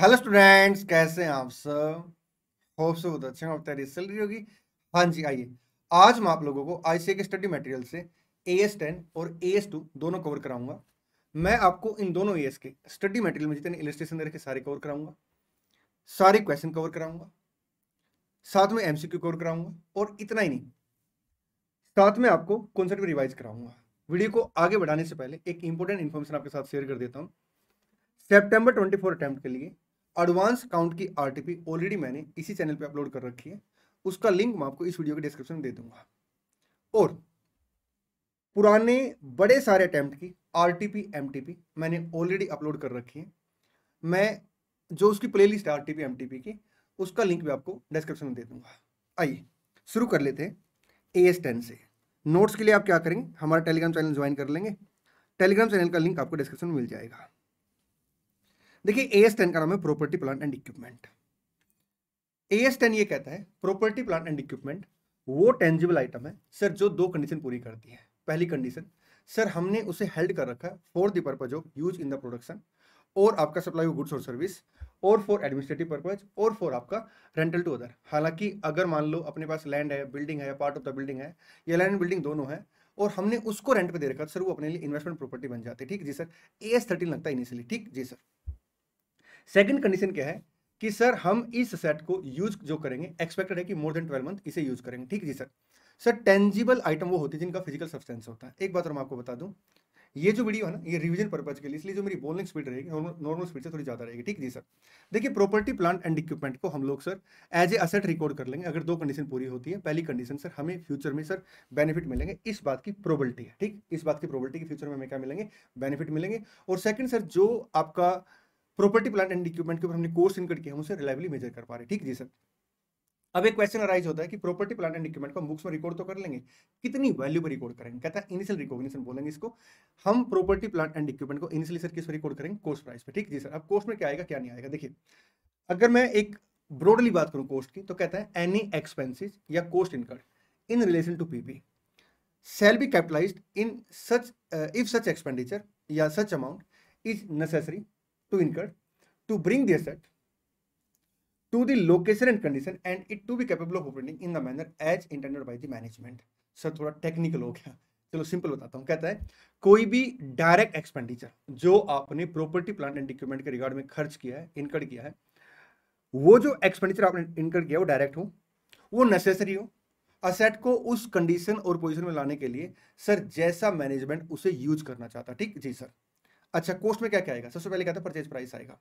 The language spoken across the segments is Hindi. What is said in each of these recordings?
हेलो स्टूडेंट्स कैसे हैं आप सब होप से बहुत अच्छे और तैयारी चल रही होगी हाँ जी आइए आज मैं आप लोगों को आई के स्टडी मटेरियल से ए एस टेन और ए एस टू दोनों कवर कराऊंगा मैं आपको इन दोनों ए एस के स्टडी मटेरियल में जितने इलेस्ट्रेशन दे रखे सारे कवर कराऊंगा सारे क्वेश्चन कवर कराऊंगा साथ में एमसीक्यू कवर कराऊंगा और इतना ही नहीं साथ में आपको कॉन्सेप्ट भी रिवाइज कराऊंगा वीडियो को आगे बढ़ाने से पहले एक इंपॉर्टेंट इन्फॉर्मेशन आपके साथ शेयर कर देता हूँ सेप्टेम्बर ट्वेंटी फोर अटैम्प्ट के लिए एडवांस काउंट की आरटीपी ऑलरेडी मैंने इसी चैनल पे अपलोड कर रखी है उसका लिंक मैं आपको इस वीडियो के डिस्क्रिप्शन में दे दूंगा और पुराने बड़े सारे अटैम्प्ट की R T P M T P मैंने ऑलरेडी अपलोड कर रखी है मैं जो उसकी प्ले लिस्ट है R T P M T P की उसका लिंक भी आपको डिस्क्रिप्शन में दे दूंगा आइए शुरू कर लेते हैं ए एस टेन से नोट्स के लिए आप क्या करेंगे हमारा टेलीग्राम चैनल ज्वाइन कर लेंगे टेलीग्राम चैनल का लिंक आपको डिस्क्रिप्शन में मिल जाएगा देखिए ए एस टेन का नाम है property plant and equipment A S ten ये कहता है प्रॉपर्टी प्लांट एंड इक्विपमेंट वो टेंजिबल आइटम है सर जो दो कंडीशन पूरी करती है पहली कंडीशन सर हमने उसे हेल्ड कर रखा है for the purpose of use in the production और आपका सप्लाई गुड्स और सर्विस और फॉर एडमिनिस्ट्रेटिव पर्पज और फॉर आपका रेंटल टू अदर हालांकि अगर मान लो अपने पास लैंड है बिल्डिंग है पार्ट ऑफ द बिल्डिंग है या लैंड एंड बिल्डिंग दोनों है और हमने उसको रेंट पे दे रखा सर वो अपने लिए इन्वेस्टमेंट प्रॉपर्टी बन जाती है ठीक जी सर ए एस थर्टीन लगता है इनिशियली ठीक जी सर सेकंड कंडीशन क्या है कि सर हम इस सेट को यूज जो करेंगे एक्सपेक्टेड है कि मोर देन ट्वेल्व मंथ इसे यूज करेंगे ठीक है जी सर सर टेंजिबल आइटम वो होती है जिनका फिजिकल सब्सटेंस होता है एक बात और मैं आपको बता दूं ये जो वीडियो है ना ये रिविजन पर्पज के लिए इसलिए जो मेरी बोलिंग स्पीड रहेगी नॉर्मल स्पीड से थोड़ी ज़्यादा रहेगी ठीक जी सर देखिए प्रॉपर्टी प्लांट एंड इक्विपमेंट को हम लोग sir as a asset record कर लेंगे अगर दो कंडीशन पूरी होती है पहली कंडीशन सर हमें फ्यूचर में सर बेनिफिट मिलेंगे इस बात की प्रोबलिटी है ठीक इस बात की प्रोबलिटी के फ्यूचर में हमें क्या मिलेंगे बेनिफिट मिलेंगे और सेकंड सर जो आपका प्रॉपर्टी प्लांट एंड इक्विपमेंट के ऊपर हमने कोर्स इनकट किया हम उसे रिलायबली मेजर कर पा रहे ठीक जी सर अब एक क्वेश्चन अराइज होता है कि प्रॉपर्टी प्लांट एंड इक्विपमेंट को बुक्स में रिकॉर्ड तो कर लेंगे कितनी वैल्यू पर रिकॉर्ड करेंगे कहता है इनिशियल रिकॉग्निशन बोलेंगे इसको हम प्रॉपर्टी प्लांट एंड इक्विपमेंट को इनिशियली सर किस पर रिकॉर्ड करेंगे कोर्स प्राइस पर ठीक जी सर अब कोर्स में क्या आएगा क्या नहीं आएगा देखिए अगर मैं एक ब्रॉडली बात करूँ कोस्ट की तो कहता है एनी एक्सपेंसिज या cost incurred in relation to P shall be capitalized in such uh, if such expenditure या such amount is necessary to incur to bring the asset to the location and condition and it to be capable of operating in the manner as intended by the management sir थोड़ा टेक्निकल हो गया चलो सिंपल बताता हूँ कहता है कोई भी डायरेक्ट एक्सपेंडिचर जो आपने प्रॉपर्टी प्लांट एंड इक्विपमेंट के रिगार्ड में खर्च किया है इनकर किया है वो जो एक्सपेंडिचर आपने इनकर किया वो डायरेक्ट हो वो नेसेसरी हो असेट को उस कंडीशन और पोजीशन में लाने के लिए सर जैसा मैनेजमेंट उसे यूज करना चाहता ठीक जी सर अच्छा कोस्ट में क्या क्या आएगा सबसे पहले क्या था परचेज प्राइस आएगा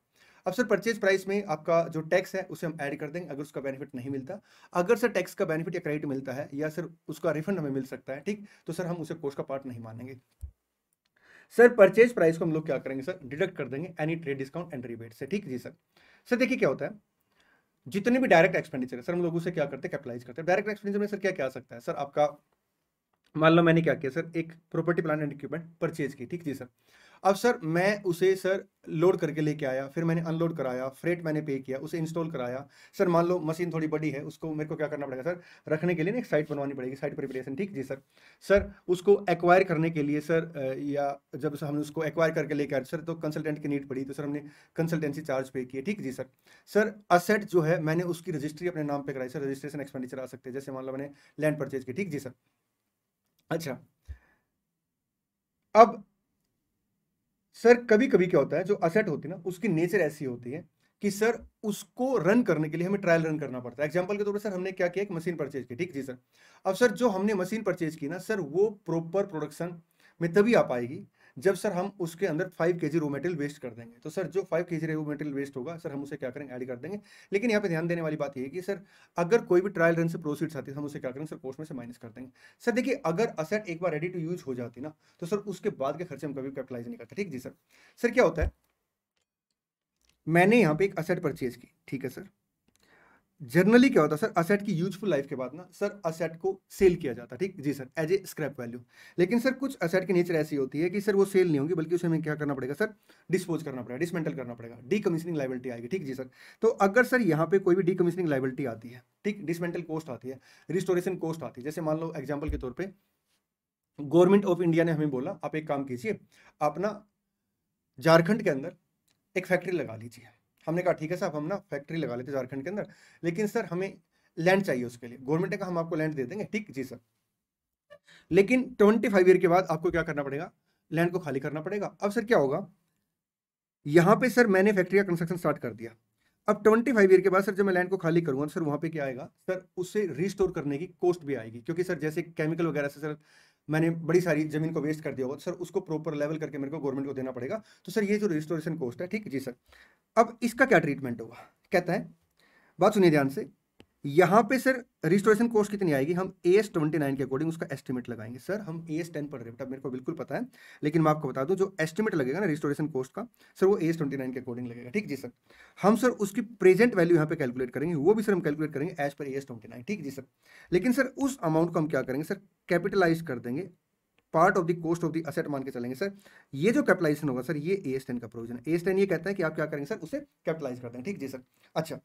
अब सर परचेज प्राइस में आपका जो टैक्स है उसे हम ऐड कर देंगे अगर उसका बेनिफिट नहीं मिलता अगर सर टैक्स का बेनिफिट या क्रेडिट मिलता है या सर उसका रिफंड हमें मिल सकता है ठीक तो सर हम उसे कोस्ट का पार्ट नहीं मानेंगे सर परचेज प्राइस को हम लोग क्या करेंगे सर डिडक्ट कर देंगे any trade discount and rebate से ठीक जी सर सर देखिए क्या होता है जितने भी डायरेक्ट एक्सपेंडिचर है सर हम लोग उसे क्या करते हैं कैपिटलाइज करते हैं डायरेक्ट एक्सपेंडिचर में सर क्या क्या सकता है सर आपका मान लो मैंने क्या किया सर एक property plan and equipment purchase की ठीक जी सर अब सर मैं उसे सर लोड करके लेके आया फिर मैंने अनलोड कराया फ्रेट मैंने पे किया उसे इंस्टॉल कराया सर मान लो मशीन थोड़ी बड़ी है उसको मेरे को क्या करना पड़ेगा सर रखने के लिए ना एक साइट बनवानी पड़ेगी साइट प्रिपरेशन ठीक जी सर सर उसको एक्वायर करने के लिए सर या जब सर हमने उसको एक्वायर करके लेके आया सर तो कंसल्टेंट की नीड पड़ी तो सर हमने कंसल्टेंसी चार्ज पे किए ठीक जी सर सर असेट जो है मैंने उसकी रजिस्ट्री अपने नाम पर कराई सर रजिस्ट्रेशन एक्सपेंडिचर आ सकते हैं जैसे मान लो मैंने लैंड परचेज की ठीक जी सर अच्छा अब सर कभी कभी क्या होता है जो असेट होती है ना उसकी नेचर ऐसी होती है कि सर उसको रन करने के लिए हमें ट्रायल रन करना पड़ता है एग्जाम्पल के तौर पर सर हमने क्या किया एक मशीन परचेज की ठीक जी सर अब सर जो हमने मशीन परचेज की ना सर वो प्रॉपर प्रोडक्शन में तभी आ पाएगी जब सर हम उसके अंदर five K G raw material waste कर देंगे तो सर जो five K G raw material waste होगा सर हम उसे क्या करेंगे ऐड कर देंगे लेकिन यहाँ पे ध्यान देने वाली बात यह है कि सर अगर कोई भी ट्रायल रन से प्रोसीड्स आती है तो हम उसे क्या करेंगे सर कोस्ट में से माइनस कर देंगे सर देखिए अगर असेट एक बार रेडी टू यूज हो जाती ना तो सर उसके बाद के खर्चे हम कभी कैपिटलाइज नहीं करते ठीक जी सर सर क्या होता है मैंने यहाँ पे एक असेट परचेज की ठीक है सर जनरली क्या होता है सर असेट की यूजफुल लाइफ के बाद ना सर असेट को सेल किया जाता है ठीक जी sir as a scrap value लेकिन सर कुछ असेट की नेचर ऐसी होती है कि सर वो सेल नहीं होगी बल्कि उसे हमें क्या करना पड़ेगा सर डिस्पोज करना पड़ेगा डिसमेंटल करना पड़ेगा डी कमीशनिंग लाइबिलिटी आएगी ठीक जी सर तो अगर सर यहाँ पे कोई भी डी कमीशनिंग लाइबिलिटी आती है ठीक डिसमेंटल कॉस्ट आती है रिस्टोरेशन कॉस्ट आती है जैसे मान लो एग्जाम्पल के तौर पर गवर्नमेंट ऑफ इंडिया ने हमें बोला आप एक काम कीजिए अपना झारखंड के अंदर एक फैक्ट्री लगा लीजिए हमने कहा ठीक है साहब हम ना फैक्ट्री लगा लेते झारखंड के अंदर लेकिन सर हमें लैंड चाहिए उसके लिए गवर्नमेंट ने कहा हम आपको लैंड दे देंगे ठीक जी सर लेकिन ट्वेंटी फाइव ईयर के बाद आपको क्या करना पड़ेगा लैंड को खाली करना पड़ेगा अब सर क्या होगा यहाँ पे सर मैंने फैक्ट्री का कंस्ट्रक्शन स्टार्ट कर दिया अब ट्वेंटी फाइव ईयर के बाद सर जब मैं लैंड को खाली करूंगा सर वहाँ पे क्या आएगा सर उसे रिस्टोर करने की कॉस्ट भी आएगी क्योंकि सर जैसे केमिकल वगैरह से सर मैंने बड़ी सारी ज़मीन को वेस्ट कर दिया होगा तो सर उसको प्रॉपर लेवल करके मेरे को गवर्नमेंट को देना पड़ेगा तो सर ये जो रजिस्ट्रेशन कॉस्ट है ठीक जी सर अब इसका क्या ट्रीटमेंट होगा कहता है बात सुनिए ध्यान से यहां पे सर रिस्टोरेशन कोर्स कितनी आएगी हम ए एस ट्वेंटी नाइन के अकॉर्डिंग उसका एस्टिमेट लगाएंगे सर हम ए एस टेन पढ़ रहे बेटा मेरे को बिल्कुल पता है लेकिन मैं आपको बता दूं जो एस्टिमेट लगेगा ना रिस्टोरेशन कोर्स का सर वो ए एस ट्वेंटी नाइन के अकॉर्डिंग लगेगा ठीक जी सर हम सर उसकी प्रेजेंट वैल्यू यहाँ पे कैलकुलेट करेंगे वो भी सर हम कैलकुलेट करेंगे as per A S twenty nine ठीक जी सर लेकिन सर उस अमाउंट को हम क्या करेंगे सर कैपिटलाइज कर देंगे part of the cost of the asset मान के चलेंगे सर ये जो कैपिटलाइजेशन होगा सर ये ए एस टेन का प्रोविजन ए एस टेन ये कहता है कि आप क्या करेंगे सर उसे कैपिटलाइज कर देंगे ठीक जी सर अच्छा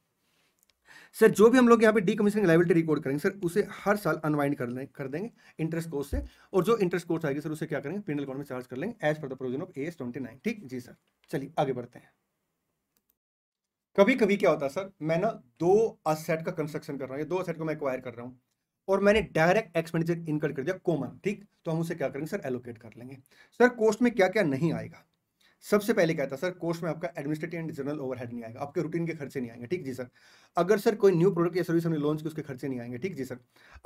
सर जो भी हम लोग यहाँ पे डी कमिशन लाइबिलिटी रिकॉर्ड करेंगे सर उसे हर साल अनवाइंड कर लें कर देंगे इंटरेस्ट कोर्स से और जो इंटरेस्ट कोर्स आएगी सर उसे क्या करेंगे पेनल अकाउंट में चार्ज कर लेंगे as per the provision of A S twenty nine ठीक जी सर चलिए आगे बढ़ते हैं कभी कभी क्या होता है सर मैं ना दो असेट का कंस्ट्रक्शन कर रहा हूँ दो असेट को मैं एक्वायर कर रहा हूँ और मैंने डायरेक्ट एक्सपेंडिचर इनकट कर दिया कॉमन ठीक तो हम उसे क्या करेंगे सर एलोकेट कर लेंगे सर कोस्ट में क्या क्या नहीं आएगा सबसे पहले कहता सर कोर्स में आपका एडमिनिस्ट्रेटिव एंड जनरल ओवरहेड नहीं आएगा आपके रूटीन के खर्चे नहीं आएंगे ठीक जी सर अगर सर कोई न्यू प्रोडक्ट या सर्विस हमने लॉन्च की उसके खर्चे नहीं आएंगे ठीक जी सर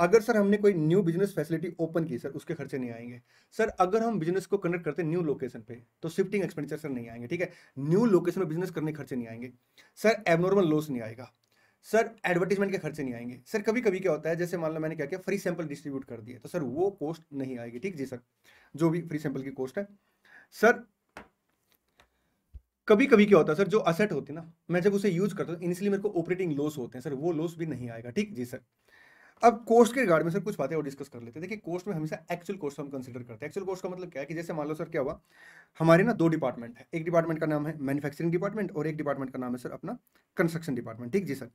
अगर सर हमने कोई न्यू बिजनेस फैसिलिटी ओपन की सर उसके खर्चे नहीं आएंगे सर अगर हम बिजनेस को कनेक्ट करते न्यू लोकेशन पे तो शिफ्टिंग एक्सपेंडिचर सर नहीं आएंगे ठीक है न्यू लोकेशन में बिजनेस करने खर्चे नहीं आएंगे सर एबनॉर्मल लॉस नहीं आएगा सर एडवर्टीजमेंट के खर्चे नहीं आएंगे सर कभी कभी क्या होता है जैसे मान लो मैंने क्या किया फ्री सैंपल डिस्ट्रीब्यूट कर दिए तो सर वो कॉस्ट नहीं आएगी ठीक जी सर जो भी फ्री सैंपल की कॉस्ट है सर कभी कभी क्या होता है सर जो असेट होती है ना मैं जब उसे यूज करता हूँ इनिशियली मेरे को ऑपरेटिंग लॉस होते हैं सर वो लॉस भी नहीं आएगा ठीक जी सर अब कोर्स के रिगार्ड में सर कुछ बातें और डिस्कस कर लेते हैं देखिए कोर्स में हमेशा एक्चुअल कोर्स हम कंसिडर करते हैं एक्चुअल कोर्स का मतलब क्या है कि जैसे मान लो सर क्या हुआ हमारे ना दो डिपार्टमेंट है एक डिपार्टमेंट का नाम है मैन्युफैक्चरिंग डिपार्टमेंट और एक डिपार्टमेंट का नाम है सर अपना कंस्ट्रक्शन डिपार्टमेंट ठीक जी सर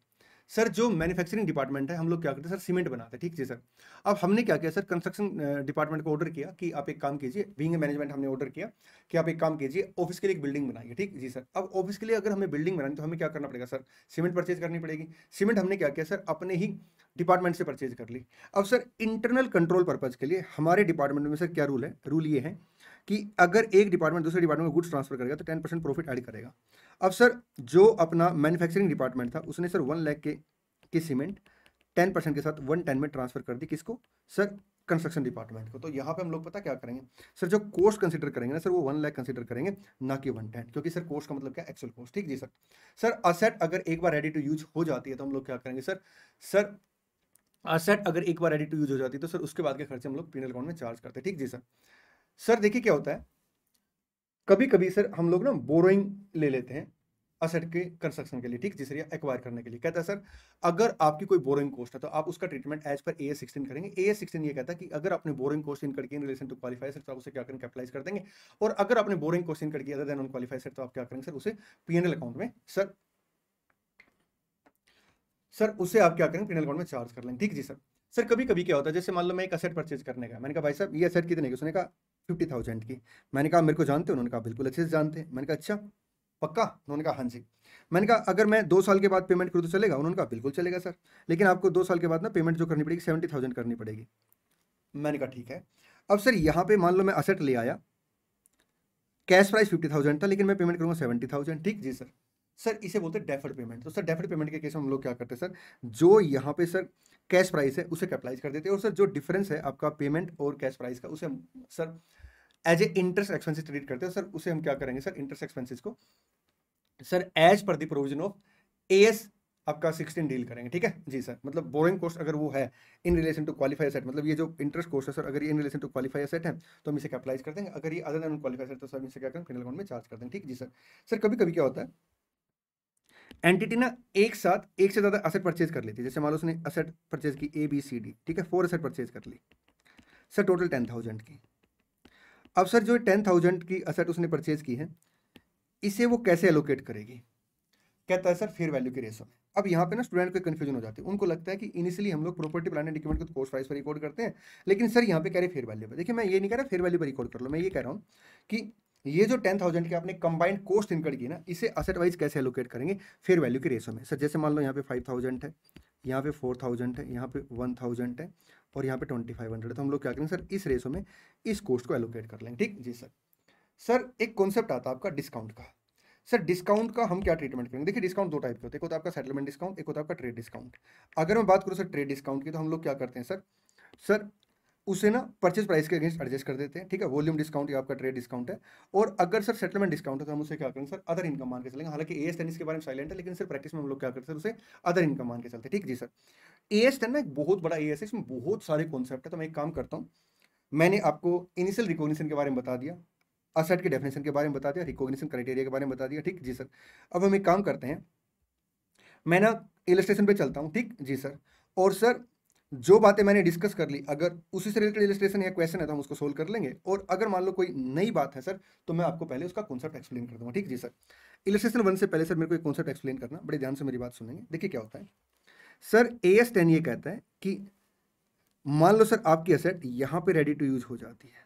सर जो मैन्युफैक्चरिंग डिपार्टमेंट है हम लोग क्या करते हैं सर सीमेंट बनाते हैं ठीक जी सर अब हमने क्या किया सर कंस्ट्रक्शन डिपार्टमेंट को ऑर्डर किया कि आप एक काम कीजिए विंग मैनेजमेंट हमने ऑर्डर किया कि आप एक काम कीजिए ऑफिस के लिए एक बिल्डिंग बनाइए ठीक जी सर अब ऑफिस के लिए अगर हमें बिल्डिंग बनानी तो हमें क्या करना पड़ेगा सर सीमेंट परचेज करनी पड़ेगी सीमेंट हमने क्या किया सर अपने ही डिपार्टमेंट से परचेज कर ली अब सर इंटरनल कंट्रोल पर्पज़ के लिए हमारे डिपार्टमेंट में सर क्या रूल है रूल ये है कि अगर एक डिपार्टमेंट दूसरे डिपार्टमेंट में गुड्स ट्रांसफर करेगा तो टेन परसेंट प्रॉफिट ऐड करेगा अब सर जो अपना मैन्युफैक्चरिंग डिपार्टमेंट था उसने सर वन लैख के की सीमेंट टेन परसेंट के साथ वन टेन में ट्रांसफर कर दी किसको सर कंस्ट्रक्शन डिपार्टमेंट को तो यहाँ पे हम लोग पता क्या करेंगे सर जो कोर्स कंसिडर करेंगे ना सर वो वन लैख कंसिडर करेंगे ना कि वन टेन क्योंकि सर कोर्स का मतलब क्या एक्चुअल कोर्स ठीक जी सर सर असेट अगर एक बार रेडी टू यूज हो जाती है तो हम लोग क्या करेंगे सर सर असेट अगर एक बार रेडी टू यूज हो जाती है तो सर उसके बाद के खर्चे हम लोग पीनल अकाउंट में चार्ज करते हैं ठीक जी सर सर देखिए क्या होता है कभी कभी सर हम लोग ना बोरोइंग ले लेते हैं असेट के कंस्ट्रक्शन के लिए ठीक जिस एक्वायर करने के लिए कहता है सर अगर आपकी कोई बोरिंग कोस्ट है तो आप उसका treatment as per A S sixteen करेंगे ए एस सिक्सटीन ये कहता है कि अगर आपने बोरिंग कोस्ट इन करके in relation to qualify sir तो आप उसे क्या करेंगे कैपिटलाइज कर देंगे और अगर आपने बोरिंग कोस्ट इन करके other than on qualify sir तो आप क्या करेंगे सर उसे पी अकाउंट में सर सर उसे आप क्या करेंगे पी अकाउंट में चार्ज कर लेंगे ठीक जी सर सर कभी कभी क्या होता है जैसे मान लो मैं एक असेट परचेज करने का मैंने कहा भाई साहब ये असेट कितने की उसने कहा फिफ्टी थाउजेंड की मैंने कहा मेरे को जानते हैं उन्होंने कहा बिल्कुल अच्छे से जानते हैं मैंने कहा अच्छा पक्का उन्होंने कहा हाँ जी मैंने कहा अगर मैं दो साल के बाद पेमेंट करूँ तो चलेगा उन्होंने कहा बिल्कुल चलेगा सर लेकिन आपको दो साल के बाद ना पेमेंट जो करनी पड़ेगी सेवेंटी थाउजेंड करनी पड़ेगी मैंने कहा ठीक है अब सर यहाँ पे मान लो मैं असेट ले आया कैश प्राइस फिफ्टी थाउजेंड था लेकिन मैं पेमेंट करूँगा सेवेंटी थाउजेंड ठीक जी सर सर इसे बोलते हैं डेफर्ड पेमेंट तो सर डेफर्ड पेमेंट के केस में हम लोग क्या करते हैं सर जो यहाँ पे सर कैश प्राइस है उसे कैपिटलाइज कर देते हैं और सर जो डिफरेंस है आपका पेमेंट और कैश प्राइस का उसे हम sir as a interest expenses treat करते हैं सर उसे हम क्या करेंगे सर इंटरेस्ट एक्सपेंसिस को sir as per the provision of A S आपका सिक्सटीन डील करेंगे ठीक है जी सर मतलब बोरिंग कॉस्ट अगर वो है in relation to qualify asset मतलब ये जो इंटरेस्ट कॉस्ट है सर अगर ये in relation to qualify asset है तो हम इसे कैपिटलाइज कर देंगे अगर ये अदर देन क्वालिफाई सेट तो सर इसे क्या करें फिनल अकाउंट में चार्ज कर देंगे ठीक जी सर सर कभी कभी क्या होता है एंटिटी ना एक साथ एक से ज़्यादा असेट परचेज कर लेती है जैसे मान लो उसने असेट परचेज की ए बी सी डी ठीक है फोर असेट परचेज कर ली सर टोटल टेन थाउजेंड की अब सर जो टेन थाउजेंड की असेट उसने परचेज की है इसे वो कैसे एलोकेट करेगी कहता है सर फेयर वैल्यू के रेशो में अब यहाँ पे ना स्टूडेंट को कंफ्यूजन हो जाती है उनको लगता है कि इनिशियली हम लोग प्रॉपर्टी प्लान एंड को कॉस्ट प्राइस पर रिकॉर्ड करते हैं लेकिन सर यहाँ पे कह रहे फेयर वैल्यू पर देखिए मैं ये नहीं कह रहा फेयर वैल्यू पर रिकॉर्ड कर लो मैं ये कह रहा हूँ कि ये जो टेन थाउजेंड की आपने कंबाइंड कोर्स इनकर्ड की ना इसे असेट वाइज कैसे एलोकेट करेंगे फेयर वैल्यू के रेशो में सर जैसे मान लो यहाँ पे फाइव थाउजेंड है यहाँ पे फोर थाउजेंड है यहाँ पे वन थाउजेंड है और यहाँ पे ट्वेंटी फाइव हंड्रेड तो हम लोग क्या करेंगे सर इस रेशो में इस कोस्ट को एलोकेट कर लेंगे ठीक जी सर सर एक कॉन्सेप्ट आता है आपका डिस्काउंट का सर डिस्काउंट का हम क्या ट्रीटमेंट करेंगे देखिए डिस्काउंट दो टाइप के होते हैं एक होता आपका सेटलमेंट डिस्काउंट एक होता है आपका ट्रेड डिस्काउंट अगर मैं बात करूँ सर ट्रेड डिस्काउंट की तो हम लोग क्या करते हैं सर सर उसे ना परचेज प्राइस के अगेंस्ट एडजस्ट कर देते हैं ठीक है वॉल्यूम डिस्काउंट या आपका ट्रेड डिस्काउंट है और अगर सर सेटलमेंट डिस्काउंट है तो हम उसे क्या करेंगे सर अदर इनकम मान के चलेंगे हालांकि ए एस टेन इसके बारे में साइलेंट है लेकिन सर प्रैक्टिस में हम लोग क्या करते हैं उसे अदर इनकम मान के चलते ठीक जी सर ए एस टेन ना एक बहुत बड़ा ए एस है इसमें बहुत सारे कॉन्सेप्ट है तो मैं एक काम करता हूँ मैंने आपको इनिशियल रिकॉग्निशन के बारे में बता दिया असेट के डेफिनेशन के बारे में बता दिया रिकॉग्निशन क्राइटेरिया के बारे में बता दिया ठीक जी सर अब हम एक काम करते हैं मैं ना इलस्ट्रेशन पर चलता हूँ ठीक जी सर और सर जो बातें मैंने डिस्कस कर ली अगर उसी से रिलेटेड इलेट्रेशन या क्वेश्चन है तो हम उसको सोल्व कर लेंगे और अगर मान लो कोई नई बात है सर तो मैं आपको पहले उसका कॉन्सेप्ट एक्सप्लेन कर दूंगा ठीक जी सर इलेट्रेशन वन से पहले सर मेरे को एक कॉन्सेप्ट एक्सप्लेन करना बड़े ध्यान से मेरी बात सुनेंगे देखिए क्या होता है सर ए एस टेन ये कहता है कि मान लो सर आपकी असेट यहाँ पे रेडी टू यूज हो जाती है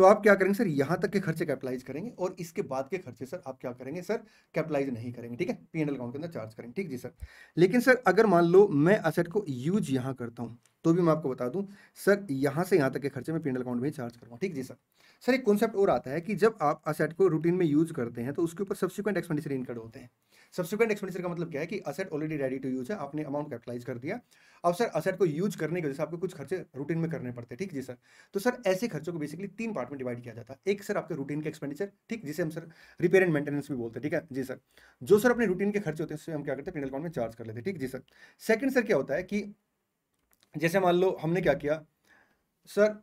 तो आप क्या करेंगे सर यहां तक के खर्चे कैपिटलाइज करेंगे और इसके बाद के खर्चे सर आप क्या करेंगे सर कैपिटलाइज नहीं करेंगे ठीक है पी एंड अकाउंट के अंदर चार्ज करेंगे ठीक जी सर लेकिन सर अगर मान लो मैं असेट को यूज यहां करता हूं तो भी मैं आपको बता दूं सर यहां से यहां तक के खर्चे में पेंडल अकाउंट में ही चार्ज करूँगा ठीक जी सर सर एक कॉन्सेप्ट और आता है कि जब आप असेट को रूटीन में यूज करते हैं तो उसके ऊपर सब्सिक्वेंट एक्सपेंडिचर इनकर्ड होते हैं सब्सिक्वेंट एक्सपेंडिचर का मतलब क्या है कि asset already ready to use है आपने अमाउंट कैपिटलाइज कर दिया अब सर असेट को यूज करने की वजह से आपको कुछ खर्चे रूटीन में करने पड़ते हैं ठीक जी सर तो सर ऐसे खर्चों को बेसिकली तीन पार्ट में डिवाइड किया जाता है एक सर आपके रूटीन के एक्सपेंडिचर ठीक जिसे हम सर रिपेयर एंड मेंटेनेंस भी बोलते हैं ठीक है जी सर जो सर अपने रूटीन के खर्चे होते हैं उससे हम क्या करते हैं पेंडल अकाउंट में चार्ज कर लेते हैं ठीक जी सर सेकंड सर क्या होता है कि जैसे मान लो हमने क्या किया सर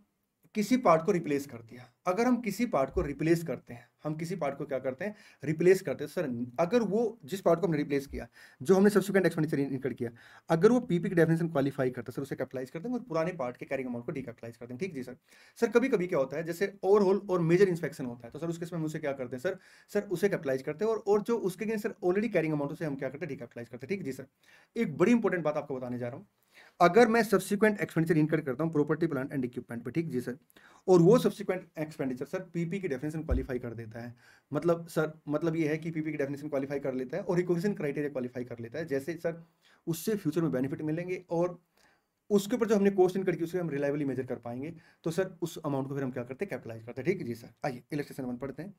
किसी पार्ट को रिप्लेस कर दिया अगर हम किसी पार्ट को रिप्लेस करते हैं हम किसी पार्ट को क्या करते हैं रिप्लेस करते हैं सर अगर वो जिस पार्ट को हमने रिप्लेस किया जो हमने सब्सिक्वेंट एक्सपेंडिचर इनकर किया अगर वो पीपी की डेफिनेशन क्वालिफाई करता है सर उसे कैपिटलाइज करते हैं और पुराने पार्ट के कैरिंग अमाउंट को डीकैपिटलाइज करते हैं ठीक जी सर सर कभी कभी क्या होता है जैसे ओवरऑल और मेजर इंस्पेक्शन होता है तो सर उसके समय उसे क्या करते हैं सर सर उसे कैपिटलाइज करते हैं और, और जो उसके सर ऑलरेडी कैरिंग अमाउंट उसे हम क्या करते हैं डीकैपिटलाइज करते हैं ठीक जी सर एक बड़ी इंपॉर्टेंट बात आपको बताने जा रहा हूँ अगर मैं सब्सिक्वेंट एक्सपेंडिचर इनकट करता हूँ प्रॉपर्टी प्लांट एंड इक्विपमेंट पे ठीक जी सर और वो सब्सिक्वेंट एक्सपेंडिचर सर पीपी की डेफिनेशन क्वालीफाई कर देता है मतलब सर मतलब ये है कि पीपी की डेफिनेशन क्वालीफाई कर लेता है और रिकोगशन क्राइटेरिया क्वालीफाई कर लेता है जैसे सर उससे फ्यूचर में बेनिफिट मिलेंगे और उसके ऊपर जो हमने कोर्स इनकट करके उसे हम रिलायबली मेजर कर पाएंगे तो सर उस अमाउंट को फिर हम क्या करते हैं कैपिटलाइज करते हैं ठीक है जी सर आइए इलेक्ट्रेशन वन पढ़ते हैं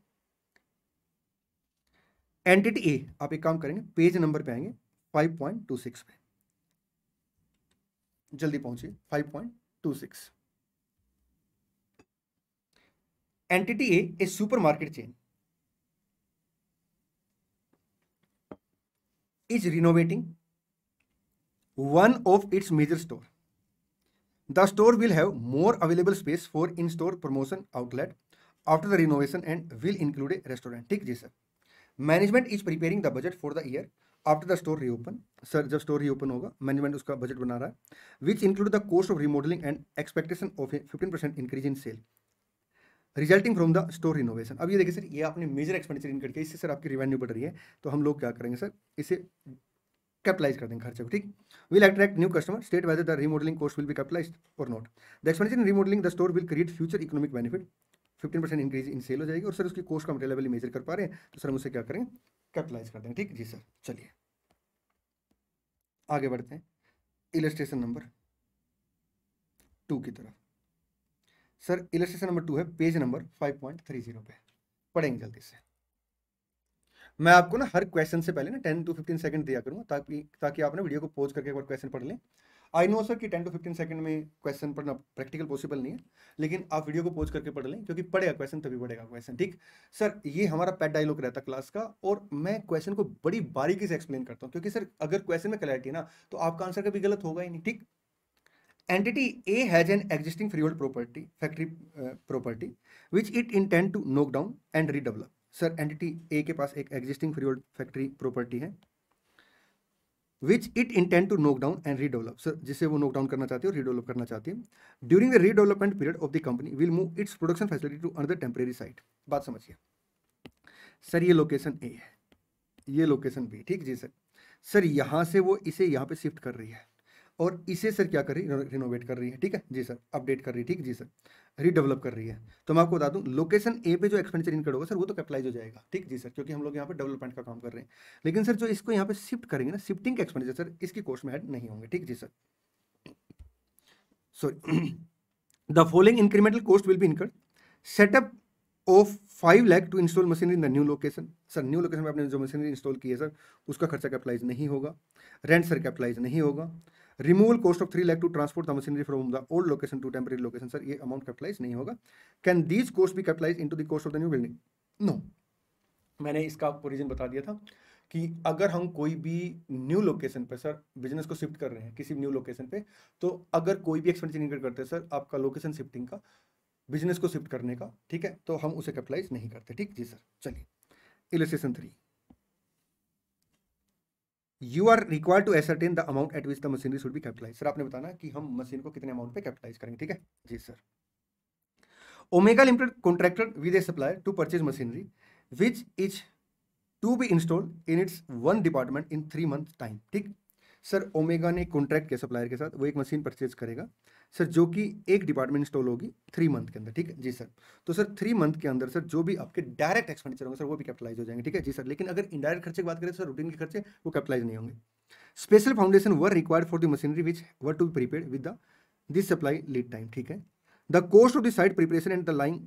एंटिटी ए आप एक काम करेंगे पेज नंबर पे आएंगे फाइव पॉइंट टू सिक्स पे जल्दी पहुंची six entity A a market chain is renovating one of its major store the store will have more available space for in store promotion outlet after the renovation and will include a restaurant ठीक जी sir management is preparing the budget for the year after the store reopen sir जब स्टोर रीओपन होगा मैनेजमेंट उसका बजट बना रहा है विच इंक्लूड द कोर्स of remodelling and expectation of fifteen percent increase in sale resulting from the store innovation अब ये देखिए सर ये आपने मेजर एक्सपेंडिचर इनकट किया इससे सर आपकी रिवेन्यू बढ़ रही है तो हम लोग क्या करेंगे सर इसे कैपिटलाइज कर देंगे खर्चे को ठीक will attract new customer state whether the remodelling कोर्स will be capitalise or not the expenditure in the store will create future economic benefit fifteen percent increase in sale हो जाएगी और सर उसकी कोर्स का हम मेजर कर पा रहे हैं तो सर हम उसे क्या करें कैपिटलाइज कर देंगे ठीक जी सर चलिए आगे बढ़ते हैं इलेस्ट्रेशन नंबर टू की तरफ सर इलेस्ट्रेशन नंबर टू है page number five point three zero पे पढ़ेंगे जल्दी से मैं आपको ना हर क्वेश्चन से पहले ना टेन टू फिफ्टीन सेकंड दिया करूंगा ताकि ताकि आपने वीडियो को पोज करके एक बार क्वेश्चन पढ़ लें आई नो सर कि टेन टू फिफ्टीन सेकंड में क्वेश्चन पढ़ना प्रैक्टिकल पॉसिबल नहीं है लेकिन आप वीडियो को पोज करके पढ़ लें क्योंकि पढ़ेगा क्वेश्चन तभी पढ़ेगा क्वेश्चन ठीक सर ये हमारा पैट डायलॉग रहता क्लास का और मैं क्वेश्चन को बड़ी बारीकी से एक्सप्लेन करता हूँ क्योंकि सर अगर क्वेश्चन में क्लैरिटी ना तो आपका आंसर कभी गलत होगा ही नहीं ठीक entity A has an existing free property factory uh, which it it intend to knock down and redevelop sir A के पास एक एग्जिस्टिंग फ्री फैक्ट्री प्रॉपर्टी है which it intend to knock down and redevelop sir जिसे वो नोक डाउन करना चाहते हो रीडेवलप करना चाहते हैं during the redevelopment period of the company will move its production facility to another temporary site बात समझिए सर ये लोकेशन ए है ये लोकेशन बी ठीक जी सर सर यहाँ से वो इसे यहाँ पे शिफ्ट कर रही है और इसे सर क्या कर रही है रिनोवेट कर रही है ठीक है जी सर अपडेट कर रही है ठीक जी सर रीडेवलप कर रही है तो मैं आपको बता दूं लोकेशन ए पे जो एक्सपेंडिचर इनकर्ड होगा सर वो तो कैपिटलाइज हो जाएगा ठीक जी सर क्योंकि हम लोग यहाँ पे डेवलपमेंट का काम कर रहे हैं लेकिन सर जो इसको यहाँ पे शिफ्ट करेंगे ना शिफ्टिंग के एक्सपेंडिचर सर इसकी कोर्स में ऐड नहीं होंगे ठीक जी sir sorry the following incremental cost will be incurred setup of five lakh to install machinery in the new location sir new location में आपने जो मशीनरी इंस्टॉल की है सर उसका खर्चा कैपिटलाइज नहीं होगा रेंट सर कैपिटलाइज नहीं होगा removal cost of three lakh to transport the machinery from the old location to temporary location sir ये अमाउंट कैपिटलाइज नहीं होगा can these cost be capitalise into the cost of the new building no मैंने इसका आपको रीजन बता दिया था कि अगर हम कोई भी न्यू लोकेशन पर सर बिजनेस को शिफ्ट कर रहे हैं किसी न्यू लोकेशन पे तो अगर कोई भी एक्सपेंडिचर इनकर करते हैं सर आपका लोकेशन शिफ्टिंग का बिजनेस को शिफ्ट करने का ठीक है तो हम उसे कैपिटलाइज नहीं करते ठीक जी सर चलिए illustration three you are require to ascertain the amount at which the machinery should be capitalise sir आपने बताना कि हम मशीन को कितने अमाउंट पे कैपिटलाइज करेंगे ठीक है जी sir Omega limited contracted with a supplier to purchase machinery which is to be install in its own department in three month time ठीक सर ओमेगा ने कॉन्ट्रैक्ट किया सप्लायर के साथ वो एक मशीन परचेज करेगा सर जो कि एक डिपार्टमेंट इंस्टॉल होगी थ्री मंथ के अंदर ठीक है जी सर तो सर थ्री मंथ के अंदर सर जो भी आपके डायरेक्ट एक्सपेंडिचर होंगे सर वो भी कैपिटलाइज हो जाएंगे ठीक है जी सर लेकिन अगर इनडायरेक्ट खर्चे की बात करें तो सर रूटीन के खर्चे वो कैपिटलाइज नहीं होंगे special foundation were required for the machinery which were to prepaid with the this supply lead time ठीक है the cost of the site preparation and the lying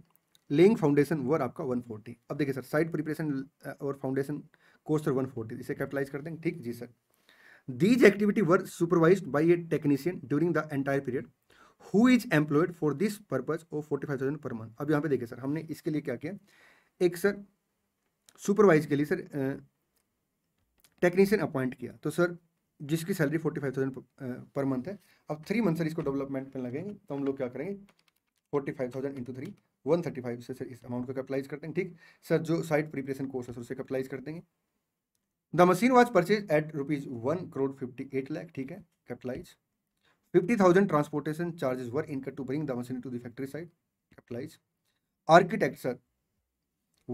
laying foundation were आपका 140 अब देखिए सर साइट प्रिपरेशन और फाउंडेशन कॉस्ट सर 140 इसे कैपिटलाइज कर देंगे ठीक जी sir these activity were supervise by a technician during the entire period who is employed for this purpose of forty five thousand per month अब यहाँ पे देखिए सर हमने इसके लिए क्या किया एक सर सुपरवाइज के लिए सर टेक्नीशियन अपॉइंट किया तो सर जिसकी salary forty five thousand per month है अब थ्री मंथ सर इसको डेवलपमेंट में लगेंगे तो हम लोग क्या करेंगे forty five thousand into three one thirty five से सर इस अमाउंट को कैपिटलाइज करते हैं ठीक सर जो साइट प्रिपरेशन कोर्स है सर उसे कैपिटलाइज कर देंगे the machine was purchase at rupees one crore fifty eight lakh ठीक है capitalise thousand transportation charges were incurred to bring the machinery to the factory site Capitalize. Architecture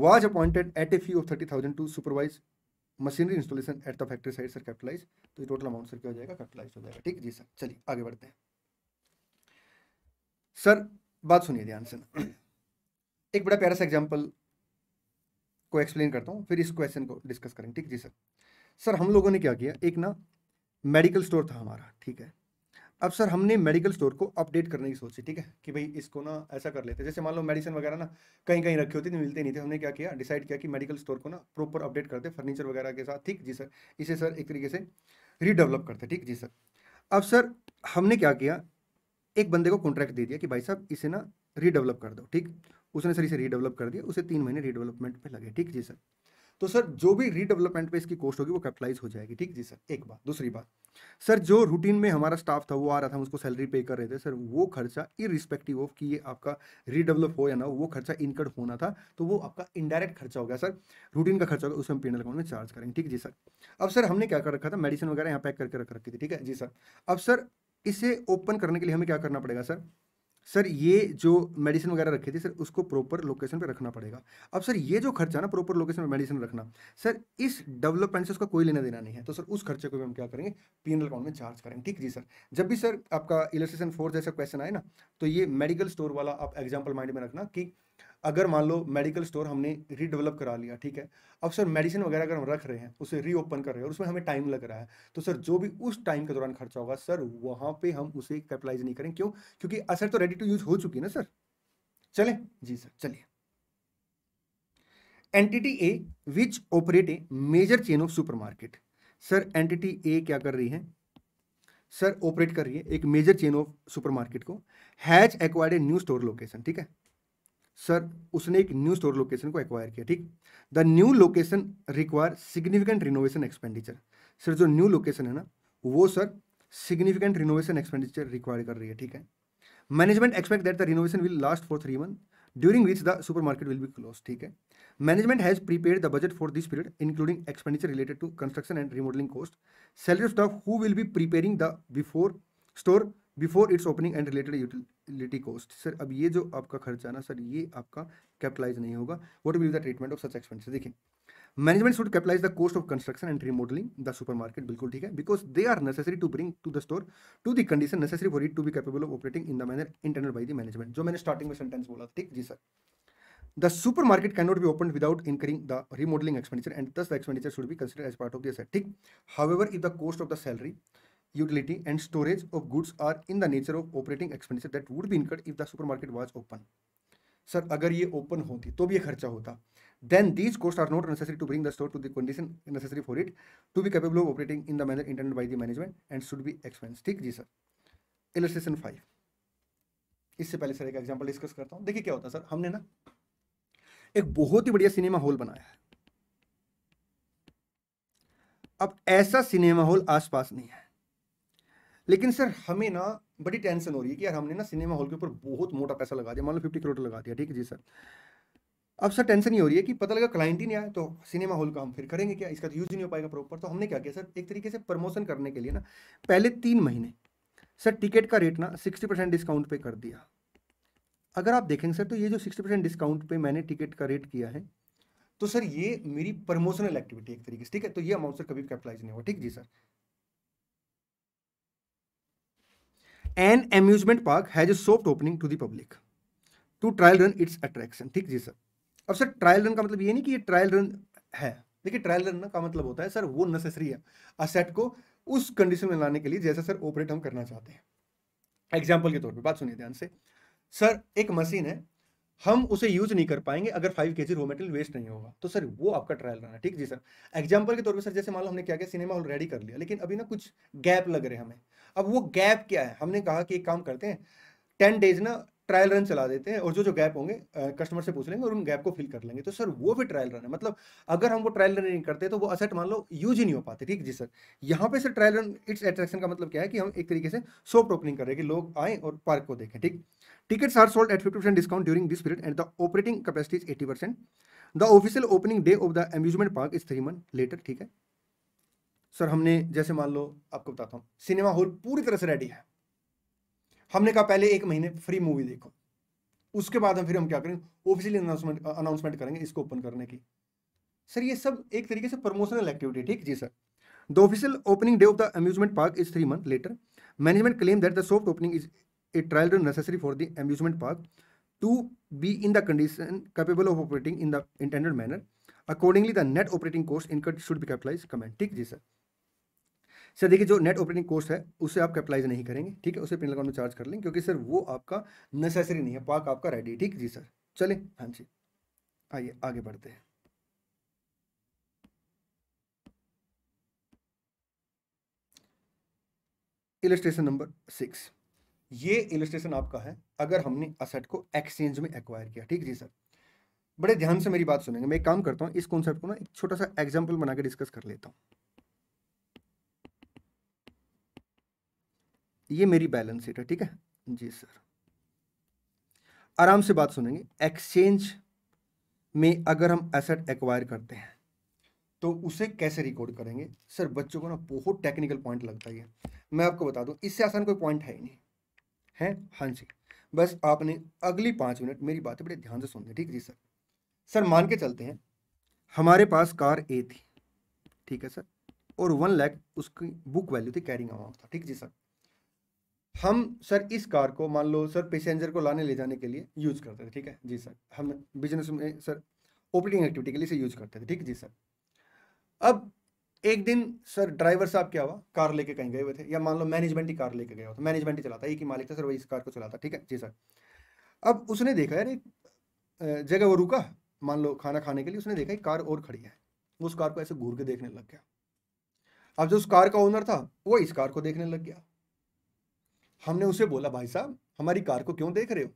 was appointed at a fee of thirty thousand to supervise machinery installation at the factory site sir capitalise तो ये टोटल अमाउंट सर क्या हो जाएगा कैपिटलाइज हो जाएगा ठीक जी सर चलिए आगे बढ़ते हैं सर बात सुनिए ध्यान से एक बड़ा प्यारा सा एग्जाम्पल को एक्सप्लेन करता हूँ फिर इस क्वेश्चन को डिस्कस करेंगे ठीक जी सर सर हम लोगों ने क्या किया एक ना मेडिकल स्टोर था हमारा ठीक है अब सर हमने मेडिकल स्टोर को अपडेट करने की सोची ठीक है कि भाई इसको ना ऐसा कर लेते जैसे मान लो मेडिसिन वगैरह ना कहीं कहीं रखी होती थी मिलते नहीं थे हमने क्या किया डिसाइड किया कि मेडिकल स्टोर को ना प्रॉपर अपडेट करते फर्नीचर वगैरह के साथ ठीक जी सर इसे सर एक तरीके से रीडेवलप करते ठीक जी सर अब सर हमने क्या किया एक बंदे को कॉन्ट्रैक्ट दे दिया कि भाई साहब इसे ना रीडेवलप कर दो ठीक उसने सर इसे रीडेवलप कर दिया उसे तीन महीने रीडेवलपमेंट पर लगे ठीक जी सर तो सर जो भी रीडेवलपमेंट पे इसकी कॉस्ट होगी वो कैपिटलाइज हो जाएगी ठीक जी सर एक बात दूसरी बात सर जो रूटीन में हमारा स्टाफ था वो आ रहा था हम उसको सैलरी पे कर रहे थे सर वो खर्चा इरिस्पेक्टिव ऑफ कि ये आपका रीडेवलप हो या ना वो खर्चा इनकर्ड होना था तो वो आपका इनडायरेक्ट खर्चा हो गया सर रूटीन का खर्चा होगा उसमें पीनल पेनल अकाउंट में चार्ज करेंगे ठीक जी सर अब सर हमने क्या कर रखा था मेडिसिन वगैरह यहाँ पैक करके रख रखी थी ठीक है जी सर अब सर इसे ओपन करने के लिए हमें क्या करना पड़ेगा सर सर ये जो मेडिसिन वगैरह रखी थी सर उसको प्रॉपर लोकेशन पे रखना पड़ेगा अब सर ये जो खर्चा ना प्रॉपर लोकेशन पे मेडिसिन रखना सर इस डेवलपमेंट से उसका कोई लेना देना नहीं है तो सर उस खर्चे को भी हम क्या करेंगे पीनल अकाउंट में चार्ज करेंगे ठीक जी सर जब भी सर आपका इलेक्ट्रेशन फोर जैसा क्वेश्चन आए ना तो ये मेडिकल स्टोर वाला आप एग्जाम्पल माइंड में रखना कि अगर मान लो मेडिकल स्टोर हमने रीडेवलप करा लिया ठीक है अब सर मेडिसिन वगैरह अगर हम रख रहे हैं उसे रीओपन कर रहे हैं और उसमें हमें टाइम लग रहा है तो सर जो भी उस टाइम के दौरान खर्चा होगा सर वहां पे हम उसे कैपिटलाइज नहीं करें क्यों क्योंकि असर तो रेडी टू यूज हो चुकी है ना सर चले जी सर चलिए entity A which operate a major chain of market sir entity A क्या कर रही है सर ऑपरेट कर रही है एक मेजर चेन ऑफ सुपरमार्केट को has acquired a new store location ठीक है सर उसने एक न्यू स्टोर लोकेशन को एक्वायर किया ठीक the new location require significant renovation expenditure sir जो न्यू लोकेशन है ना वो sir significant renovation expenditure require कर रही है ठीक है management expect that the renovation will last for three month during which the super market will be close ठीक है management has prepared the budget for this period including expenditure related to construction and remodelling cost salary staff who will be preparing the before store before its opening and related utility cost sir अब ये जो आपका खर्चा ना सर ये आपका कैपिटलाइज नहीं होगा what will the treatment of such expenses देखिए management should capitalise the cost of construction and remodelling the supermarket बिल्कुल ठीक है because they are necessary to bring to the store to the condition necessary for it to be capable of operating in the manner internal by the management जो मैंने स्टार्टिंग में सेंटेंस बोला ठीक जी sir the super market can not be open without remodeling expenditure expenditure and this expenditure expenditure should भी consider as part of asset. ठीक. Even if the cost of the salary utility and storage of goods are in the nature of operating expenditure that would be incurred if the supermarket was open. Sir अगर ये ओपन होती तो भी ये खर्चा होता then these cost are not necessary to bring the store to the condition necessary for it to be capable of operating in the manner internet by the management and should be expense ठीक जी सर इलस्ट्रेशन फाइव इससे पहले सर एक एग्जाम्पल डिस्कस करता हूँ देखिए क्या होता है सर हमने ना एक बहुत ही बढ़िया सिनेमा हॉल बनाया है अब ऐसा सिनेमा हॉल आसपास नहीं है लेकिन सर हमें ना बड़ी टेंशन हो रही है कि यार हमने ना सिनेमा हॉल के ऊपर बहुत मोटा पैसा लगा दिया मान लो फिफ्टी करोड़ लगा दिया ठीक है जी सर अब सर टेंशन ये हो रही है कि पता लगा क्लाइंट ही नहीं आया तो सिनेमा हॉल का हम फिर करेंगे क्या इसका तो यूज नहीं हो पाएगा प्रॉपर तो हमने क्या किया सर एक तरीके से प्रमोशन करने के लिए ना पहले तीन महीने सर टिकट का रेट ना सिक्सटी परसेंट डिस्काउंट पे कर दिया अगर आप देखेंगे सर तो ये जो सिक्सटी परसेंट डिस्काउंट पे मैंने टिकट का रेट किया है तो सर ये मेरी प्रमोशनल एक्टिविटी एक तरीके से ठीक है तो ये अमाउंट सर कभी कैपिटलाइज नहीं हुआ ठीक जी sir an amusement park has a soft opening to the public to trial run its ठीक जी सर अब सर ट्रायल रन का मतलब ये नहीं कि ये ट्रायल रन है देखिए ट्रायल रन का मतलब होता है सर वो नेसेसरी है असेट को उस कंडीशन में लाने के लिए जैसा सर ऑपरेट हम करना चाहते हैं एग्जाम्पल के तौर पर बात सुनिए ध्यान से सर एक मशीन है हम उसे यूज नहीं कर पाएंगे अगर five K G raw material waste नहीं होगा तो सर वो आपका ट्रायल रहना ठीक जी सर एग्जाम्पल के तौर पर सर जैसे मान लो हमने क्या किया सिनेमा हॉल रेडी कर लिया लेकिन अभी ना कुछ गैप लग रहे हमें अब वो गैप क्या है हमने कहा कि एक काम करते हैं टेन डेज ना ट्रायल रन चला देते हैं और जो जो गैप होंगे कस्टमर से पूछ लेंगे और उन गैप को फिल कर लेंगे तो सर वो भी ट्रायल रन है मतलब अगर हम वो ट्रायल रन नहीं करते तो वो असेट मान लो यूज ही नहीं हो पाते ठीक जी सर यहाँ पे sir trial run its attraction का मतलब क्या है कि हम एक तरीके से सॉफ्ट ओपनिंग कर रहे हैं कि लोग आए और पार्क को देखें ठीक Tickets are sold at 50% discount during this period and the operating capacity is 80%. The official opening day of the amusement park is three month later, ठीक है सर हमने जैसे मान लो आपको बताता हूँ सिनेमा हॉल पूरी तरह से रेडी है हमने कहा पहले एक महीने फ्री मूवी देखो उसके बाद हम फिर हम क्या करेंगे ऑफिशियली अनाउंसमेंट अनाउंसमेंट करेंगे इसको ओपन करने की सर ये सब एक तरीके से प्रमोशनल एक्टिविटी ठीक जी sir the official opening day of the amusement park is three month later management claim that the soft opening is a trial run necessary for the amusement park to be in the condition capable of operating in the intended manner accordingly the net operating costs incur should be capitalise comment ठीक जी सर सर देखिए जो नेट ऑपरेटिंग कोर्स है उसे आप कैपिटलाइज नहीं करेंगे ठीक है उसे पिन अकाउंट में चार्ज कर लें क्योंकि सर वो आपका नेसेसरी नहीं है पार्क आपका रेडी है ठीक जी सर चले हाँ जी आइए आगे बढ़ते हैं इलेस्ट्रेशन नंबर सिक्स ये इलस्ट्रेशन आपका है अगर हमने असेट को एक्सचेंज में एक्वायर किया ठीक जी सर बड़े ध्यान से मेरी बात सुनेंगे मैं एक काम करता हूँ इस कॉन्सेप्ट को ना एक छोटा सा एग्जाम्पल बना के डिस्कस कर लेता हूँ ये मेरी बैलेंस शीट है ठीक है जी सर आराम से बात सुनेंगे एक्सचेंज में अगर हम एसेट एक्वायर करते हैं तो उसे कैसे रिकॉर्ड करेंगे सर बच्चों को ना बहुत टेक्निकल पॉइंट लगता है मैं आपको बता दूं इससे आसान कोई पॉइंट है ही नहीं हैं हाँ जी बस आपने अगली पाँच मिनट मेरी बातें बड़े ध्यान से सुननी ठीक जी सर सर मान के चलते हैं हमारे पास कार ए थी ठीक है सर और वन लैख उसकी बुक वैल्यू थी कैरिंग अमाउंट था ठीक जी सर हम सर इस कार को मान लो सर पैसेंजर को लाने ले जाने के लिए यूज करते थे ठीक है जी सर हम बिजनेस में सर ऑपरेटिंग एक्टिविटी के लिए इसे यूज करते थे ठीक जी सर अब एक दिन सर ड्राइवर साहब क्या हुआ कार लेके कहीं गए हुए थे या मान लो मैनेजमेंट ही कार लेके गया था मैनेजमेंट तो ही चलाता एक ही मालिक था सर वही इस कार को चलाता ठीक है जी सर अब उसने देखा यार एक जगह वो रुका मान लो खाना खाने के लिए उसने देखा एक कार और खड़ी है वो उस कार को ऐसे घूर के देखने लग गया अब जो उस कार का ओनर था वो इस कार को देखने लग गया हमने उसे बोला भाई साहब हमारी कार को क्यों देख रहे हो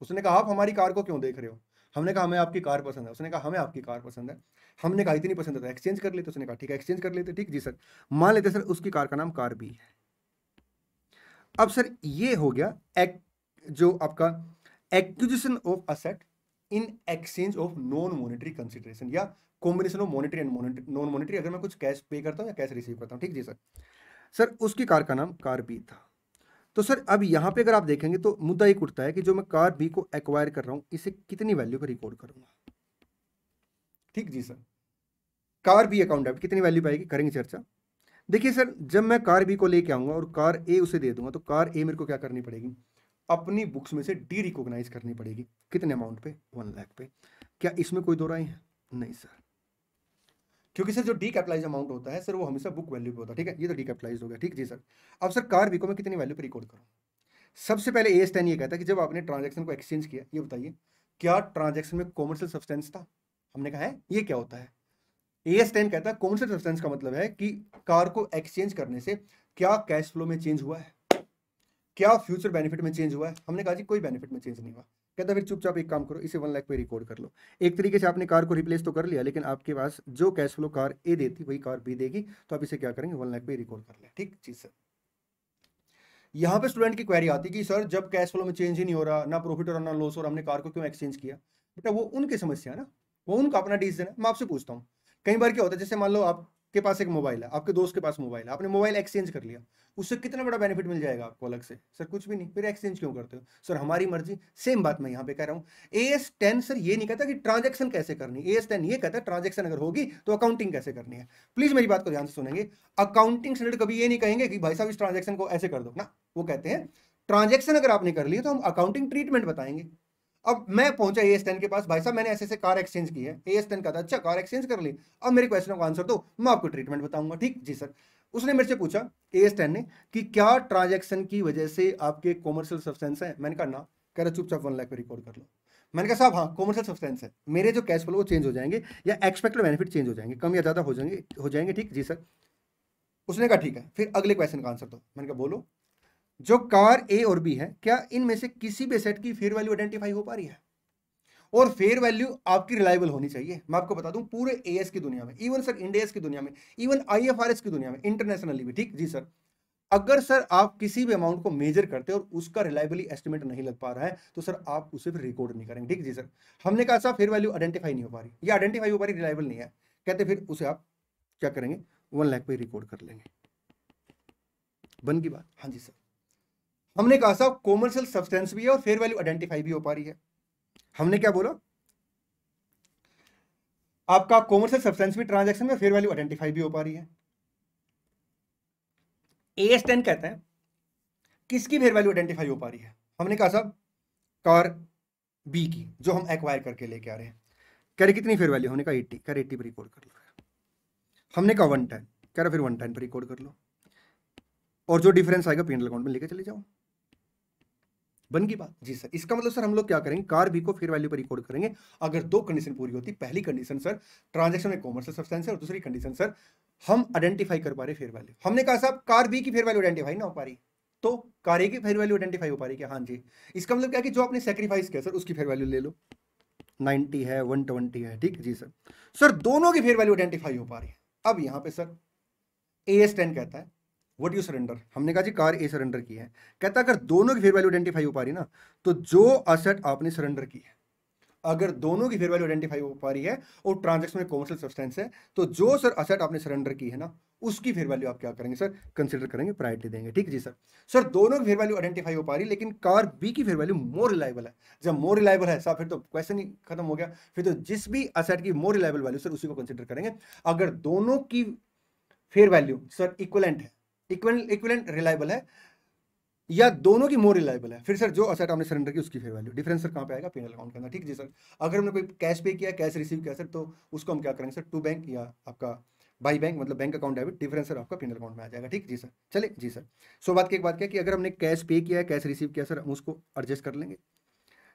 उसने कहा आप हमारी कार को क्यों देख रहे हो हमने कहा हमें आपकी कार पसंद है उसने कहा हमें आपकी कार पसंद है हमने कहा इतनी पसंद है एक्सचेंज तो कर लेते उसने कहा ठीक है एक्सचेंज कर लेते ठीक जी सर मान लेते सर उसकी कार का नाम कार बी है अब सर ये हो गया एक जो आपका acquisition of asset in exchange of non monetary consideration या combination of monetary and non monetary अगर मैं कुछ कैश पे करता हूँ या कैश रिसीव करता हूँ ठीक जी सर सर उसकी कार का नाम कार बी था तो सर अब यहाँ पे अगर आप देखेंगे तो मुद्दा एक उठता है कि जो मैं कार बी को एक्वायर कर रहा हूँ इसे कितनी वैल्यू पर रिकॉर्ड करूँगा ठीक जी सर कार बी अकाउंट है कितनी वैल्यू पाएगी करेंगे चर्चा देखिए सर जब मैं कार बी को लेके आऊँगा और कार ए उसे दे दूंगा तो कार ए मेरे को क्या करनी पड़ेगी अपनी बुक्स में से डी रिकॉग्नाइज करनी पड़ेगी कितने अमाउंट पे वन लाख पे क्या इसमें कोई दो राय है नहीं सर क्योंकि सर जो डी कैपिटलाइज अमाउंट होता है सर वो हमेशा बुक वैल्यू पे होता है ठीक है ये तो डी कैपिटलाइज हो गया ठीक जी सर अब सर कार विको में कितनी वैल्यू पर रिकॉर्ड करूँ सबसे पहले एस टेन ये कहता है कि जब आपने ट्रांजेक्शन को एक्सचेंज किया ये बताइए क्या ट्रांजेक्शन में कॉमर्शियल सब्सटेंस था हमने कहा है ये क्या होता है ए एस टेन कहता है कॉमर्शियल सब्सटेंस का मतलब है कि कार को एक्सचेंज करने से क्या कैश फ्लो में चेंज हुआ है क्या फ्यूचर बेनिफिट में चेंज हुआ है हमने कहा जी कोई बेनिफिट में चेंज नहीं हुआ कहता फिर चुपचाप एक काम करो इसे वन लाख पे रिकॉर्ड कर लो एक तरीके से आपने कार को रिप्लेस तो कर लिया लेकिन आपके पास जो कैश फ्लो कार ए देती वही कार बी देगी तो आप इसे क्या करेंगे वन लाख पे रिकॉर्ड कर ले ठीक चीज़ सर यहाँ पे स्टूडेंट की क्वेरी आती है कि सर जब कैश फ्लो में चेंज ही नहीं हो रहा ना प्रॉफिट और ना लॉस और हमने कार को क्यों एक्सचेंज किया बेटा वो उनकी समस्या है ना वो उनका अपना डिसीजन है मैं आपसे पूछता हूँ कई बार क्या होता है जैसे मान लो आप के पास एक मोबाइल है आपके दोस्त के पास मोबाइल है आपने मोबाइल एक्सचेंज कर लिया उससे कितना बड़ा बेनिफिट मिल जाएगा आपको अलग से सर कुछ भी नहीं फिर एक्सचेंज क्यों करते हो सर हमारी मर्जी सेम बात मैं यहाँ पे कह रहा हूँ ए एस टेन सर ये नहीं कहता कि ट्रांजेक्शन कैसे करनी ए एस टेन ये कहता है ट्रांजेक्शन अगर होगी तो अकाउंटिंग कैसे करनी है प्लीज मेरी बात को ध्यान से सुनेंगे अकाउंटिंग स्टैंडर्ड कभी ये नहीं कहेंगे कि भाई साहब इस ट्रांजेक्शन को ऐसे कर दो ना वो कहते हैं ट्रांजेक्शन अगर आपने कर लिया तो हम अकाउंटिंग ट्रीटमेंट बताएंगे अब मैं पहुंचा ए एस टेन के पास भाई साहब मैंने ऐसे ऐसे कार एक्सचेंज की है ए एस टेन का था अच्छा कार एक्सचेंज कर ली अब मेरे क्वेश्चन का आंसर दो तो मैं आपको ट्रीटमेंट बताऊंगा ठीक जी सर उसने मेरे से पूछा ए एस टेन ने कि क्या ट्रांजेक्शन की वजह से आपके कॉमर्शियल सब्सटेंस है मैंने कहा ना कह रहा चुपचाप वन लाख पे रिकॉर्ड कर लो मैंने कहा साहब हाँ कॉमर्शियल सब्सटेंस है मेरे जो कैश फ्लो वो चेंज हो जाएंगे या एक्सपेक्टेड बेनिफिट चेंज हो जाएंगे कम या ज़्यादा हो जाएंगे हो जाएंगे ठीक जी सर उसने कहा ठीक है फिर अगले क्वेश्चन का आंसर दो मैंने कहा बोलो जो कार ए और बी है क्या इनमें से किसी भी सेट की फेयर वैल्यू आइडेंटिफाई हो पा रही है और फेयर वैल्यू आपकी रिलायबल होनी चाहिए मैं आपको बता दूं पूरे ए की दुनिया में इवन सर इंडिया की दुनिया में इवन आईएफआरएस की दुनिया में इंटरनेशनली भी ठीक जी सर अगर सर आप किसी भी अमाउंट को मेजर करते हैं और उसका रिलायबली एस्टिमेट नहीं लग पा रहा है तो सर आप उसे फिर रिकॉर्ड नहीं करेंगे ठीक जी सर हमने कहा सर फेयर वैल्यू आइडेंटिफाई नहीं हो पा रही या आइडेंटिफाई हो पा रही रिलायबल नहीं है कहते फिर उसे आप क्या करेंगे वन लैख पर रिकॉर्ड कर लेंगे बन की बात हाँ जी सर हमने कहा साहब कॉमर्शियल सब्सटेंस भी है और फेयर वैल्यू आइडेंटिफाई भी हो पा रही है हमने क्या बोला आपका कॉमर्शियल सब्सटेंस भी ट्रांजैक्शन में फेयर वैल्यू आइडेंटिफाई भी हो पा रही है एस टेन कहते हैं किसकी फेयर वैल्यू आइडेंटिफाई हो पा रही है हमने कहा साहब कार बी की जो हम एक्वायर करके लेके आ रहे हैं कह रहे कितनी फेयर वैल्यू हमने कहा एट्टी कह रहे एट्टी पर रिकॉर्ड कर लो हमने कहा वन टेन कह रहा फिर वन टेन पर रिकॉर्ड कर लो और जो डिफरेंस आएगा पेनल अकाउंट में लेकर चले जाओ बन गई बात जी सर इसका मतलब सर हम लोग क्या करेंगे कार बी को फेयर वैल्यू पर रिकॉर्ड करेंगे अगर दो कंडीशन पूरी होती पहली कंडीशन सर ट्रांजेक्शन में कॉमर्शियल सब्सटेंस है और दूसरी कंडीशन सर हम आइडेंटिफाई कर पा रहे फेयर वैल्यू हमने कहा साहब कार बी की फेयर वैल्यू आइडेंटिफाई ना हो पा रही तो कार ए की फेयर वैल्यू आइडेंटिफाई हो पा रही क्या हाँ जी इसका मतलब क्या कि जो आपने सेक्रीफाइस किया सर उसकी फेयर वैल्यू ले लो 90 है 120 है ठीक जी सर सर दोनों की फेयर वैल्यू आइडेंटिफाई हो पा रही है अब यहाँ पे सर ए एस टेन कहता है वट यू सरेंडर हमने कहा जी कार ए सरेंडर की है कहता अगर दोनों की फेयर वैल्यू आइडेंटिफाई हो पा रही ना तो जो असेट आपने सरेंडर की है अगर दोनों की फेयर वैल्यू आइडेंटिफाई हो पा रही है और ट्रांजेक्शन में कॉमर्शियल सब्सटेंस है तो जो सर असेट आपने सरेंडर की है ना उसकी फेयर वैल्यू आप क्या करेंगे सर कंसिडर करेंगे प्रायोरिटी देंगे ठीक जी सर सर दोनों की फेयर वैल्यू आइडेंटिफाई हो पा रही लेकिन कार बी की फेयर वैल्यू मोर रिलायबल है जब मोर रिलायबल है सर फिर तो क्वेश्चन ही खत्म हो गया फिर तो जिस भी असेट की मोर रिलायबल वैल्यू सर उसी को कंसिडर करेंगे अगर दोनों की फेयर वैल्यू सर इक्वलेंट है इक्वलेंट इक्वलेंट रिलायबल है या दोनों की मोर रिलायबल है फिर सर जो असेट आपने सरेंडर की उसकी फेयर वैल्यू डिफरेंस सर कहाँ पे आएगा पेनल अकाउंट के अंदर ठीक जी सर अगर हमने कोई कैश पे किया कैश रिसीव किया सर तो उसको हम क्या करेंगे सर टू बैंक या आपका बाई बैंक मतलब bank account debit difference sir आपका पेनल अकाउंट में आ जाएगा ठीक जी सर चले जी सर सो बात की एक बात क्या कि अगर हमने कैश पे किया है कैश रिसीव किया सर हम उसको एडजस्ट कर लेंगे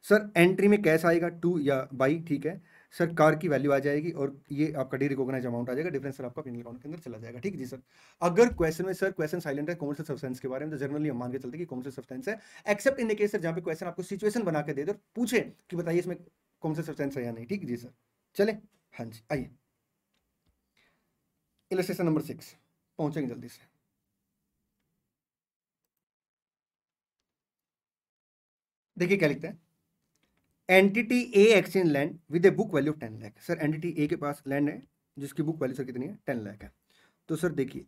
सर एंट्री में कैश आएगा टू या बाई ठीक है सर कार की वैल्यू आ जाएगी और ये आपका डी रिकॉग्नाइज अमाउंट आ जाएगा डिफरेंस सर आपका पेनल अकाउंट के अंदर चला जाएगा ठीक जी सर अगर क्वेश्चन में सर क्वेश्चन साइलेंट है कौन से सब्सटेंस के बारे में तो जनरली हम मान के चलते कि कौन से सब्सटेंस है एक्सेप्ट इन केस सर जहाँ पे क्वेश्चन आपको सिचुएशन बना के दे और पूछे कि बताइए इसमें कौन सा सब्सटेंस है या नहीं ठीक जी सर चले हाँ जी आइए इलेस्टेशन नंबर सिक्स पहुंचेंगे जल्दी से देखिए क्या लिखते हैं entity A exchange land with a book value ten lakh sir entity A के पास लैंड है जिसकी बुक वैल्यू सर कितनी है टेन लैख है तो सर देखिए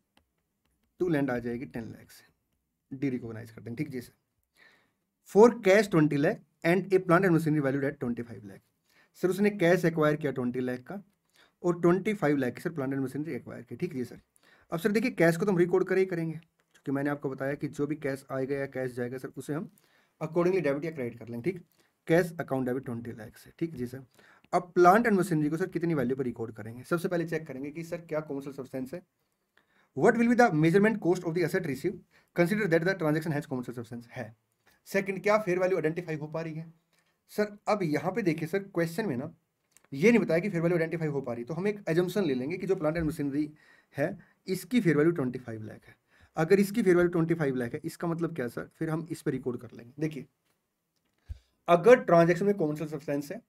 टू लैंड आ जाएगी टेन लैख से डी रिकोगनाइज कर देंगे ठीक जी sir for cash twenty lakh and a plant and machinery value that twenty five lakh sir उसने कैश एक्वायर किया ट्वेंटी लैख का और twenty five lakh sir plant and machinery acquire की ठीक जी सर अब सर देखिए कैश को तो हम रिकॉर्ड करें ही करेंगे क्योंकि मैंने आपको बताया कि जो भी कैश आएगा या कैश जाएगा सर उसे हम अकॉर्डिंगली डेबिट या क्रेडिट कर लेंगे ठीक cash account debit twenty lakh से ठीक जी सर अब प्लांट एंड मशीनरी को सर कितनी वैल्यू पर रिकॉर्ड करेंगे सबसे पहले चेक करेंगे कि सर क्या कॉमर्शियल सब्सटेंस है what will be the measurement cost of the asset receive consider that the transaction has commercial substance है सेकंड क्या फेयर वैल्यू आइडेंटिफाई हो पा रही है सर अब यहाँ पे देखिए सर क्वेश्चन में ना ये नहीं बताया कि फेयर वैल्यू आइडेंटिफाई हो पा रही तो हम एक एजम्पन ले लेंगे कि जो प्लांट एंड मशीनरी है इसकी fair value twenty five lakh है अगर इसकी fair value twenty five lakh है इसका मतलब क्या सर फिर हम इस पर रिकॉर्ड कर लेंगे देखिए अगर ट्रांजेक्शन में कॉमन सेल सब्सटेंस है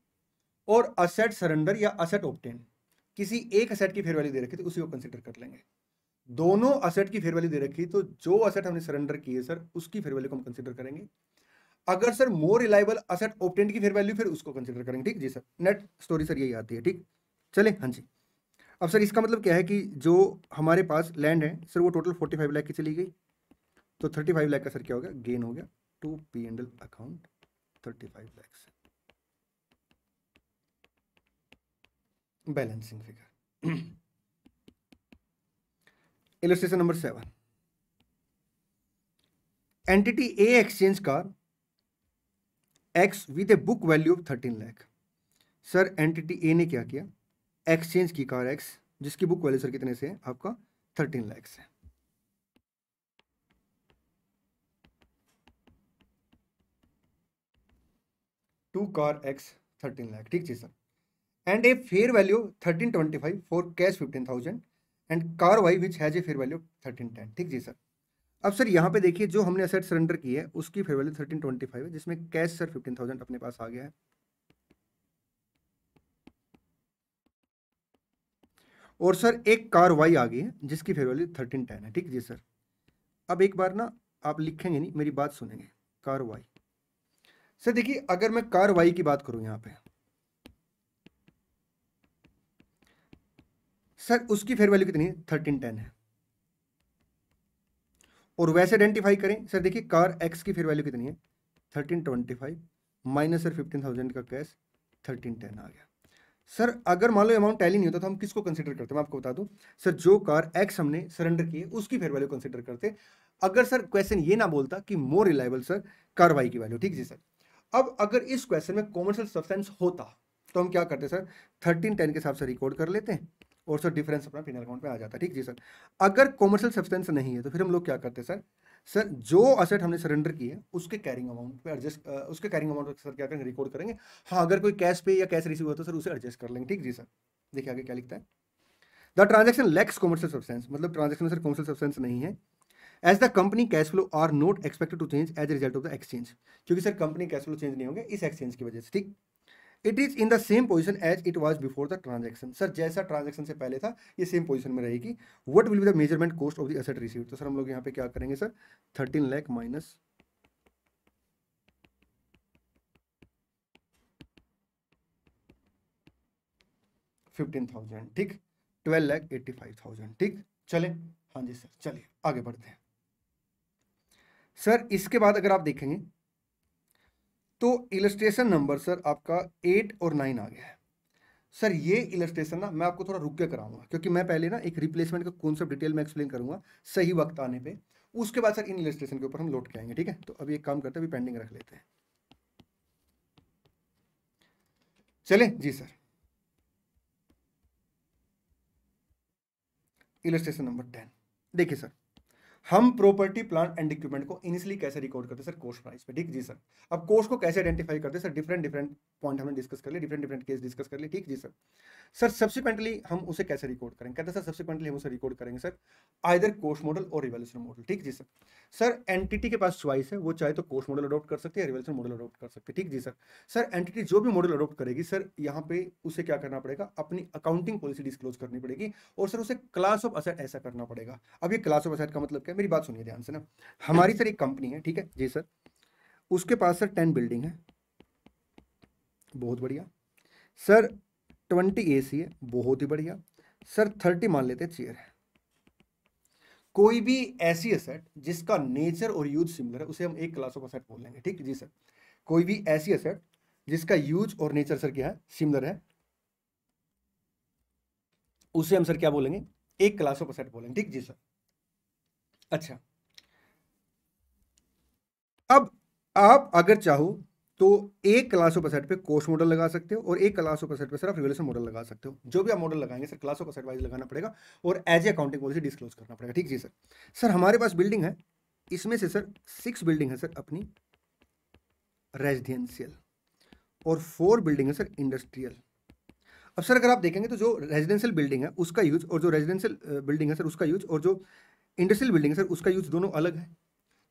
और असेट सरेंडर या असेट ऑप्टेन किसी एक असेट की फेयर वैल्यू दे रखी थी उसी को कंसिडर कर लेंगे दोनों असेट की फेयर वैल्यू दे रखी तो जो असेट हमने सरेंडर किए सर उसकी फेयर वैल्यू को हम कंसिडर करेंगे अगर sir more reliable asset obtain की फेयर वैल्यू फिर उसको कंसिडर करेंगे ठीक जी सर नेट स्टोरी सर यही आती है ठीक चले हाँ जी अब सर इसका मतलब क्या है कि जो हमारे पास लैंड है सर वो टोटल फोर्टी फाइव लाख की चली गई तो थर्टी फाइव लाख का सर क्या हो गया गेन हो गया to P and L account 35 lakh balancing figure illustration number seven entity A exchange का X with a book value of thirteen lakh sir entity A ने क्या किया एक्सचेंज की कार एक्स जिसकी बुक वैल्यू सर कितने से आपका थर्टीन लाख से to car X thirteen lakh ठीक जी sir and a fair value thirteen twenty five for cash fifteen thousand and car Y which has a fair value thirteen ten ठीक जी सर अब सर यहाँ पे देखिए जो हमने असेट सरेंडर की है उसकी fair value thirteen twenty five है जिसमें कैश सर फिफ्टीन थाउजेंड अपने पास आ गया है और सर एक कार वाई आ गई है जिसकी फेयर वैल्यू थर्टीन टेन है ठीक जी सर अब एक बार ना आप लिखेंगे नहीं मेरी बात सुनेंगे कार वाई सर देखिए अगर मैं कार्रवाई की बात करूं यहां पे सर उसकी फेयर वैल्यू कितनी है थर्टीन टेन है और वैसे आइडेंटिफाई करें सर देखिए कार एक्स की फेयर वैल्यू कितनी है thirteen twenty five minus sir fifteen thousand का कैश थर्टीन टेन आ गया सर अगर मान लो अमाउंट टैली नहीं होता तो हम किसको कंसिडर करते हैं मैं आपको बता दूं सर जो कार एक्स हमने सरेंडर की है उसकी फेयर वैल्यू कंसिडर करते अगर सर क्वेश्चन ये ना बोलता कि मोर रिलायबल सर कार्रवाई की वैल्यू ठीक जी सर अब अगर इस क्वेश्चन में कॉमर्शियल सब्सटेंस होता तो हम क्या करते सर थर्टीन टेन के हिसाब से रिकॉर्ड कर लेते हैं और सर डिफरेंस अपना फिनल अकाउंट पे आ जाता है ठीक जी सर अगर कॉमर्शियल सब्सटेंस नहीं है तो फिर हम लोग क्या करते सर सर जो असेट हमने सरेंडर किए उसके कैरिंग अमाउंट पे एडजस्ट उसके कैरिंग अमाउंट सर क्या करेंगे रिकॉर्ड करेंगे हाँ अगर कोई कैश पे या कैश रिसीव होता है सर उसे एडजस्ट कर लेंगे ठीक जी सर देखिए आगे क्या लिखता है the transaction lacks commercial substance मतलब ट्रांजेक्शन में सर कॉमर्शियल सब्सटेंस नहीं है as the company cash flow are not expected to change as a result of the exchange क्योंकि sir company cash flow change नहीं होंगे इस एक्सचेंज की वजह से ठीक it is in the same position as it was before the transaction sir जैसा ट्रांजेक्शन से पहले था ये सेम पोजीशन में रहेगी what will be the measurement cost of the asset receive तो सर हम लोग यहाँ पे क्या करेंगे sir thirteen lakh minus fifteen thousand ठीक twelve lakh eighty five thousand ठीक चले हाँ जी सर चलिए आगे बढ़ते हैं सर इसके बाद अगर आप देखेंगे तो इलस्ट्रेशन नंबर सर आपका एट और नाइन आ गया है सर ये इलस्ट्रेशन ना मैं आपको थोड़ा रुक के कराऊंगा क्योंकि मैं पहले ना एक रिप्लेसमेंट का कौन सा डिटेल में एक्सप्लेन करूंगा सही वक्त आने पे उसके बाद सर इन इलस्ट्रेशन के ऊपर हम लौट के आएंगे ठीक है तो अभी एक काम करते हैं अभी पेंडिंग रख लेते हैं चले जी सर इलस्ट्रेशन नंबर टेन देखिए सर हम प्रॉपर्टी प्लांट एंड इक्विपमेंट को इनिशियली कैसे रिकॉर्ड करते हैं सर कोस्ट प्राइस पे ठीक जी सर अब कोस्ट को कैसे आइडेंटिफाई करते हैं सर डिफरेंट डिफरेंट पॉइंट हमने डिस्कस कर लिए डिफरेंट डिफरेंट केस डिस्कस कर लिए ठीक जी सर सर सब्सिक्वेंटली हम उसे कैसे रिकॉर्ड करेंगे कहते सर सब्सिक्वेंटली हम उसे रिकॉर्ड करेंगे सर आइर कोस्ट मॉडल और रिवोल्यूशन मॉडल ठीक जी सर सर एंटिटी के पास च्वाइस है वो चाहे तो कोस्ट मॉडल अडॉप्ट कर सकते हैं रिवोल्यूशन मॉडल अडॉप्ट कर सकते हैं ठीक जी सर सर एंटिटी जो भी मॉडल अडॉप्ट करेगी सर यहाँ पे उसे क्या करना पड़ेगा अपनी अकाउंटिंग पॉलिसी डिस्क्लोज करनी पड़ेगी और सर उसे क्लास ऑफ असेट ऐसा करना पड़ेगा अब ये क्लास ऑफ असेट का मतलब क्या है मेरी बात सुनिए ध्यान से ना हमारी सर एक कंपनी है ठीक है जी सर उसके पास सर टेन बिल्डिंग है बहुत बढ़िया सर ट्वेंटी ए है बहुत ही बढ़िया सर थर्टी मान लेते चेयर है कोई भी ऐसी असेट जिसका नेचर और यूज सिमिलर है उसे हम एक क्लास ऑफ असेट बोल लेंगे ठीक जी सर कोई भी ऐसी असेट जिसका यूज और नेचर सर क्या है सिमिलर है उसे हम सर क्या बोलेंगे एक क्लास ऑफ असेट बोलेंगे ठीक जी सर अच्छा अब आप अगर चाहो तो एक क्लास ऑफ असेट पे कोर्स मॉडल लगा सकते हो और एक क्लास ऑफ असेट पे सर आप रिवोल्यूशन मॉडल लगा सकते हो जो भी आप मॉडल लगाएंगे sir class of asset wise लगाना पड़ेगा और as a accounting policy disclose करना पड़ेगा ठीक जी सर सर हमारे पास बिल्डिंग है इसमें से सर सिक्स बिल्डिंग है सर अपनी रेजिडेंशियल और फोर बिल्डिंग है सर इंडस्ट्रियल अब सर अगर आप देखेंगे तो जो रेजिडेंशियल बिल्डिंग है उसका यूज और जो रेजिडेंशियल बिल्डिंग है सर उसका यूज और जो इंडस्ट्रियल बिल्डिंग सर उसका यूज दोनों अलग है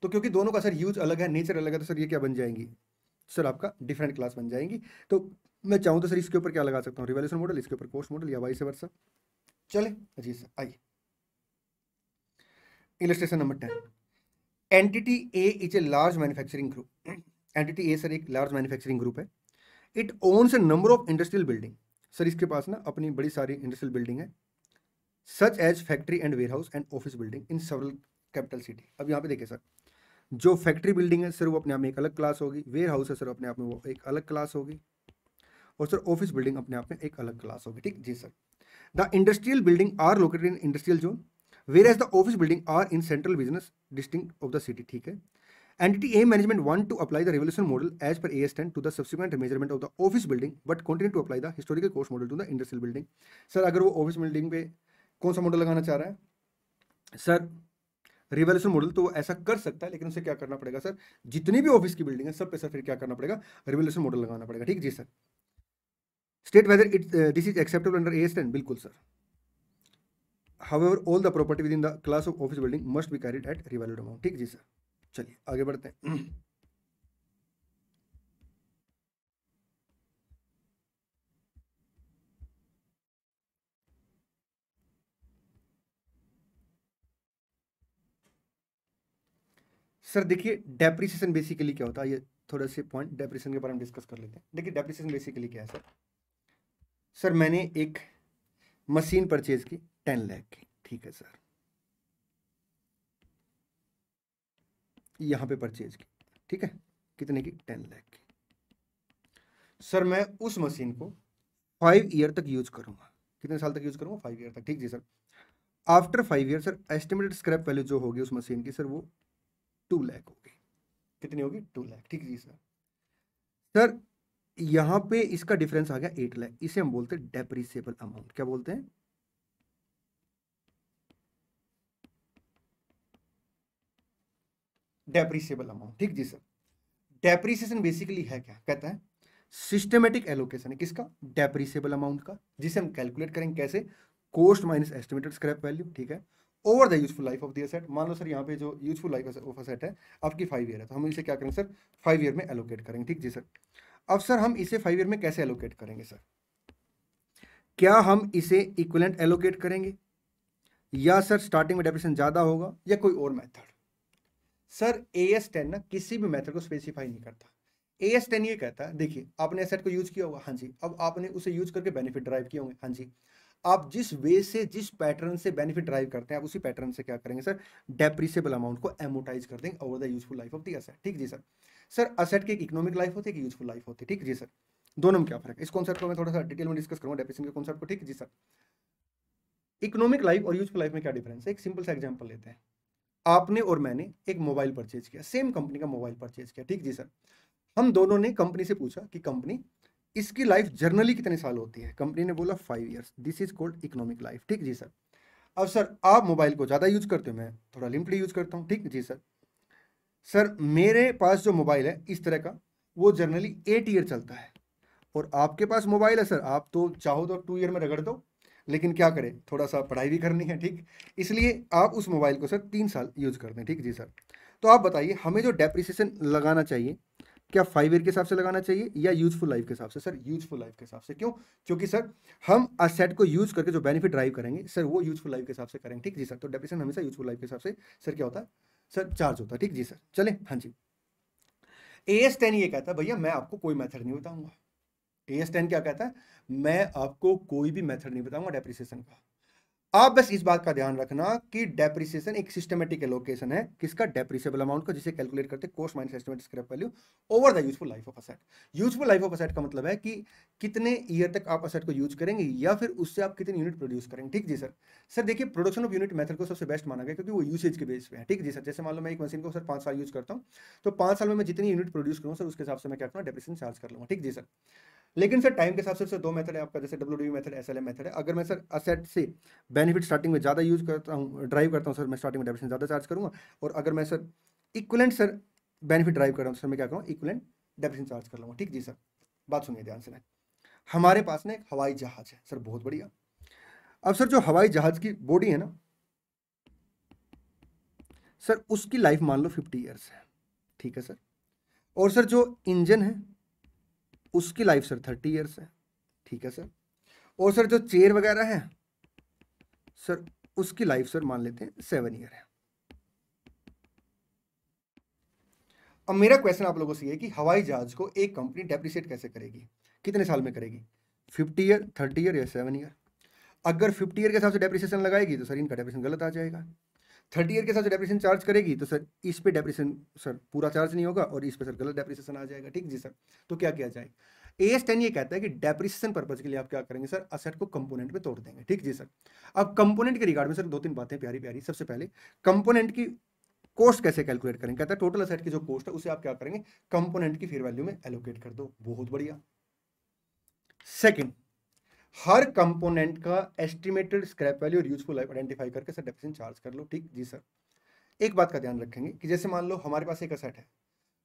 तो क्योंकि दोनों का सर यूज अलग है नेचर अलग है तो सर ये क्या बन जाएंगी सर आपका डिफरेंट क्लास बन जाएंगी तो मैं चाहूँ तो सर इसके ऊपर क्या लगा सकता हूँ रिवेल्यूशन मॉडल इसके ऊपर कोर्स मॉडल या से वर्षा चले जी सर आइए illustration number ten entity A is a large manufacturing group entity A sir एक लार्ज मैन्युफैक्चरिंग ग्रुप है it owns a number of industrial building sir इसके पास ना अपनी बड़ी सारी इंडस्ट्रियल बिल्डिंग है such as factory and warehouse and office building in several capital city अब यहाँ पे देखिए सर जो फैक्ट्री बिल्डिंग है सर वो अपने आप में एक अलग क्लास होगी वेयर हाउस है सर अपने आप में वो एक अलग क्लास होगी और सर ऑफिस बिल्डिंग अपने आप में एक अलग क्लास होगी ठीक जी sir the industrial building are located in industrial zone whereas the office building are in central business district of the city ठीक है Entity management management to to the the model as पर S ten to the subsequent measurement of the office building but continue to apply the historical course model to the industrial building sir अगर वो ऑफिस बिल्डिंग पे कौन सा मॉडल लगाना चाह रहा है सर रिवेल्यूशन मॉडल तो वो ऐसा कर सकता है लेकिन उसे क्या करना पड़ेगा सर जितनी भी ऑफिस की बिल्डिंग है सब पे सर फिर क्या करना पड़ेगा रिवेल्यूशन मॉडल लगाना पड़ेगा ठीक जी sir state whether it this is acceptable under S ten बिल्कुल sir ever all the property within the class of office building must be carried at revalued amount ठीक जी सर चलिए आगे बढ़ते हैं सर देखिए डेप्रिसिएशन बेसिकली क्या होता है ये थोड़ा से पॉइंट डेप्रिसिएशन के बारे में डिस्कस कर लेते हैं देखिए डेप्रिसिएशन बेसिकली क्या है सर सर मैंने एक मशीन परचेज की टेन लैख की ठीक है सर यहाँ पे परचेज की ठीक है कितने की टेन लैख की सर मैं उस मशीन को फाइव ईयर तक यूज करूँगा कितने साल तक यूज करूँगा फाइव ईयर तक ठीक जी sir after five year sir estimated scrap value जो होगी उस मशीन की सर वो टू लैख होगी कितनी होगी टू लैख ठीक जी सर सर यहाँ पे इसका डिफरेंस आ गया एट लैख इसे हम बोलते हैं डेप्रिसिएबल अमाउंट क्या बोलते हैं डेप्रिसिएबल अमाउंट ठीक जी सर डेप्रिसिएशन बेसिकली है क्या कहता है सिस्टमेटिक एलोकेशन है किसका डेप्रिसिएबल अमाउंट का जिसे हम कैलकुलेट करेंगे कैसे cost minus estimated scrap value ठीक है over the useful life of the asset मान लो सर यहाँ पे जो यूजफुल लाइफ ऑफ असेट है आपकी फाइव ईयर है तो हम इसे क्या करेंगे सर फाइव ईयर में एलोकेट करेंगे ठीक जी सर अब सर हम इसे फाइव ईयर में कैसे एलोकेट करेंगे सर क्या हम इसे इक्वलेंट एलोकेट करेंगे या सर स्टार्टिंग में डेप्रेशन ज़्यादा होगा या कोई और method sir A S ten ना किसी भी मेथड को स्पेसिफाई नहीं करता ए एस टेन ये कहता है देखिए आपने एसेट को यूज़ किया होगा हाँ जी अब आपने उसे यूज करके बेनिफिट ड्राइव किए होंगे हाँ जी आप जिस वे से जिस पैटर्न से बेनिफिट ड्राइव करते हैं आप उसी पैटर्न से क्या करेंगे सर डेप्रिसेबल अमाउंट को एमोटाइज कर देंगे over the useful life of the asset ठीक जी सर सर असेट की एक इकोनॉमिक लाइफ होती है कि यूजफुल लाइफ होती है ठीक जी सर दोनों में क्या फर्क है इस कॉन्सेप्ट को मैं थोड़ा सा डिटेल में डिस्कस करूँगा डेप्रिसिएशन के कॉन्सेप्ट को ठीक जी सर इकोनॉमिक लाइफ और यूजफुल लाइफ में क्या डिफरेंस है एक सिंपल सा एग्जाम्पल लेते हैं आपने और मैंने एक मोबाइल परचेज किया सेम कंपनी का मोबाइल परचेज किया ठीक जी सर हम दोनों ने कंपनी से पूछा कि कंपनी इसकी लाइफ जर्नली कितने साल होती है कंपनी ने बोला five years this is called economic life ठीक जी सर अब सर आप मोबाइल को ज़्यादा यूज करते हो मैं थोड़ा लिमिटेड यूज करता हूँ ठीक जी सर सर मेरे पास जो मोबाइल है इस तरह का वो जर्नली एट ईयर चलता है और आपके पास मोबाइल है सर आप तो चाहो तो टू ईयर में रगड़ दो लेकिन क्या करें थोड़ा सा पढ़ाई भी करनी है ठीक इसलिए आप उस मोबाइल को सर तीन साल यूज कर दें ठीक जी सर तो आप बताइए हमें जो डेप्रिसिएशन लगाना चाहिए क्या फाइव ईयर के हिसाब से लगाना चाहिए या यूजफुल लाइफ के हिसाब से सर यूजफुल लाइफ के हिसाब से क्यों क्योंकि सर हम असेट को यूज करके जो बेनिफिट ड्राइव करेंगे सर वो यूजफुल लाइफ के हिसाब से करेंगे ठीक जी सर तो डेपिशन हमेशा यूजफुल लाइफ के हिसाब से सर क्या होता है सर चार्ज होता है ठीक जी सर चले हाँ जी ए एस टेन ये कहता है भैया मैं आपको कोई मैथड नहीं बताऊंगा ए एस टेन क्या कहता है मैं आपको कोई भी मैथड नहीं बताऊंगा डेप्रिसिएशन का आप बस इस बात का ध्यान रखना कि डेप्रिसिएशन एक सिस्टमेटिक एलोकेशन है किसका डेप्रिसिएबल अमाउंट का जिसे कैलकुलेट करते हैं cost minus estimate scrap value over the useful life of asset useful life of asset का मतलब है कि कितने ईयर तक आप असेट को यूज करेंगे या फिर उससे आप कितने यूनिट प्रोड्यूस करेंगे ठीक जी सर सर देखिए प्रोडक्शन ऑफ यूनिट मेथड को सबसे बेस्ट माना गया क्योंकि वो यूसेज के बेस पे है ठीक जी सर जैसे मान लो मैं एक मशीन को सर पांच साल यूज करता हूँ तो पांच साल में मैं जितनी यूनिट प्रोड्यूस करूँ सर उसके हिसाब से मैं क्या करूँ डेप्रिसिएशन चार्ज कर लूँगा ठीक जी सर लेकिन सर टाइम के हिसाब से सर दो मेथड है आपका जैसे W D method S L M method है अगर मैं सर असेट से बेनिफिट स्टार्टिंग में ज़्यादा यूज करता हूँ ड्राइव करता हूँ सर मैं स्टार्टिंग में डेबिट ज़्यादा चार्ज करूँगा और अगर मैं sir equivalent sir benefit drive कर रहा हूँ सर मैं क्या करूँ इक्वलेंट डेबिट चार्ज कर लूँगा ठीक जी सर बात सुनिए ध्यान से हमारे पास ना एक हवाई जहाज है सर बहुत बढ़िया अब सर जो हवाई जहाज की बॉडी है ना सर उसकी लाइफ मान लो फिफ्टी ईयर्स है ठीक है सर और सर जो इंजन है उसकी लाइफ सर थर्टी ईयर्स है ठीक है सर और सर जो चेयर वगैरह है सर उसकी लाइफ सर मान लेते हैं सेवन ईयर है अब मेरा क्वेश्चन आप लोगों से ये कि हवाई जहाज को एक कंपनी डेप्रिशिएट कैसे करेगी कितने साल में करेगी फिफ्टी ईयर थर्टी ईयर या सेवन ईयर अगर फिफ्टी ईयर के हिसाब से डेप्रिसिएशन लगाएगी तो सर इनका डेप्रिसिएशन गलत आ जाएगा थर्ड ईयर के साथ जो डेप्रेशन चार्ज करेगी तो सर इस पे डेप्रेशन सर पूरा चार्ज नहीं होगा और इस पे सर गलत डेप्रेशन आ जाएगा ठीक जी सर तो क्या किया जाए ए एस टेन ये कहता है कि डेप्रिसिएशन पर्पज के लिए आप क्या करेंगे सर असेट को कंपोनेंट में तोड़ देंगे ठीक जी सर अब कंपोनेंट के रिगार्ड में सर दो तीन बातें प्यारी प्यारी सबसे पहले कंपोनेंट की कॉस्ट कैसे कैलकुलेट करेंगे कहता है टोटल असेट की जो कॉस्ट है उसे आप क्या करेंगे कंपोनेंट की फेयर वैल्यू में एलोकेट कर दो बहुत बढ़िया सेकेंड हर कंपोनेंट का एस्टिमेटेड स्क्रैप वैल्यू और यूजफुल लाइफ आइडेंटिफाई करके सर डेप्रिसिएशन चार्ज कर लो ठीक जी सर एक बात का ध्यान रखेंगे कि जैसे मान लो हमारे पास एक असेट है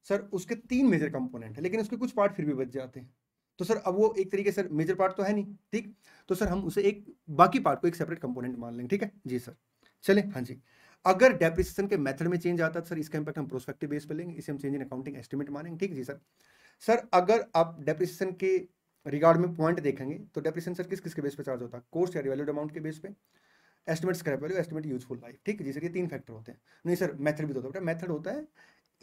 सर उसके तीन मेजर कंपोनेंट है लेकिन उसके कुछ पार्ट फिर भी बच जाते हैं तो सर अब वो एक तरीके से मेजर पार्ट तो है नहीं ठीक तो सर हम उसे एक बाकी पार्ट को एक सेपरेट कंपोनेंट मान लेंगे ठीक है जी सर चले हाँ जी अगर डेप्रिसिएशन के मेथड में चेंज आता है तो सर इसका इंपैक्ट हम प्रोस्पेक्टिव बेस पे लेंगे इसे हम चेंज इन अकाउंटिंग एस्टिमेट मानेंगे ठीक जी सर सर अगर आप डेप्रिसिएशन के रिगार्ड में पॉइंट देखेंगे तो डेप्रेशन सर किस किस के बेस पर चार्ज होता है कोर्स या रिवेल्यूड अमाउंट के बेस पे estimate scrap value estimate useful life ठीक है जी सर ये तीन फैक्टर होते हैं नहीं सर मेथड भी होता है मेथड होता है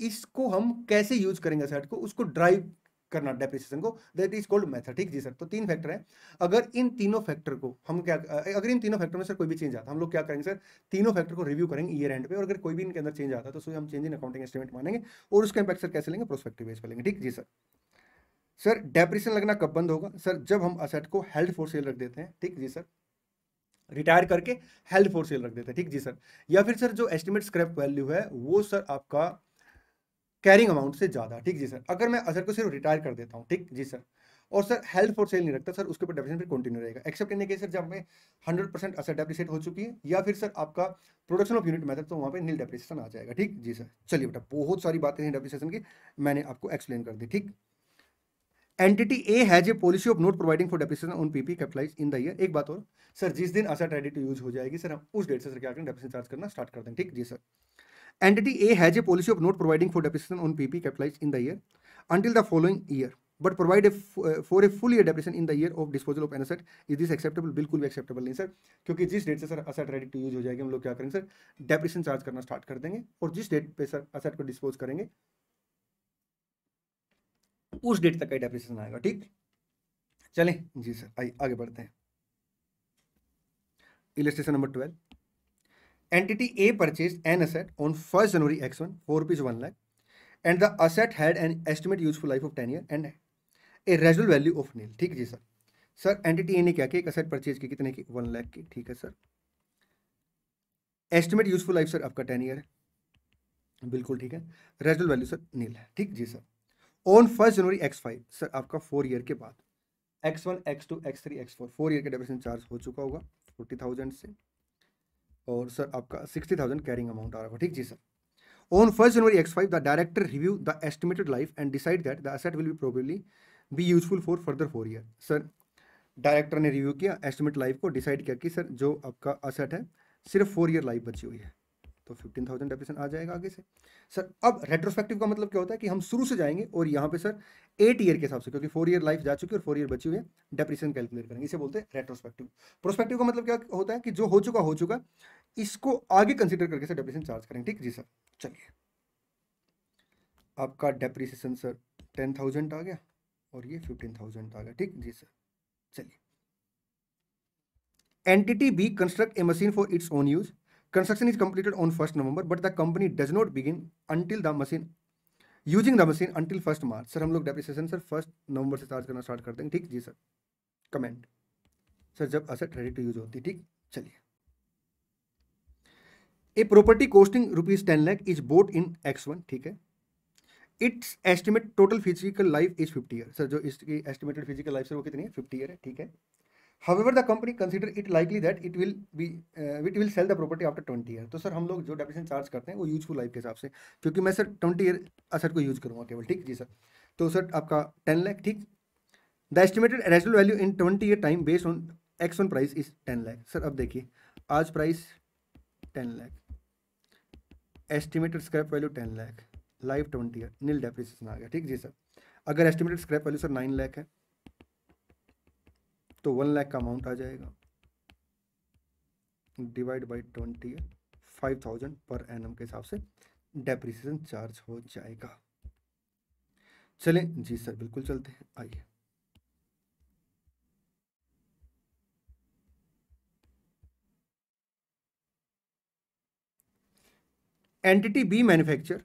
इसको हम कैसे यूज करेंगे सेट को उसको ड्राइव करना डेप्रिसिएशन को दैट इज कॉल्ड मेथड ठीक जी सर तो तीन फैक्टर हैं अगर इन तीनों फैक्टर को हम क्या अगर इन तीनों फैक्टर में सर कोई भी चेंज आता हम लोग क्या करेंगे सर तीनों फैक्टर को रिव्यू करेंगे ईयर एंड पे और अगर कोई भी इनके अंदर चेंज आता तो तो हम चेंज इन अकाउंटिंग एस्टिमेट मानेंगे और उसका इंपैक्ट सर कैसे लेंगे प्रोस्पेक्टिव बेस पर लेंगे ठीक जी सर सर डेप्रेशन लगना कब बंद होगा सर जब हम असेट को हेल्ड फॉर सेल रख देते हैं ठीक जी सर रिटायर करके हेल्ड फॉर सेल रख देते हैं ठीक जी सर या फिर सर जो एस्टिमेट स्क्रैप वैल्यू है वो सर आपका कैरिंग अमाउंट से ज़्यादा ठीक जी सर अगर मैं असेट को सिर्फ रिटायर कर देता हूँ ठीक जी सर और सर हेल्थ फॉर सेल नहीं रखता सर उसके ऊपर डेप्रेशन फिर कंटिन्यू रहेगा एक्सेप्ट करने के सर जब हमें हंड्रेड परसेंट असर डेप्रिशिएट हो चुकी है या फिर सर आपका प्रोडक्शन ऑफ यूनिट मेथड तो वहाँ पे नील डेप्रिशिएशन आ जाएगा ठीक जी सर चलिए बेटा बहुत सारी बातें हैं डेप्रिशिएशन की मैंने आपको एक्सप्लेन कर दी ठीक entity A has a policy of not providing for depreciation on PP capitalise in the year एक बात और सर जिस दिन असर ट्रेडिट यूज हो जाएगी सर हम उस डेट से सर क्या करें डेप्रिसिएशन चार्ज करना स्टार्ट कर दें ठीक जी sir entity A has a policy of not providing for depreciation on PP capitalise in the year until the following year but provide for a full year depreciation in the year of disposal of an asset is this acceptable बिल्कुल भी एक्सेप्टेबल नहीं सर क्योंकि जिस डेट से सर असर ट्रेडिट टू यूज हो जाएगी हम लोग क्या करेंगे सर डेप्रिसिएशन चार्ज करना स्टार्ट कर देंगे और जिस डेट पे सर असेट को डिस्पोज करेंगे उस डेट तक का डेप्रिसिएशन आएगा ठीक चलें जी सर आइए आगे बढ़ते हैं illustration number twelve entity A purchase an asset on first January x one four rupees one lakh and the asset had an estimate useful life of ten year and a residual value of nil ठीक है जी सर सर एंटिटी ए ने क्या किया एक असेट परचेज की कितने की वन लैख की ठीक है sir estimate useful life sir आपका टेन ईयर है बिल्कुल ठीक है रेजुअल वैल्यू सर नील है ठीक जी sir on first January x five sir आपका फोर ईयर के बाद x one x two x three x four four year का डेबिशन चार्ज हो चुका होगा फोर्टी थाउजेंड से और सर आपका सिक्सटी थाउजेंड कैरिंग अमाउंट आ रहा होगा ठीक जी sir first January x five the director review the estimated life and decide that the asset will be probably be useful for further four year sir director ने रिव्यू किया एस्टिमेट लाइफ को डिसाइड किया कि सर जो आपका असेट है सिर्फ फोर ईयर लाइफ बची हुई है तो फिफ्टीन थाउजेंड डेप्रेशन आ जाएगा आगे से सर अब रेट्रोस्पेक्टिव का मतलब क्या होता है कि हम शुरू से जाएंगे और यहाँ पे सर एट ईयर के हिसाब से क्योंकि फोर ईयर लाइफ जा चुकी है और फोर ईयर बची हुई है डेप्रेशन कैलकुलेट करेंगे इसे बोलते हैं रेट्रोस्पेक्टिव प्रोस्पेक्टिव का मतलब क्या होता है कि जो हो चुका हो चुका इसको आगे कंसिडर करके सर डेप्रेशन चार्ज करेंगे ठीक जी सर चलिए आपका डेप्रिसिएशन सर टेन थाउजेंड आ गया और ये फिफ्टीन थाउजेंड आ गया ठीक जी सर चलिए entity B construct a machine for its own use Construction is completed on 1st November, but the company does not begin until the machine using the machine until first March sir हम लोग डेप्रिसिएशन सर फर्स्ट नवंबर से चार्ज करना स्टार्ट कर देंगे ठीक जी सर कमेंट सर जब असेट रेडी टू यूज होती ठीक चलिए a property costing rupees ten lakh is bought in x one ठीक है it's estimate total physical life is fifty year sir जो इसकी एस्टिमेटेड फिजिकल लाइफ सर वो कितनी है फिफ्टी ईयर है ठीक है however the company consider it likely that it will be uh, it will sell the property after 20 year तो सर हम लोग जो डेप्रिसिएशन चार्ज करते हैं वो यूजफुल लाइफ के हिसाब से क्योंकि मैं सर 20 ईयर असर को यूज करूँगा केवल ठीक जी सर तो सर आपका 10 लाख ठीक the estimated residual value in 20 year time based on x on price is 10 lakh sir अब देखिए आज price 10 lakh estimated scrap value 10 lakh life 20 year nil depreciation आ गया ठीक जी सर अगर estimated scrap value sir 9 lakh है तो वन लाख का अमाउंट आ जाएगा divide by twenty five thousand per annum के हिसाब से डेप्रिसिएशन चार्ज हो जाएगा चलें जी सर बिल्कुल चलते हैं आइए entity B manufacture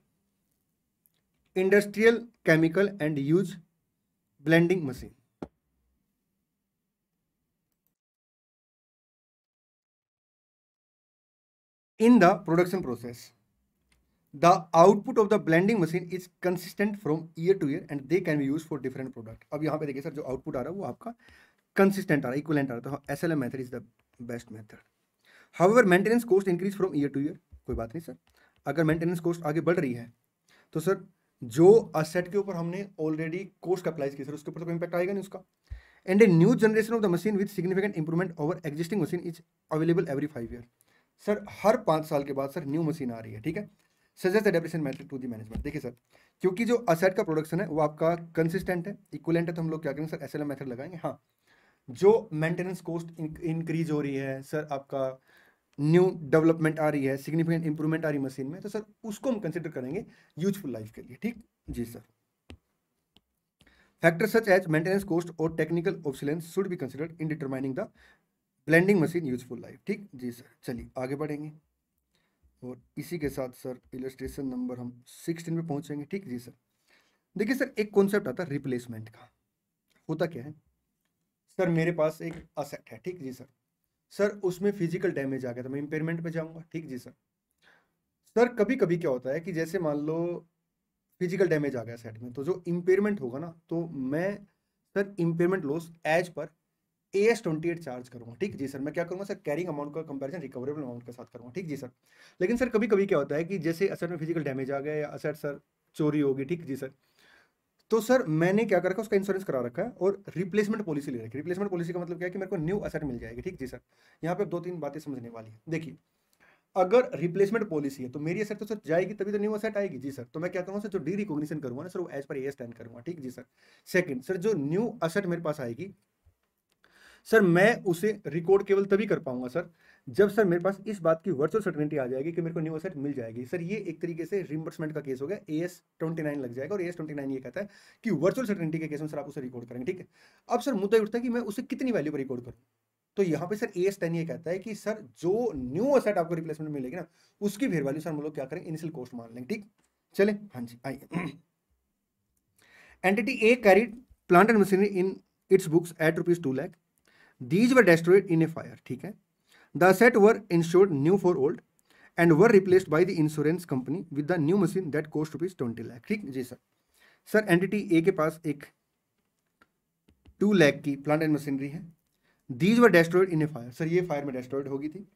industrial chemical and use blending machine in the production process. The output of the blending machine is consistent from year to year and they can be used for different product. अब यहाँ पे देखिए सर जो output आ रहा है वो आपका consistent आ रहा है equivalent आ रहा है तो S L M method is the best method however maintenance cost increase from year to year कोई बात नहीं सर अगर मेंटेनेंस कॉस्ट आगे बढ़ रही है तो सर जो असेट के ऊपर हमने ऑलरेडी कॉस्ट अप्लाइज की सर उसके ऊपर तो कोई इम्पैक्ट आएगा नहीं उसका and a new generation of the machine with significant improvement over existing machine is available every five year sir हर पाँच साल के बाद सर न्यू मशीन आ रही है ठीक है suggest adaptation method to the management देखिए सर क्योंकि जो असेट का प्रोडक्शन है वो आपका कंसिस्टेंट है इक्वलेंट है तो हम लोग क्या करेंगे सर एस एल मैथड लगाएंगे हाँ जो मेंटेनेंस कॉस्ट इंक्रीज हो रही है सर आपका न्यू डेवलपमेंट आ रही है सिग्निफिकेंट इंप्रूवमेंट आ रही है मशीन में तो सर उसको हम कंसिडर करेंगे यूजफुल लाइफ के लिए ठीक जी sir factor such as maintenance cost और technical obsolescence should be considered in determining the blending machine useful life ठीक जी सर चलिए आगे बढ़ेंगे और इसी के साथ सर इलस्ट्रेशन नंबर हम सिक्सटीन पे पहुंचेंगे ठीक जी सर देखिए सर एक कॉन्सेप्ट आता है रिप्लेसमेंट का होता क्या है सर मेरे पास एक असेट है ठीक जी सर सर उसमें फिजिकल डैमेज आ गया तो मैं इम्पेयरमेंट पे जाऊंगा ठीक जी सर सर कभी कभी क्या होता है कि जैसे मान लो फिजिकल डैमेज आ गया सेट में तो जो इम्पेयरमेंट होगा ना तो मैं सर इम्पेयरमेंट लॉस एज पर A S twenty eight charge करूँगा ठीक जी सर मैं क्या करूँगा सर कैरिंग अमाउंट का कंपैरिजन रिकवरेबल अमाउंट के साथ करूँगा ठीक जी सर लेकिन सर कभी कभी क्या होता है कि जैसे असर में फिजिकल डैमेज आ गया या असर सर चोरी होगी ठीक जी सर तो सर मैंने क्या कर रखा उसका इंश्योरेंस करा रखा है और रिप्लेसमेंट पॉलिसी ले रखी है रिप्लेसमेंट पॉलिसी का मतलब क्या है कि मेरे को न्यू असर मिल जाएगी ठीक जी सर यहाँ पर दो तीन बातें समझने वाली है देखिए अगर रिप्लेसमेंट पॉलिसी है तो मेरी असर तो सर जाएगी तभी तो न्यू असर आएगी जी सर तो मैं क्या करूँगा सर जो डी रिकॉग्निशन करूँगा ना सर वो as per A S ten करूँगा ठीक जी सर सेकंड सर जो न्यू असर मेरे पास आएगी सर मैं उसे रिकॉर्ड केवल तभी कर पाऊंगा सर जब सर मेरे पास इस बात की वर्चुअल सर्टिनिटी आ जाएगी कि मेरे को न्यू असेट मिल जाएगी सर ये एक तरीके से रिमबर्समेंट का केस हो गया ए एस ट्वेंटी नाइन लग जाएगा और ए एस ट्वेंटी नाइन ये कहता है कि वर्चुअल सर्टिनिटी के केस में सर आप उसे रिकॉर्ड करेंगे ठीक है अब सर मुद्दा उठता है कि मैं उसे कितनी वैल्यू पर रिकॉर्ड करूँ तो यहाँ पे सर ए एस टेन ये कहता है कि सर जो न्यू असेट आपको रिप्लेसमेंट मिलेगी ना उसकी फिर वैल्यू सर हम लोग क्या करें इनिशियल कॉस्ट मान लेंगे ठीक चले हाँ जी आइए entity a carried plant and machinery in its books at rupees two lakh these were destroyed in a fire ठीक है the set were insured new for old and were replaced by the insurance company with the new machine that cost rupees twenty lakh ठीक जी सर सर एंटिटी ए के पास एक टू लैख की प्लांट एंड मशीनरी है these were destroyed in a fire sir ये फायर में डेस्ट्रॉयड होगी थी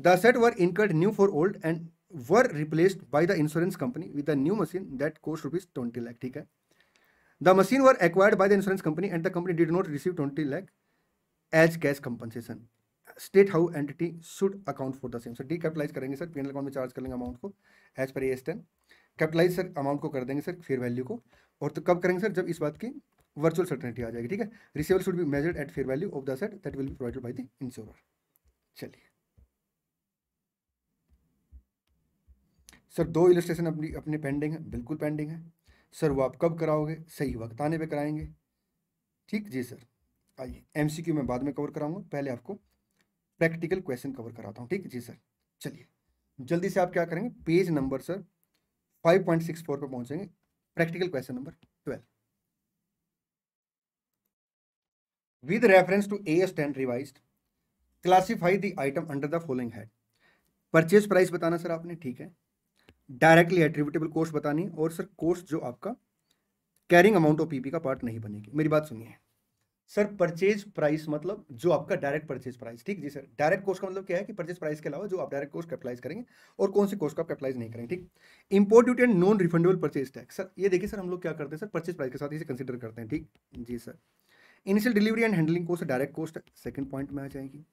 the set were incurred new for old and were replaced by the insurance company with the new machine that cost rupees twenty lakh ठीक है the machine were acquired by the insurance company and the company did not receive twenty lakh as cash compensation state how entity should account for the same sir decapitalise करेंगे सर पीएनएल अकाउंट में चार्ज कर लेंगे अमाउंट को एज पर S ten capitalise sir amount को कर देंगे सर फेयर वैल्यू को और तो कब करेंगे सर जब इस बात की वर्चुअल सर्टनिटी आ जाएगी ठीक है receivable should be measured at fair value of the set that will be provided by the insurer चलिए सर दो इलस्ट्रेशन अपनी अपने पेंडिंग है बिल्कुल पेंडिंग है सर वो आप कब कराओगे सही वक्त आने पे कराएंगे ठीक जी सर आइए एमसीक्यू में बाद में कवर कराऊंगा पहले आपको प्रैक्टिकल क्वेश्चन कवर कराता हूँ ठीक है जी सर चलिए जल्दी से आप क्या करेंगे पेज नंबर सर 5.64 पर पहुंचेंगे practical question number twelve with reference to A S ten revise classify the item under the following head purchase price बताना सर आपने ठीक है डायरेक्टली एट्रीब्यूटेबल कोर्स बतानी और सर कोर्स जो आपका कैरिंग अमाउंट ऑफ पीपी का पार्ट नहीं बनेगी मेरी बात सुनिए सर परचेज प्राइस मतलब जो आपका डायरेक्ट परचेज प्राइस ठीक जी सर डायरेक्ट कोस्ट का मतलब क्या है कि परचेज प्राइस के अलावा जो आप डायरेक्ट कोर्स कैपिटलाइज करेंगे और कौन से कोस्ट को आप कैपिटलाइज नहीं करेंगे ठीक import duty and non refundable purchase tax sir ये देखिए सर हम लोग क्या करते हैं सर परचेज प्राइस के साथ इसे कंसिडर करते हैं ठीक जी sir initial delivery and handling cost direct cost second point में आ जाएगी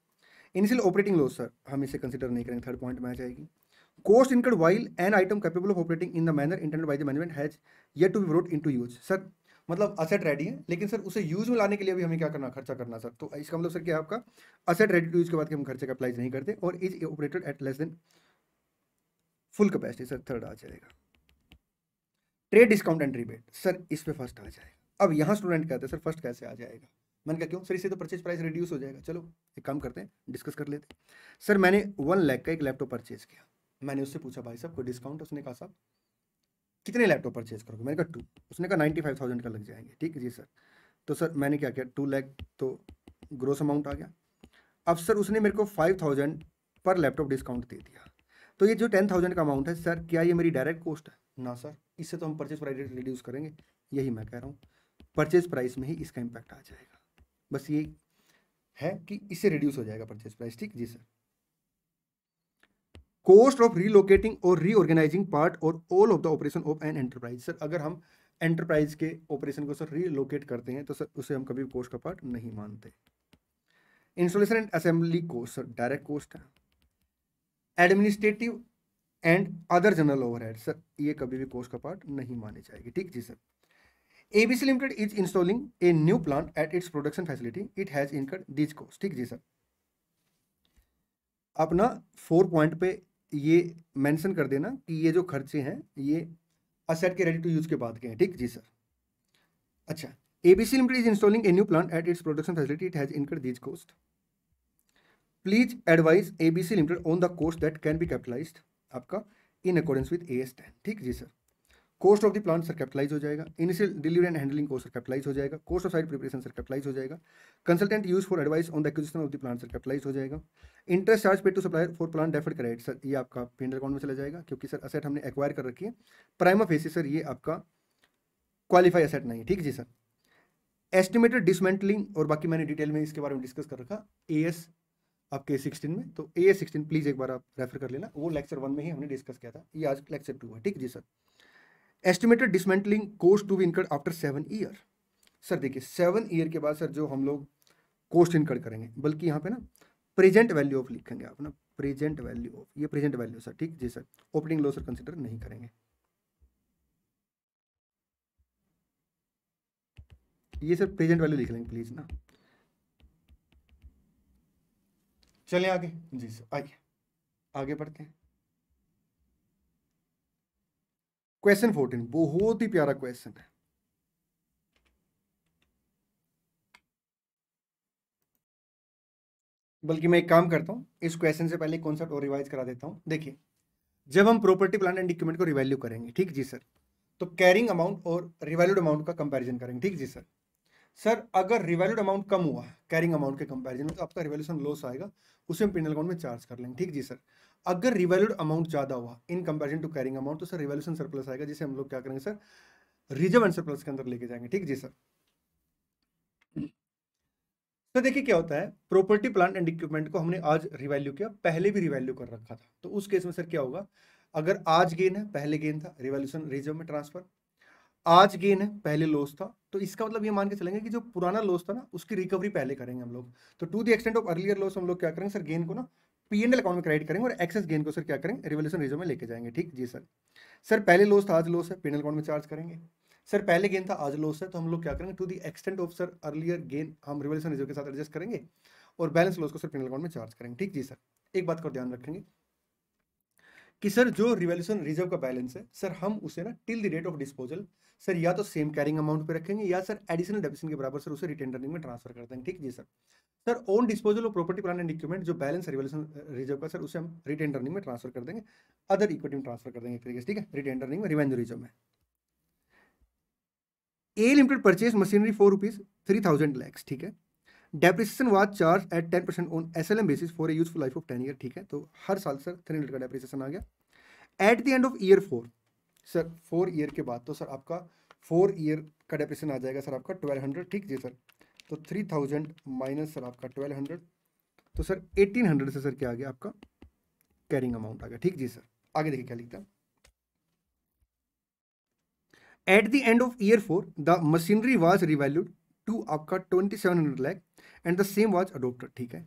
इनिशियल ऑपरेटिंग लॉस सर हम इसे कंसिडर नहीं करेंगे थर्ड पॉइंट में आ जाएगी cost incurred while an item capable of operating in the manner intended by management has has to be be into use sir मतलब असेट रेडी है लेकिन सर उसे यूज में लाने के लिए भी हमें क्या करना खर्चा करना सर तो इसका मतलब सर क्या आपका असेट रेडी टू यूज के बाद हम खर्चे का अप्लाई नहीं करते और is operated at less than full capacity sir third आ जाएगा trade discount and rebate sir इस पर फर्स्ट आ जाएगा अब यहाँ स्टूडेंट कहते हैं सर फर्स्ट कैसे आ जाएगा मैंने कहा क्यों सर इसे तो परचेज प्राइस रिड्यूस हो जाएगा चलो एक काम करते हैं डिस्कस कर लेते हैं सर मैंने वन लैख का एक लैपटॉप परचेज किया मैंने उससे पूछा भाई साहब कोई डिस्काउंट उसने कहा साहब कितने लैपटॉप परचेज करोगे मैंने कहा टू उसने कहा नाइन्टी फाइव थाउजेंड का लग जाएंगे ठीक है जी सर तो सर मैंने क्या किया टू लैख तो ग्रोस अमाउंट आ गया अब सर उसने मेरे को फाइव थाउजेंड पर लैपटॉप डिस्काउंट दे दिया तो ये जो टेन थाउजेंड का अमाउंट है सर क्या ये मेरी डायरेक्ट कॉस्ट है ना सर इससे तो हम परचेज प्राइस रिड्यूस करेंगे यही मैं कह रहा हूँ परचेज प्राइस में ही इसका इम्पैक्ट आ जाएगा बस ये है कि इससे रिड्यूस हो जाएगा परचेज प्राइस ठीक जी सर कॉस्ट ऑफ रीलोकेटिंग और रीऑर्गेनाइजिंग पार्ट और all of the operation of an enterprise sir अगर हम एंटरप्राइज के ऑपरेशन को सर रीलोकेट करते हैं तो सर उसे हम कभी कोस्ट का पार्ट नहीं मानते installation and assembly cost sir direct cost है administrative and other general overhead sir ये कभी भी कोस्ट का पार्ट नहीं माने जाएगी ठीक जी sir ABC limited is installing a new plant at its production facility it has incurred this cost ठीक जी सर अपना फोर पॉइंट पे ये मेंशन कर देना कि ये जो खर्चे हैं ये असेट के रेडी टू यूज के बाद के हैं ठीक जी सर अच्छा ABC limited is installing a new plant at its production facility it has incur these cost please advise ABC limited on the course that can be capitalised आपका in accordance with A S ten ठीक जी sir cost of the plant sir capitalise हो जाएगा initial delivery and handling cost sir capitalise हो जाएगा cost of site preparation sir capitalise हो जाएगा consultant use for advice on the acquisition of the plant sir capitalise हो जाएगा interest charge paid to supplier for plant deferred credit sir ये आपका पेंडल अकाउंट में चला जाएगा क्योंकि सर असेट हमने एक्वायर कर रखी है प्राइम ऑफ सर ये आपका क्वालिफाई असेट नहीं है ठीक जी सर एस्टिमेटेड डिसमेंटलिंग और बाकी मैंने डिटेल में इसके बारे में डिस्कस कर रखा ए एस आपके सिक्सटीन में तो ए एस सिक्सटीन प्लीज़ एक बार आप रेफर कर लेना वो लेक्चर वन में ही हमने डिस्कस किया था ये आज लेक्चर टू है ठीक जी sir estimated dismantling cost to be incurred after seven year sir देखिए सेवन ईयर के बाद सर जो हम लोग कोस्ट इनकर्ड करेंगे बल्कि यहाँ पे ना प्रेजेंट वैल्यू ऑफ लिखेंगे आप ना प्रेजेंट वैल्यू ऑफ ये प्रेजेंट वैल्यू सर ठीक जी सर ओपनिंग लो सर कंसिडर नहीं करेंगे ये सर प्रेजेंट वैल्यू लिख लेंगे प्लीज ना चलें आगे जी सर आइए आगे बढ़ते हैं क्वेश्चन फोर्टीन बहुत ही प्यारा क्वेश्चन है बल्कि मैं एक काम करता हूं इस क्वेश्चन से पहले कॉन्सेप्ट और रिवाइज करा देता हूं देखिए जब हम प्रॉपर्टी प्लान एंड इक्विपमेंट को रिवैल्यू करेंगे ठीक जी सर तो कैरिंग अमाउंट और रिवैल्यूड अमाउंट का कंपैरिजन करेंगे ठीक जी सर सर अगर रिवैल्यूड अमाउंट कम हुआ कैरिंग अमाउंट के कंपैरिजन में तो आपका रिवेल्यूशन लॉस आएगा उसे हम पेनल अकाउंट में चार्ज कर लेंगे ठीक जी सर अगर रिवैल्यूड अमाउंट ज़्यादा हुआ in comparison to carrying amount तो सर रिवैल्यूशन सरप्लस आएगा जिसे हम लोग क्या करेंगे सर रिजर्व एंड सरप्लस के अंदर लेके जाएंगे ठीक जी सर तो देखिए क्या होता है प्रॉपर्टी प्लांट एंड इक्विपमेंट को हमने आज रिवैल्यू किया पहले भी रिवैल्यू कर रखा था तो उस केस में सर क्या होगा अगर आज गेन है पहले गेन था रिवैल्यूशन रिजर्व में ट्रांसफर आज गेन है पहले लॉस था तो इसका मतलब ये मान के चलेंगे कि जो पुराना लॉस था ना उसकी रिकवरी पहले करेंगे हम लोग तो to the extent of earlier loss हम लोग क्या करेंगे सर गेन को ना पी एंड एल अकाउंट में क्रेडिट करेंगे और एक्सेस गेन को सर क्या करेंगे रिवोल्यूशन रिजर्व में लेके जाएंगे ठीक जी सर सर पहले लॉस था आज लॉस है पी अकाउंट में चार्ज करेंगे सर पहले गेन था आज लॉस है तो हम लोग क्या करेंगे to the extent of sir earlier gain हम रिवोल्यूशन रिजर्व के साथ एडजस्ट करेंगे और बैलेंस लॉस को सर पेनल अकाउंट में चार्ज करेंगे ठीक जी सर एक बात का ध्यान रखेंगे कि सर जो रिवॉल्यूशन रिजर्व का बैलेंस है सर हम उसे ना till the date of disposal sir या तो सेम कैरिंग अमाउंट पे रखेंगे या सर एडिशनल डेफिसिट के बराबर सर उसे रिटेन रनिंग में ट्रांसफर कर देंगे ठीक जी sir sir on disposal of property plan and equipment जो बैलेंस रिवॉल्यूशन रिजर्व का सर उसे हम रिटेन रनिंग में ट्रांसफर कर देंगे अदर इक्विटी में ट्रांसफर कर देंगे एक तरीके से ठीक है रिटेन रनिंग में रिवेन्यू रिजर्व में A limited purchase machinery for rupees three thousand lakhs ठीक है depreciation was charged at ten percent on S L M basis for a useful life of ten year ठीक है तो हर साल सर थ्री हंड्रेड का डेप्रिसिएशन आ गया at the end of year four sir four year के बाद तो सर आपका फोर ईयर का डेप्रिसिएशन आ जाएगा सर आपका ट्वेल्व हंड्रेड ठीक जी सर तो थ्री थाउजेंड माइनस सर आपका ट्वेल्व हंड्रेड तो सर एटीन हंड्रेड से सर क्या आ गया आपका कैरिंग अमाउंट आ गया ठीक जी सर आगे देखिए क्या लिखता है at the end of year four the machinery was revalued to आपका twenty seven hundred lakh and the same was adopted ठीक है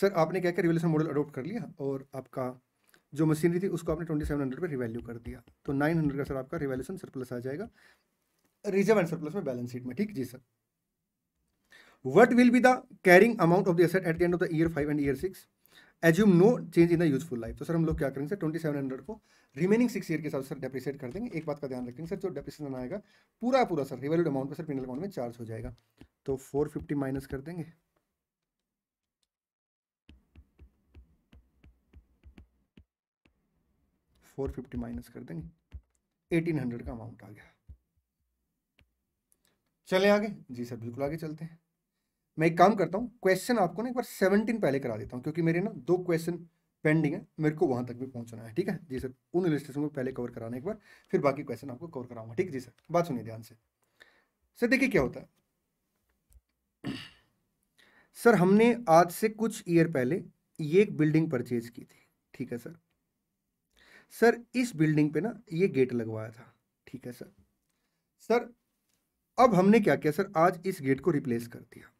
सर आपने क्या क्या रिवोल्यूशन मॉडल अडोप्ट कर लिया और आपका जो मशीनरी थी उसको आपने ट्वेंटी सेवन हंड्रेड पर रिवैल्यू कर दिया तो नाइन हंड्रेड का सर आपका रिवैल्यूशन सरप्लस आ जाएगा रिजर्व एंड सरप्लस में बैलेंस शीट में ठीक जी sir what will be the carrying amount of the asset at the end of the year five and year six assume no change in the useful life तो सर हम लोग क्या करेंगे सर ट्वेंटी सेवन हंड्रेड को रिमेनिंग सिक्स ईयर के हिसाब से सर डेप्रिसिएट कर देंगे एक बात का ध्यान रखेंगे सर जो डेप्रिसिएशन आएगा पूरा पूरा सर रिवेल्यूड अमाउंट पर सर पिनल अकाउंट में चार्ज हो जाएगा तो फोर फिफ्टी माइनस कर देंगे फोर फिफ्टी माइनस कर देंगे एटीन हंड्रेड का अमाउंट आ गया चले आगे जी सर बिल्कुल आगे चलते हैं मैं एक काम करता हूँ क्वेश्चन आपको ना एक बार सेवनटीन पहले करा देता हूँ क्योंकि मेरे ना दो क्वेश्चन पेंडिंग है मेरे को वहाँ तक भी पहुँचना है ठीक है जी सर उन रजिस्ट्रेशन को पहले कवर कराना एक बार फिर बाकी क्वेश्चन आपको कवर कराऊंगा ठीक है जी सर बात सुनिए ध्यान से सर देखिए क्या होता है सर हमने आज से कुछ ईयर पहले ये एक बिल्डिंग परचेज की थी ठीक है सर सर इस बिल्डिंग पे ना ये गेट लगवाया था ठीक है सर सर अब हमने क्या किया सर आज इस गेट को रिप्लेस कर दिया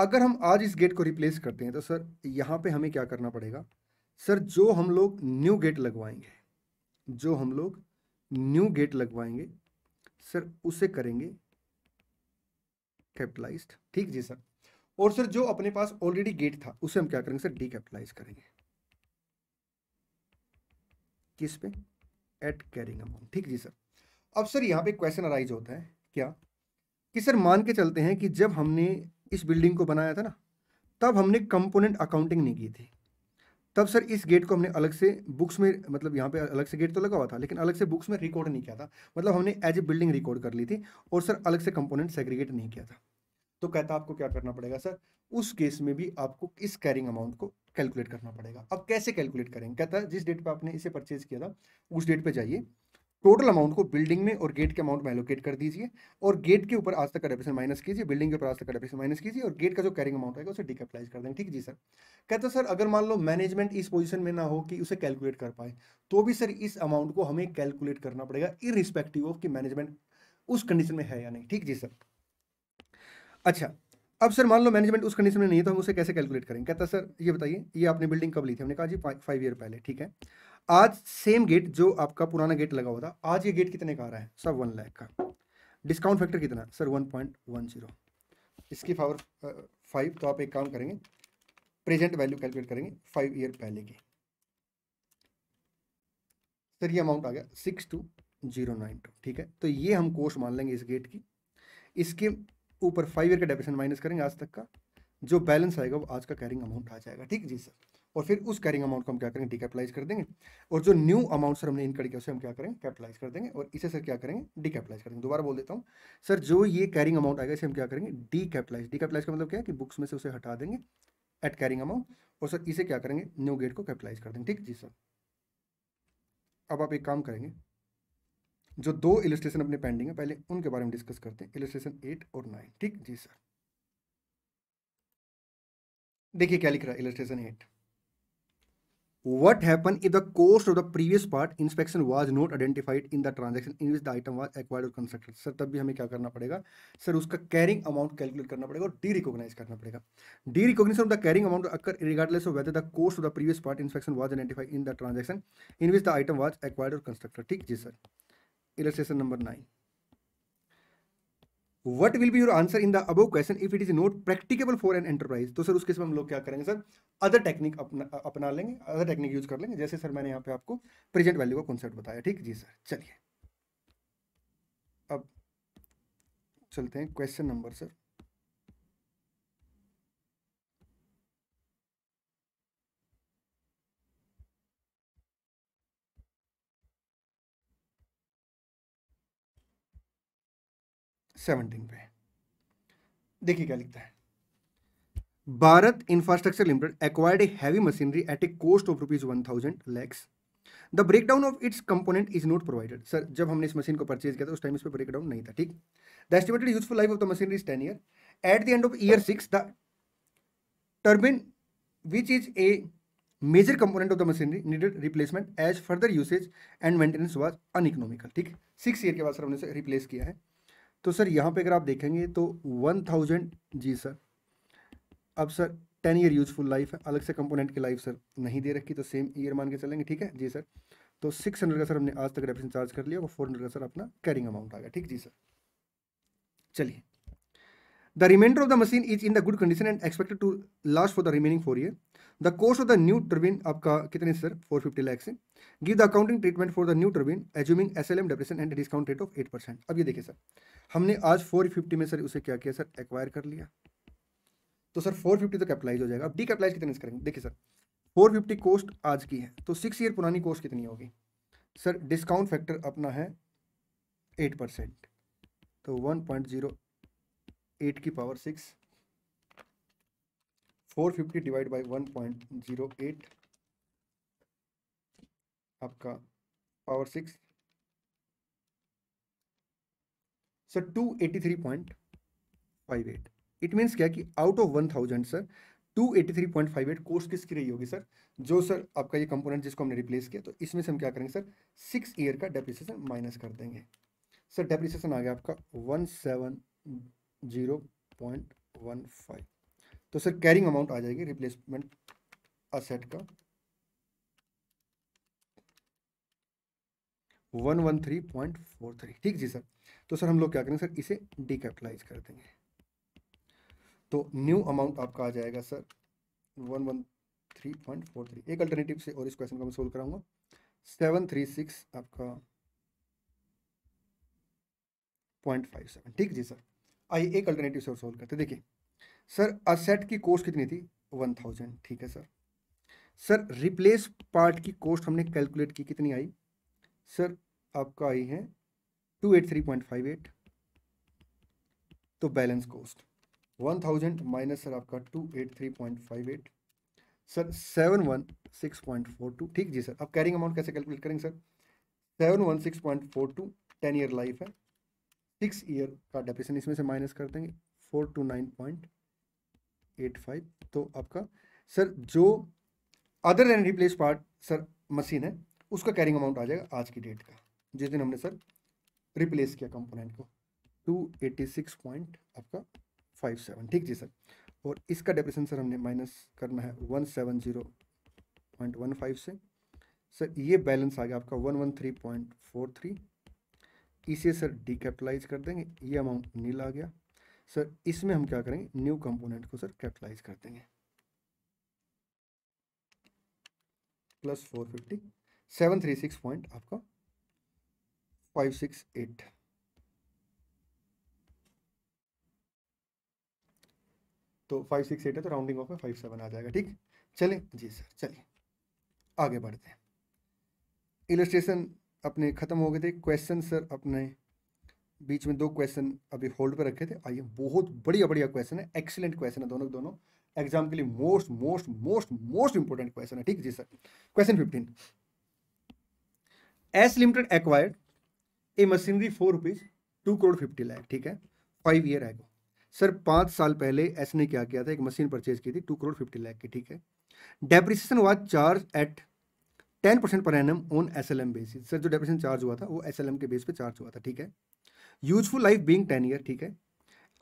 अगर हम आज इस गेट को रिप्लेस करते हैं तो सर यहाँ पे हमें क्या करना पड़ेगा सर जो हम लोग न्यू गेट लगवाएंगे जो हम लोग न्यू गेट लगवाएंगे सर उसे करेंगे कैपिटलाइज ठीक जी सर और सर जो अपने पास ऑलरेडी गेट था उसे हम क्या करेंगे सर डी कैपिटलाइज करेंगे किस पे एट कैरिंग अमाउंट ठीक जी सर अब सर यहाँ पे क्वेश्चन अराइज होता है क्या कि सर मान के चलते हैं कि जब हमने इस बिल्डिंग को बनाया था ना तब हमने कंपोनेंट अकाउंटिंग नहीं की थी तब सर इस गेट को हमने अलग से बुक्स में मतलब यहाँ पे अलग से गेट तो लगा हुआ था लेकिन अलग से बुक्स में रिकॉर्ड नहीं किया था मतलब हमने एज ए बिल्डिंग रिकॉर्ड कर ली थी और सर अलग से कंपोनेंट सेग्रीगेट नहीं किया था तो कहता आपको क्या करना पड़ेगा सर उस केस में भी आपको इस कैरिंग अमाउंट को कैलकुलेट करना पड़ेगा अब कैसे कैलकुलेट करेंगे कहता है जिस डेट पर आपने इसे परचेज किया था उस डेट पर जाइए टोटल अमाउंट को बिल्डिंग में और गेट के अमाउंट में एलोकेट कर दीजिए और गेट के ऊपर आज तक का माइनस कीजिए बिल्डिंग के ऊपर आज तक का डेप्रेशन माइनस कीजिए और गेट का जो कैरिंग अमाउंट आएगा उसे डिकैपिटलाइज कर देंगे ठीक जी सर कहते सर अगर मान लो मैनेजमेंट इस पोजीशन में ना हो कि उसे कैलकुलेट कर पाए तो भी सर इस अमाउंट को हमें कैलकुलेट करना पड़ेगा इरिस्पेक्टिव ऑफ कि मैनेजमेंट उस कंडीशन में है या नहीं ठीक जी सर अच्छा अब सर मान लो मैनेजमेंट उस कंडीशन में नहीं है तो हम उसे कैसे कैलकुलेट करेंगे कहता सर ये बताइए ये आपने बिल्डिंग कब ली थी हमने कहा जी फाइव ईयर पहले ठीक है आज सेम गेट जो आपका पुराना गेट लगा हुआ था आज ये गेट कितने का आ रहा है सर वन लाख का डिस्काउंट फैक्टर कितना sir one point one zero इसकी फावर फाइव तो आप एक काम करेंगे प्रेजेंट वैल्यू कैलकुलेट करेंगे फाइव ईयर पहले की सर ये अमाउंट आ गया six two zero nine two ठीक है तो ये हम कोर्स मान लेंगे इस गेट की इसके ऊपर फाइव ईयर का डेपेशन माइनस करेंगे आज तक का जो बैलेंस आएगा वो आज का कैरिंग अमाउंट आ जाएगा ठीक जी सर और फिर उस कैरिंग अमाउंट को हम क्या करेंगे डिकेपलाइज कर देंगे और जो न्यू अमाउंट सर हमने इनकड़ किया उसे हम क्या करेंगे कैपिटलाइज कर देंगे और इसे सर क्या करेंगे डिकेपलाइज कर देंगे दोबारा बोल देता हूँ सर जो ये कैरिंग अमाउंट आएगा इसे हम क्या करेंगे डी डिकैपिटलाइज का मतलब क्या है कि बुक्स में से उसे हटा देंगे एट कैरिंग अमाउंट और सर इसे क्या करेंगे न्यू गेट को कैपिटलाइज कर देंगे ठीक जी सर अब आप एक काम करेंगे जो दो इलस्ट्रेशन अपने पेंडिंग है पहले उनके बारे में डिस्कस करते हैं इलस्ट्रेशन एट और नाइन ठीक जी सर देखिए क्या लिख रहा है illustration at what happen if the cost of the previous part inspection was not identified in the transaction in which the item was acquired और constructed? सर तब भी हमें क्या करना पड़ेगा सर उसका कैरिंग अमाउंट कैलकुलेट करना पड़ेगा और डी रिकॉग्नाइज करना पड़ेगा derecognition of the carrying amount occur regardless of whether the cost of the previous part inspection was identified in the transaction in which the item was acquired और कंस्ट्रक्टेड ठीक जी sir illustration number nine what will be your answer in the above question if it is not practicable for an enterprise तो सर उसके केस हम लोग क्या करेंगे सर अदर टेक्निक अपना अपना लेंगे अदर टेक्निक यूज कर लेंगे जैसे सर मैंने यहाँ पे आपको प्रेजेंट वैल्यू का कॉन्सेप्ट बताया ठीक जी सर चलिए अब चलते हैं क्वेश्चन नंबर सर सेवनटीन पे देखिए क्या लिखता है Bharat infrastructure limited acquired a heavy machinery at a cost of rupees one thousand lakhs the breakdown of its component is not provided sir जब हमने इस मशीन को परचेज किया था उस टाइम इस पर ब्रेकडाउन नहीं था ठीक the estimated useful life of the machinery is ten year at the end of year six the turbine which is a major component of the machinery needed replacement as further usage and maintenance was uneconomical ठीक सिक्स ईयर के बाद सर हमने रिप्लेस किया है तो सर यहाँ पे अगर आप देखेंगे तो वन थाउजेंड जी सर अब sir ten year useful life है अलग से कंपोनेंट की लाइफ सर नहीं दे रखी तो सेम ईयर मान के चलेंगे ठीक है जी सर तो सिक्स हंड्रेड का सर हमने आज तक रेफरेंस चार्ज कर लिया और फोर हंड्रेड का सर अपना कैरिंग अमाउंट आ गया ठीक जी सर चलिए the remainder of the machine is in the good condition and expected to last for the remaining four year the कोर्स ऑफ द न्यू टर्बिन आपका कितने सर 450 लैक्स से give the accounting treatment for the new turbine assuming S L M depreciation and discount rate of eight percent अब ये देखिए सर हमने आज 450 में सर उसे क्या किया सर एक्वायर कर लिया तो सर 450 तो कैपिटलाइज हो जाएगा अब डी कैपिटलाइज कितने करेंगे देखिए सर 450 कोस्ट आज की है तो सिक्स ईयर पुरानी कोस्ट कितनी होगी सर डिस्काउंट फैक्टर अपना है एट परसेंट तो वन पॉइंट जीरो एट की power six four fifty divide by one point zero eight आपका power six sir two eighty three point five eight it means क्या कि out of one thousand sir two eighty three point five eight कोर्स किसकी रही होगी सर जो सर आपका ये कंपोनेंट जिसको हमने रिप्लेस किया तो इसमें से हम क्या करेंगे सर सिक्स ईयर का डेप्रिसिएशन माइनस कर देंगे सर डेप्रिसिएशन आ गया आपका one seven zero point one five तो सर कैरिंग अमाउंट आ जाएगी रिप्लेसमेंट असेट का one one three point four three ठीक जी सर तो सर हम लोग क्या करेंगे सर इसे डिकैपिटलाइज कर देंगे तो न्यू अमाउंट आपका आ जाएगा sir one one three point four three एक अल्टरनेटिव से और इस क्वेश्चन को मैं सोल्व कराऊंगा सेवन थ्री सिक्स आपका पॉइंट फाइव सेवन ठीक जी सर आइए एक अल्टरनेटिव से और सोल्व करते देखिए सर असेट की कोस्ट कितनी थी वन थाउजेंड ठीक है सर सर रिप्लेस पार्ट की कोस्ट हमने कैलकुलेट की कितनी आई सर आपका आई है two eight three point five eight तो balance cost one thousand minus sir आपका two eight three point five eight sir seven one six point four two ठीक जी सर अब कैरिंग अमाउंट कैसे कैलकुलेट करेंगे sir seven one six point four two ten year life है सिक्स ईयर का डेप्रेशन इसमें से माइनस कर देंगे four two nine point eight five तो आपका सर जो other than replace part sir machine है उसका कैरिंग अमाउंट आ जाएगा आज की डेट का जिस दिन हमने सर रिप्लेस किया कंपोनेंट को टू एटी सिक्स पॉइंट आपका फाइव सेवन ठीक जी सर और इसका डेप्रेशन सर हमने माइनस करना है one seven zero point one five से सर ये बैलेंस आ गया आपका one one three point four three इसे सर डिकेपिटलाइज कर देंगे ये अमाउंट नील आ गया सर इसमें हम क्या करेंगे न्यू कंपोनेंट को सर कैपिटलाइज कर देंगे plus four fifty seven three six point आपका फाइव सिक्स एट तो फाइव सिक्स एट है तो राउंडिंग ऑफ में फाइव सेवन आ जाएगा ठीक चले जी सर चलिए आगे बढ़ते हैं इलस्ट्रेशन अपने ख़त्म हो गए थे क्वेश्चन सर अपने बीच में दो क्वेश्चन अभी होल्ड पर रखे थे आइए बहुत बढ़िया बढ़िया क्वेश्चन है एक्सीलेंट क्वेश्चन है दोनों दोनों एग्जाम के लिए most most most most important question है ठीक जी sir question fifteen S limited acquired a machinery for rupees two crore fifty lakh ठीक है फाइव ईयर है सर पाँच साल पहले एस ने क्या किया था एक मशीन परचेज की थी टू करोड़ फिफ्टी लाख की ठीक है depreciation was charged at ten percent पर N M on S L M basis sir जो डेप्रिसिएशन चार्ज हुआ था वो एस एल एम के बेस पे चार्ज हुआ था ठीक है useful life being ten year ठीक है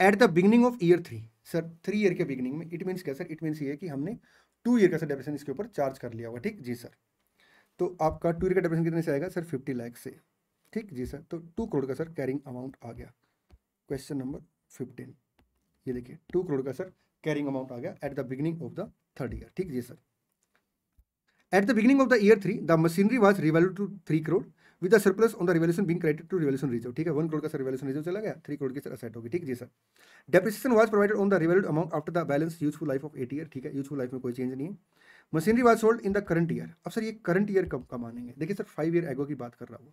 at the beginning of year three sir three year के बिगनिंग में इट मीन्स क्या सर इट मीन्स ये कि हमने टू ईयर का सर डेपेशन इसके ऊपर चार्ज कर लिया होगा ठीक जी सर तो आपका टू ईयर का डेपेशन कितने से आएगा सर फिफ्टी लैख से ठीक जी सर तो टू करोड़ का सर कैरिंग अमाउंट आ गया क्वेश्चन नंबर फिफ्टीन ये देखिए टू करोड़ का सर कैरिंग अमाउंट आ गया at the beginning of the third year ठीक जी sir at the beginning of the year three the machinery was revalue to three crore with the surplus on the revaluation being credit to revaluation reserve ठीक है वन करोड़ का सर रिजर्व चला गया थ्री करोड़ की सर असेट होगी ठीक जी sir depreciation was provided on the revalued amount after the balance useful life of eight year ठीक है यूजफुल लाइफ में कोई चेंज नहीं है machinery was sold in the current year अब सर ये करंट ईयर कब का मानेंगे देखिए सर फाइव ईयर एगो की बात कर रहा हूँ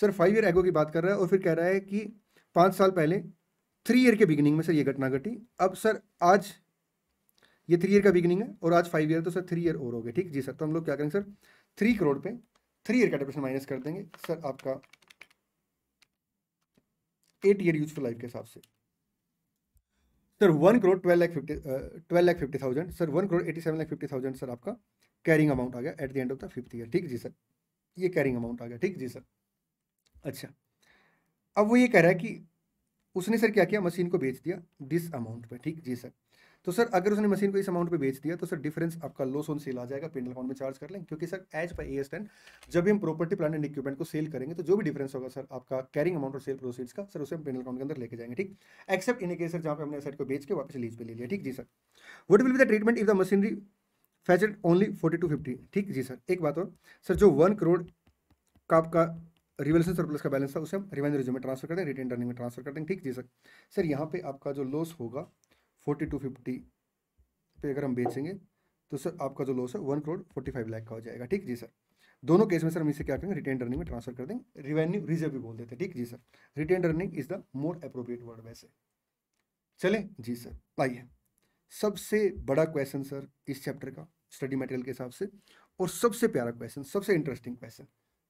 सर फाइव ईयर एगो की बात कर रहा है और फिर कह रहा है कि पाँच साल पहले थ्री ईयर के बिगिनिंग में सर ये घटना घटी अब सर आज ये थ्री ईयर का बिगिनिंग है और आज फाइव ईयर तो सर थ्री ईयर और हो गए ठीक जी सर तो हम लोग क्या करेंगे सर थ्री करोड़ पे थ्री ईयर का डेप्रेशन माइनस कर देंगे सर आपका एट ईयर यूजफुल लाइफ के हिसाब से sir one crore twelve lakh fifty twelve lakh fifty thousand sir one crore eighty seven lakh fifty thousand sir आपका कैरिंग अमाउंट आ गया at the end of the fifth year ठीक जी सर ये कैरिंग अमाउंट आ गया ठीक जी सर अच्छा अब वो ये कह रहा है कि उसने सर क्या किया मशीन को बेच दिया दिस अमाउंट पर ठीक जी सर तो सर अगर उसने मशीन को इस अमाउंट पे बेच दिया तो सर डिफरेंस आपका लॉस ऑन सेल आ जाएगा पेंडल अकाउंट में चार्ज कर लेंगे क्योंकि सर एज पर ए एस टेन जब भी हम प्रॉपर्टी प्लान एंड इक्विपमेंट को सेल करेंगे तो जो भी डिफरेंस होगा सर आपका कैरिंग अमाउंट और सेल प्रोसीड्स का सर उसे हम पेंडल अकाउंट के अंदर लेके जाएंगे ठीक एक्सेप्ट इन केस सर जहाँ पर हमने सेट को बेच के वापस लीज पर ले लिया ठीक जी sir what will be the treatment if the machinery fetched only forty two fifty ठीक जी सर एक बात और सर जो वन करोड़ का आपका रिवेल्यूशन सरप्लस का बैलेंस था उसे हम रिवेन्यू रिज्यूम में ट्रांसफर कर देंगे रिटेन रनिंग में ट्रांसफर कर देंगे ठीक जी सर सर यहाँ पे आपका जो लॉस होगा फोर्टी टू फिफ्टी पे अगर हम बेचेंगे तो सर आपका जो लॉस है one crore forty five lakh का हो जाएगा ठीक जी सर दोनों केस में सर हम इसे क्या करेंगे रिटेन अर्निंग में ट्रांसफर कर देंगे रिवेन्यू रिजर्व भी बोल देते हैं ठीक जी sir retained earning is the more appropriate word वैसे चले जी सर आइए सबसे बड़ा क्वेश्चन सर इस चैप्टर का स्टडी मटेरियल के हिसाब से और सबसे प्यारा क्वेश्चन सबसे interesting question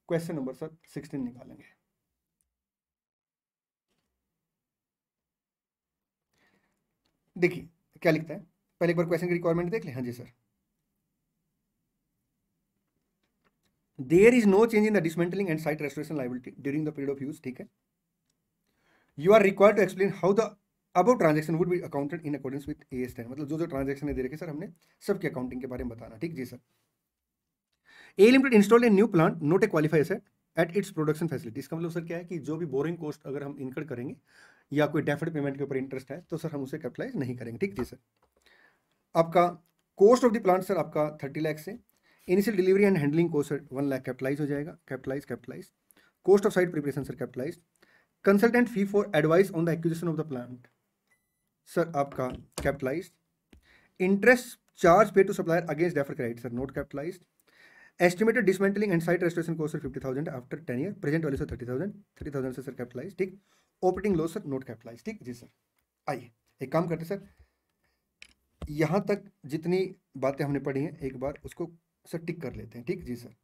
question number sir sixteen निकालेंगे देखिए क्या लिखता है पहले एक बार क्वेश्चन की रिक्वायरमेंट देख ले हाँ जी sir there is no change in the dismantling and site restoration liability during the period of use ठीक है you are require to explain how the above transaction would be accounted in accordance with A S ten मतलब जो जो ट्रांजेक्शन दे रखे सर हमने सबके अकाउंटिंग के बारे में बताना ठीक जी sir A limited install a new plant not a qualified at its production facility इसका मतलब सर क्या है कि जो भी बोरिंग कॉस्ट अगर हम इनकट करेंगे या कोई डेफिट पेमेंट के ऊपर इंटरेस्ट है तो सर हम उसे कैपिटलाइज नहीं करेंगे ठीक जी सर आपका cost of the plant sir आपका थर्टी लैक्स से initial delivery and handling cost sir one lakh capitalise हो जाएगा capitalise capitalise cost of site preparation sir capitalise consultant fee for advice on the acquisition of the plant sir आपका capitalise interest charge pay to supplier against defer credit sir not capitalise estimated dismantling and site restoration cost sir fifty thousand after ten year present वाले sir thirty thousand thirty thousand से सर कैपिटलाइज ठीक operating loss sir not capitalise ठीक जी सर आइए एक काम करते सर यहाँ तक जितनी बातें हमने पढ़ी हैं एक बार उसको सर टिक कर लेते हैं ठीक जी सर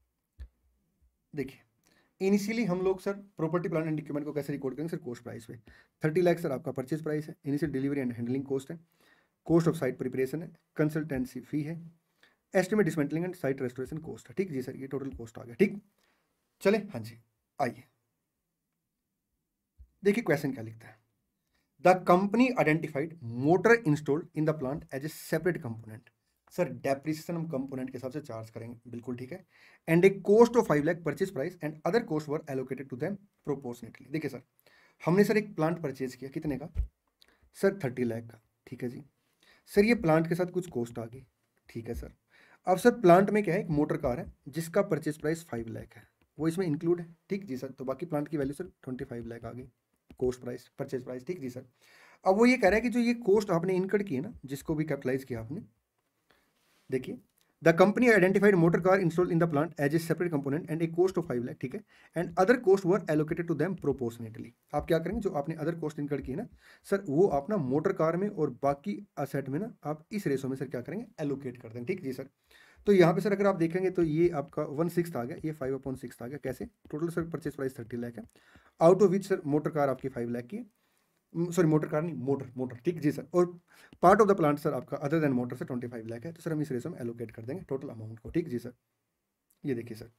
देखिए इनिशियली हम लोग sir property plan and equipment को कैसे रिकॉर्ड करेंगे सर कोस्ट प्राइस पे थर्टी लाख सर आपका परचेज प्राइस है initial delivery and handling cost है कॉस्ट ऑफ साइट प्रिपरेशन है कंसल्टेंसी फी है estimate dismantling and site restoration cost है ठीक जी सर ये टोटल कॉस्ट आ गया ठीक चले हाँ जी आइए देखिए क्वेश्चन क्या लिखता है the company identified motor installed in the plant as a separate component sir depreciation हम कंपोनेंट के हिसाब से चार्ज करेंगे बिल्कुल ठीक है and a cost of five lakh purchase price and other cost were allocated to them proportionately देखिए सर हमने सर एक प्लांट परचेज किया कितने का सर थर्टी लैख का ठीक है जी सर ये प्लांट के साथ कुछ कॉस्ट आ गई ठीक है सर अब सर प्लांट में क्या है एक मोटर कार है जिसका परचेज प्राइस फाइव लैख है वो इसमें इंक्लूड है ठीक जी सर तो बाकी प्लांट की value sir twenty five lakh आ गई कोस्ट प्राइस परचेज प्राइस ठीक जी सर अब वो ये कह रहा है कि जो ये कोस्ट आपने इनकट की है ना जिसको भी कैपिटलाइज किया आपने देखिए the company identified motor car install in the plant as a separate component and a cost of five lakh ठीक है and other cost were allocated to them proportionately आप क्या करेंगे जो आपने अदर कॉस्ट इनकट की है ना सर वो अपना मोटर कार में और बाकी असेट में ना आप इस रेसो में सर क्या करेंगे एलोकेट कर देंगे ठीक जी सर तो यहाँ पे सर अगर आप देखेंगे तो ये आपका वन सिक्स आ गया ये फाइव अपॉइंट सिक्स आ गया कैसे total sir purchase price thirty lakh है out of which sir motor car आपकी फाइव लैक की सॉरी मोटर कार नहीं मोटर मोटर ठीक जी सर और part of the plant sir आपका other than motor sir twenty five lakh है तो सर हम इस रेसो में एलोकेट कर देंगे टोटल अमाउंट को ठीक जी सर ये देखिए sir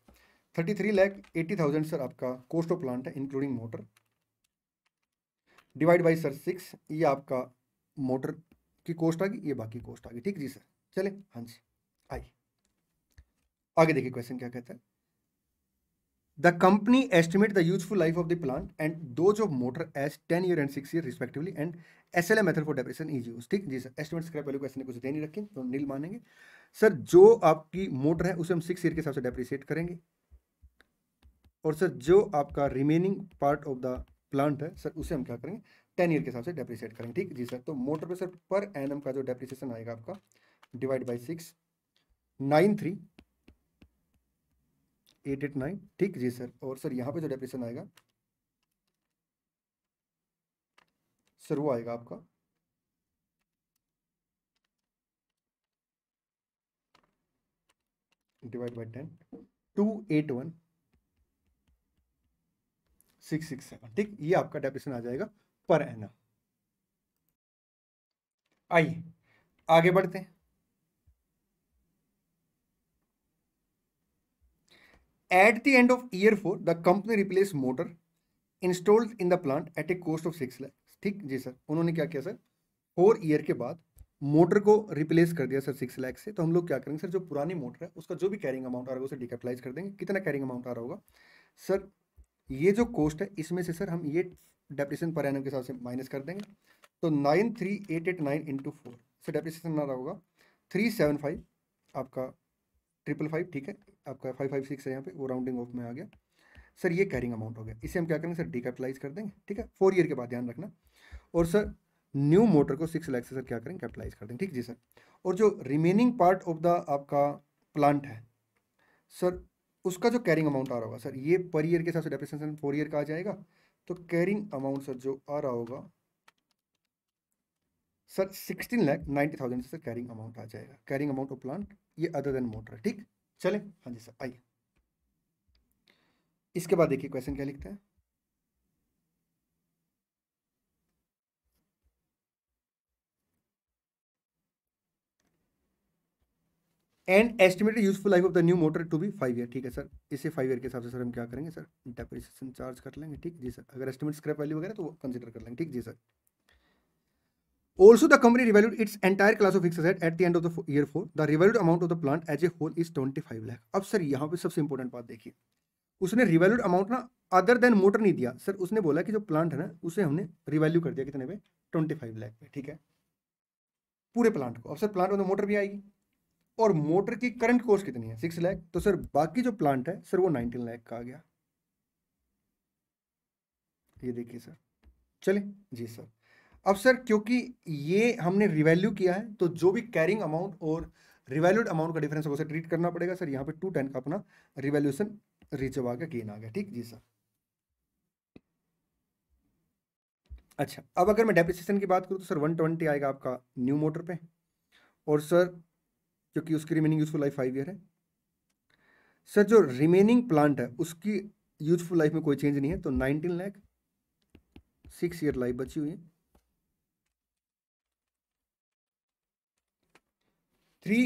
thirty three lakh eighty thousand sir आपका कोस्ट ऑफ प्लांट है including motor divide by sir six ये आपका मोटर की कोस्ट आ गई ये बाकी कोस्ट आ गई ठीक जी सर चले हाँ जी आइए आगे देखिए क्वेश्चन क्या कहता है the company estimate the useful life of the plant and दो जो motor as ten year and six year respectively and S L A method for depreciation is use ठीक जी sir estimate scrap value question कुछ दे नहीं रखें तो नील मानेंगे सर जो आपकी मोटर है उसे हम सिक्स ईयर के हिसाब से डेप्रिसिएट करेंगे और सर जो आपका remaining part of the plant है सर उसे हम क्या करेंगे टेन ईयर के हिसाब से डेप्रिसिएट करेंगे ठीक जी सर तो मोटर पे सर पर एन का जो डेप्रिसिएशन आएगा आपका divide by six nine three eight eight nine ठीक जी सर और सर यहाँ पे जो डेप्रेशन आएगा सर वो आएगा आपका divide by ten two eight one six six seven ठीक ये आपका डेप्रेशन आ जाएगा पर एना आइए आगे बढ़ते हैं At the end of year four the company replaced motor installed in the plant at a cost of six lakhs ठीक जी सर उन्होंने क्या किया सर फोर ईयर के बाद मोटर को रिप्लेस कर दिया सर सिक्स लाख से तो हम लोग क्या करेंगे सर जो पुरानी मोटर है उसका जो भी कैरिंग अमाउंट आ रहा है उसे डिकेपलाइज कर देंगे कितना कैरिंग अमाउंट आ रहा होगा सर ये जो कॉस्ट है इसमें से सर हम ये डेप्रेशन पर एन के हिसाब से माइनस कर देंगे तो nine three eight eight nine into four sir depreciation आ रहा होगा थ्री सेवन फाइव आपका ट्रिपल फाइव ठीक है आपका फाइव फाइव सिक्स है यहाँ पे वो राउंडिंग ऑफ में आ गया सर ये कैरिंग अमाउंट हो गया इसे हम क्या करेंगे सर डिकैपिटलाइज कर देंगे ठीक है फोर ईयर के बाद ध्यान रखना और सर न्यू मोटर को सिक्स लाख से सर क्या करेंगे कैपिटलाइज कर देंगे ठीक जी सर और जो रिमेनिंग पार्ट ऑफ द आपका प्लांट है सर उसका जो कैरिंग अमाउंट आ रहा होगा सर ये पर ईयर के हिसाब से फोर ईयर का आ जाएगा तो कैरिंग अमाउंट सर जो आ रहा होगा sir sixteen lakh ninety thousand से सर कैरिंग अमाउंट आ जाएगा कैरिंग अमाउंट ऑफ प्लांट ये अदर देन मोटर ठीक चले हाँ जी सर आइए इसके बाद देखिए क्वेश्चन क्या लिखते हैं and estimated useful life of the new motor to be five year ठीक है सर इसे फाइव ईयर के हिसाब से सर हम क्या करेंगे सर डेप्रिसिएशन चार्ज कर लेंगे ठीक जी सर अगर एस्टिमेट स्क्रैप वैल्यू वगैरह तो वो कंसिडर कर लेंगे ठीक जी sir Also, the company revalued its entire class of fixed asset at the end of the year four. The revalued amount of the plant as a whole is 25 lakh. अब सर यहाँ पे सबसे इंपॉर्टेंट बात देखिए उसने रिवैल्यूड अमाउंट ना अदर देन मोटर नहीं दिया सर उसने बोला कि जो प्लांट है ना उसे हमने रिवैल्यू कर दिया कितने पे फाइव लैख पे ठीक है पूरे प्लांट को अब सर प्लांट में तो मोटर भी आएगी और मोटर की करंट कॉस्ट कितनी है सिक्स लैख तो सर बाकी जो प्लांट है सर वो नाइनटीन लैख का आ गया ये देखिए सर चले जी सर अब सर क्योंकि ये हमने रिवैल्यू किया है तो जो भी कैरिंग अमाउंट और रिवैल्यूड अमाउंट का डिफरेंस है उसे ट्रीट करना पड़ेगा सर यहाँ पे टू टेन का अपना रिवैल्यूशन रिजर्व आ गया गेन आ गया ठीक जी सर अच्छा अब अगर मैं डेप्रिसिएशन की बात करूँ तो सर वन ट्वेंटी आएगा आपका न्यू मोटर पे और सर क्योंकि उसकी remaining useful life five year है सर जो रिमेनिंग प्लांट है उसकी यूजफुल लाइफ में कोई चेंज नहीं है तो nineteen lakh six year life बची हुई है three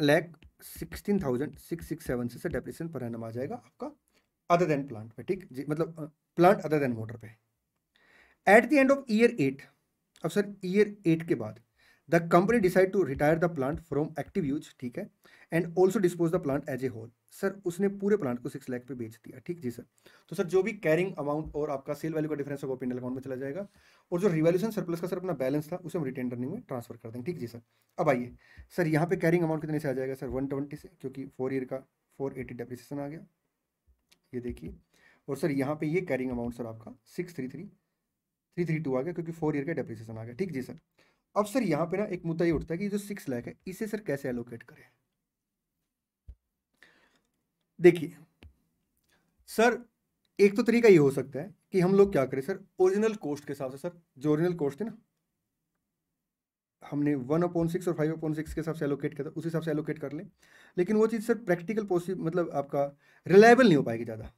lakh sixteen thousand six six seven से डेप्रेशन पर आ जाएगा आपका अदर देन प्लांट पे ठीक जी मतलब प्लांट अदर देन मोटर पे at the end of year eight अब सर ईयर एट के बाद the company decide to retire the plant from active use ठीक है and also dispose the plant as a whole sir उसने पूरे प्लांट को सिक्स लैक पे बेच दिया ठीक जी सर तो सर जो भी कैरिंग अमाउंट और आपका सेल वैल्यू का डिफरेंस है वो पेंडल अकाउंट में चला जाएगा और जो रिवॉल्यूशन सरप्लस का सर अपना बैलेंस था उसे हम रिटेन रनिंग में ट्रांसफर कर देंगे ठीक जी सर अब आइए सर यहाँ पे कैरिंग अमाउंट कितने से आ जाएगा सर वन ट्वेंटी से क्योंकि फोर ईयर का फोर एटी डेप्रिसिएशन आ गया ये देखिए और सर यहाँ पे ये कैरिंग अमाउंट सर आपका six three three three three two आ गया क्योंकि फोर ईयर का डेप्रिसिएशन आ गया ठीक जी सर अब सर यहाँ पे ना एक मुद्दा ये उठता है कि जो सिक्स लैख है इसे सर कैसे एलोकेट करें देखिए सर एक तो तरीका ये हो सकता है कि हम लोग क्या करें सर ओरिजिनल कोस्ट के हिसाब से सर जो ओरिजिनल कोस्ट थे ना हमने वन अपॉइंट सिक्स और फाइव अपॉइंट सिक्स के हिसाब से एलोकेट किया था उस हिसाब से एलोकेट कर लें लेकिन वो चीज़ सर प्रैक्टिकल पॉसिबल मतलब आपका रिलायबल नहीं हो पाएगी ज़्यादा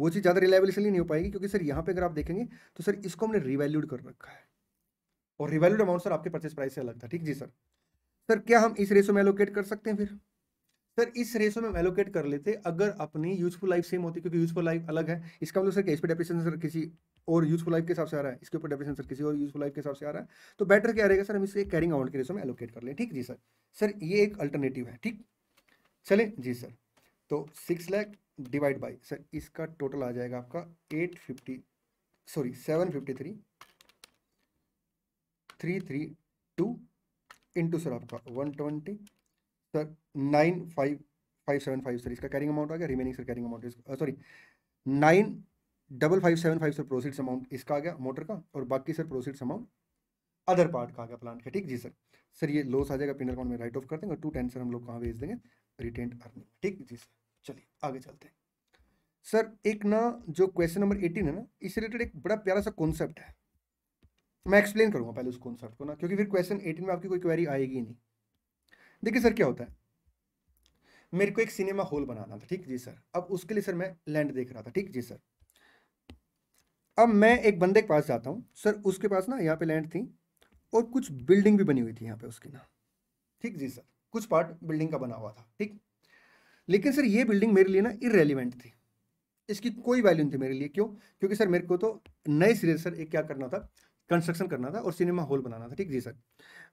वो चीज़ ज़्यादा रिलायबल इसलिए नहीं हो पाएगी क्योंकि सर यहाँ पे अगर आप देखेंगे तो सर इसको हमने रिवैल्यूड कर रखा है और रिवेल्यूड अमाउंट सर आपके परचेस प्राइस से अलग था ठीक जी सर सर क्या हम इस रेशो में एलोकेट कर सकते हैं फिर सर इस रेशो में एलोकेट कर लेते अगर अपनी यूजफुल लाइफ सेम होती क्योंकि यूजफुल लाइफ अलग है इसका मतलब सर कि इस पर डेप्रेशन सर किसी और यूजफुल लाइफ के हिसाब से आ रहा है इसके ऊपर डेप्रेशन सर किसी और यूजफुल लाइफ के हिसाब से आ रहा है तो बेटर क्या रहेगा सर हम इसे कैरिंग अमाउंट के रेशो में एलोकेट कर लें ठीक जी सर सर ये एक अल्टरनेटिव है ठीक चले जी सर तो six lakh divide by sir इसका टोटल आ जाएगा आपका eight fifty sorry seven fifty three three three two into sir आपका one twenty sir nine five five seven five sir इसका कैरिंग अमाउंट आ गया remaining sir carrying amount sorry nine double five seven five sir proceeds amount इसका आ गया मोटर का और बाकी sir proceeds amount other part का आ गया प्लांट का ठीक जी सर सर ये लॉस आ जाएगा पिन अकाउंट में राइट ऑफ कर देंगे टू टेन सर हम लोग कहाँ भेज देंगे रिटेंट अर्निंग ठीक जी सर चलिए आगे चलते हैं सर एक ना जो क्वेश्चन नंबर एटीन है ना इससे रिलेटेड एक बड़ा प्यारा सा कॉन्सेप्ट है मैं एक्सप्लेन करूंगा पहले उस कॉन्सेप्ट को ना क्योंकि फिर क्वेश्चन एटीन में आपकी कोई क्वेरी आएगी नहीं देखिए सर क्या होता है मेरे को एक सिनेमा हॉल बनाना था ठीक जी सर अब उसके लिए सर मैं लैंड देख रहा था ठीक जी सर अब मैं एक बंदे के पास जाता हूँ सर उसके पास ना यहाँ पे लैंड थी और कुछ बिल्डिंग भी बनी हुई थी यहाँ पे उसकी ना ठीक जी सर कुछ पार्ट बिल्डिंग का बना हुआ था ठीक लेकिन सर ये बिल्डिंग मेरे लिए ना इरेलीवेंट थी इसकी कोई वैल्यू नहीं थी मेरे लिए क्यों क्योंकि सर मेरे को तो नए सिरे सर एक क्या करना था कंस्ट्रक्शन करना था और सिनेमा हॉल बनाना था ठीक जी सर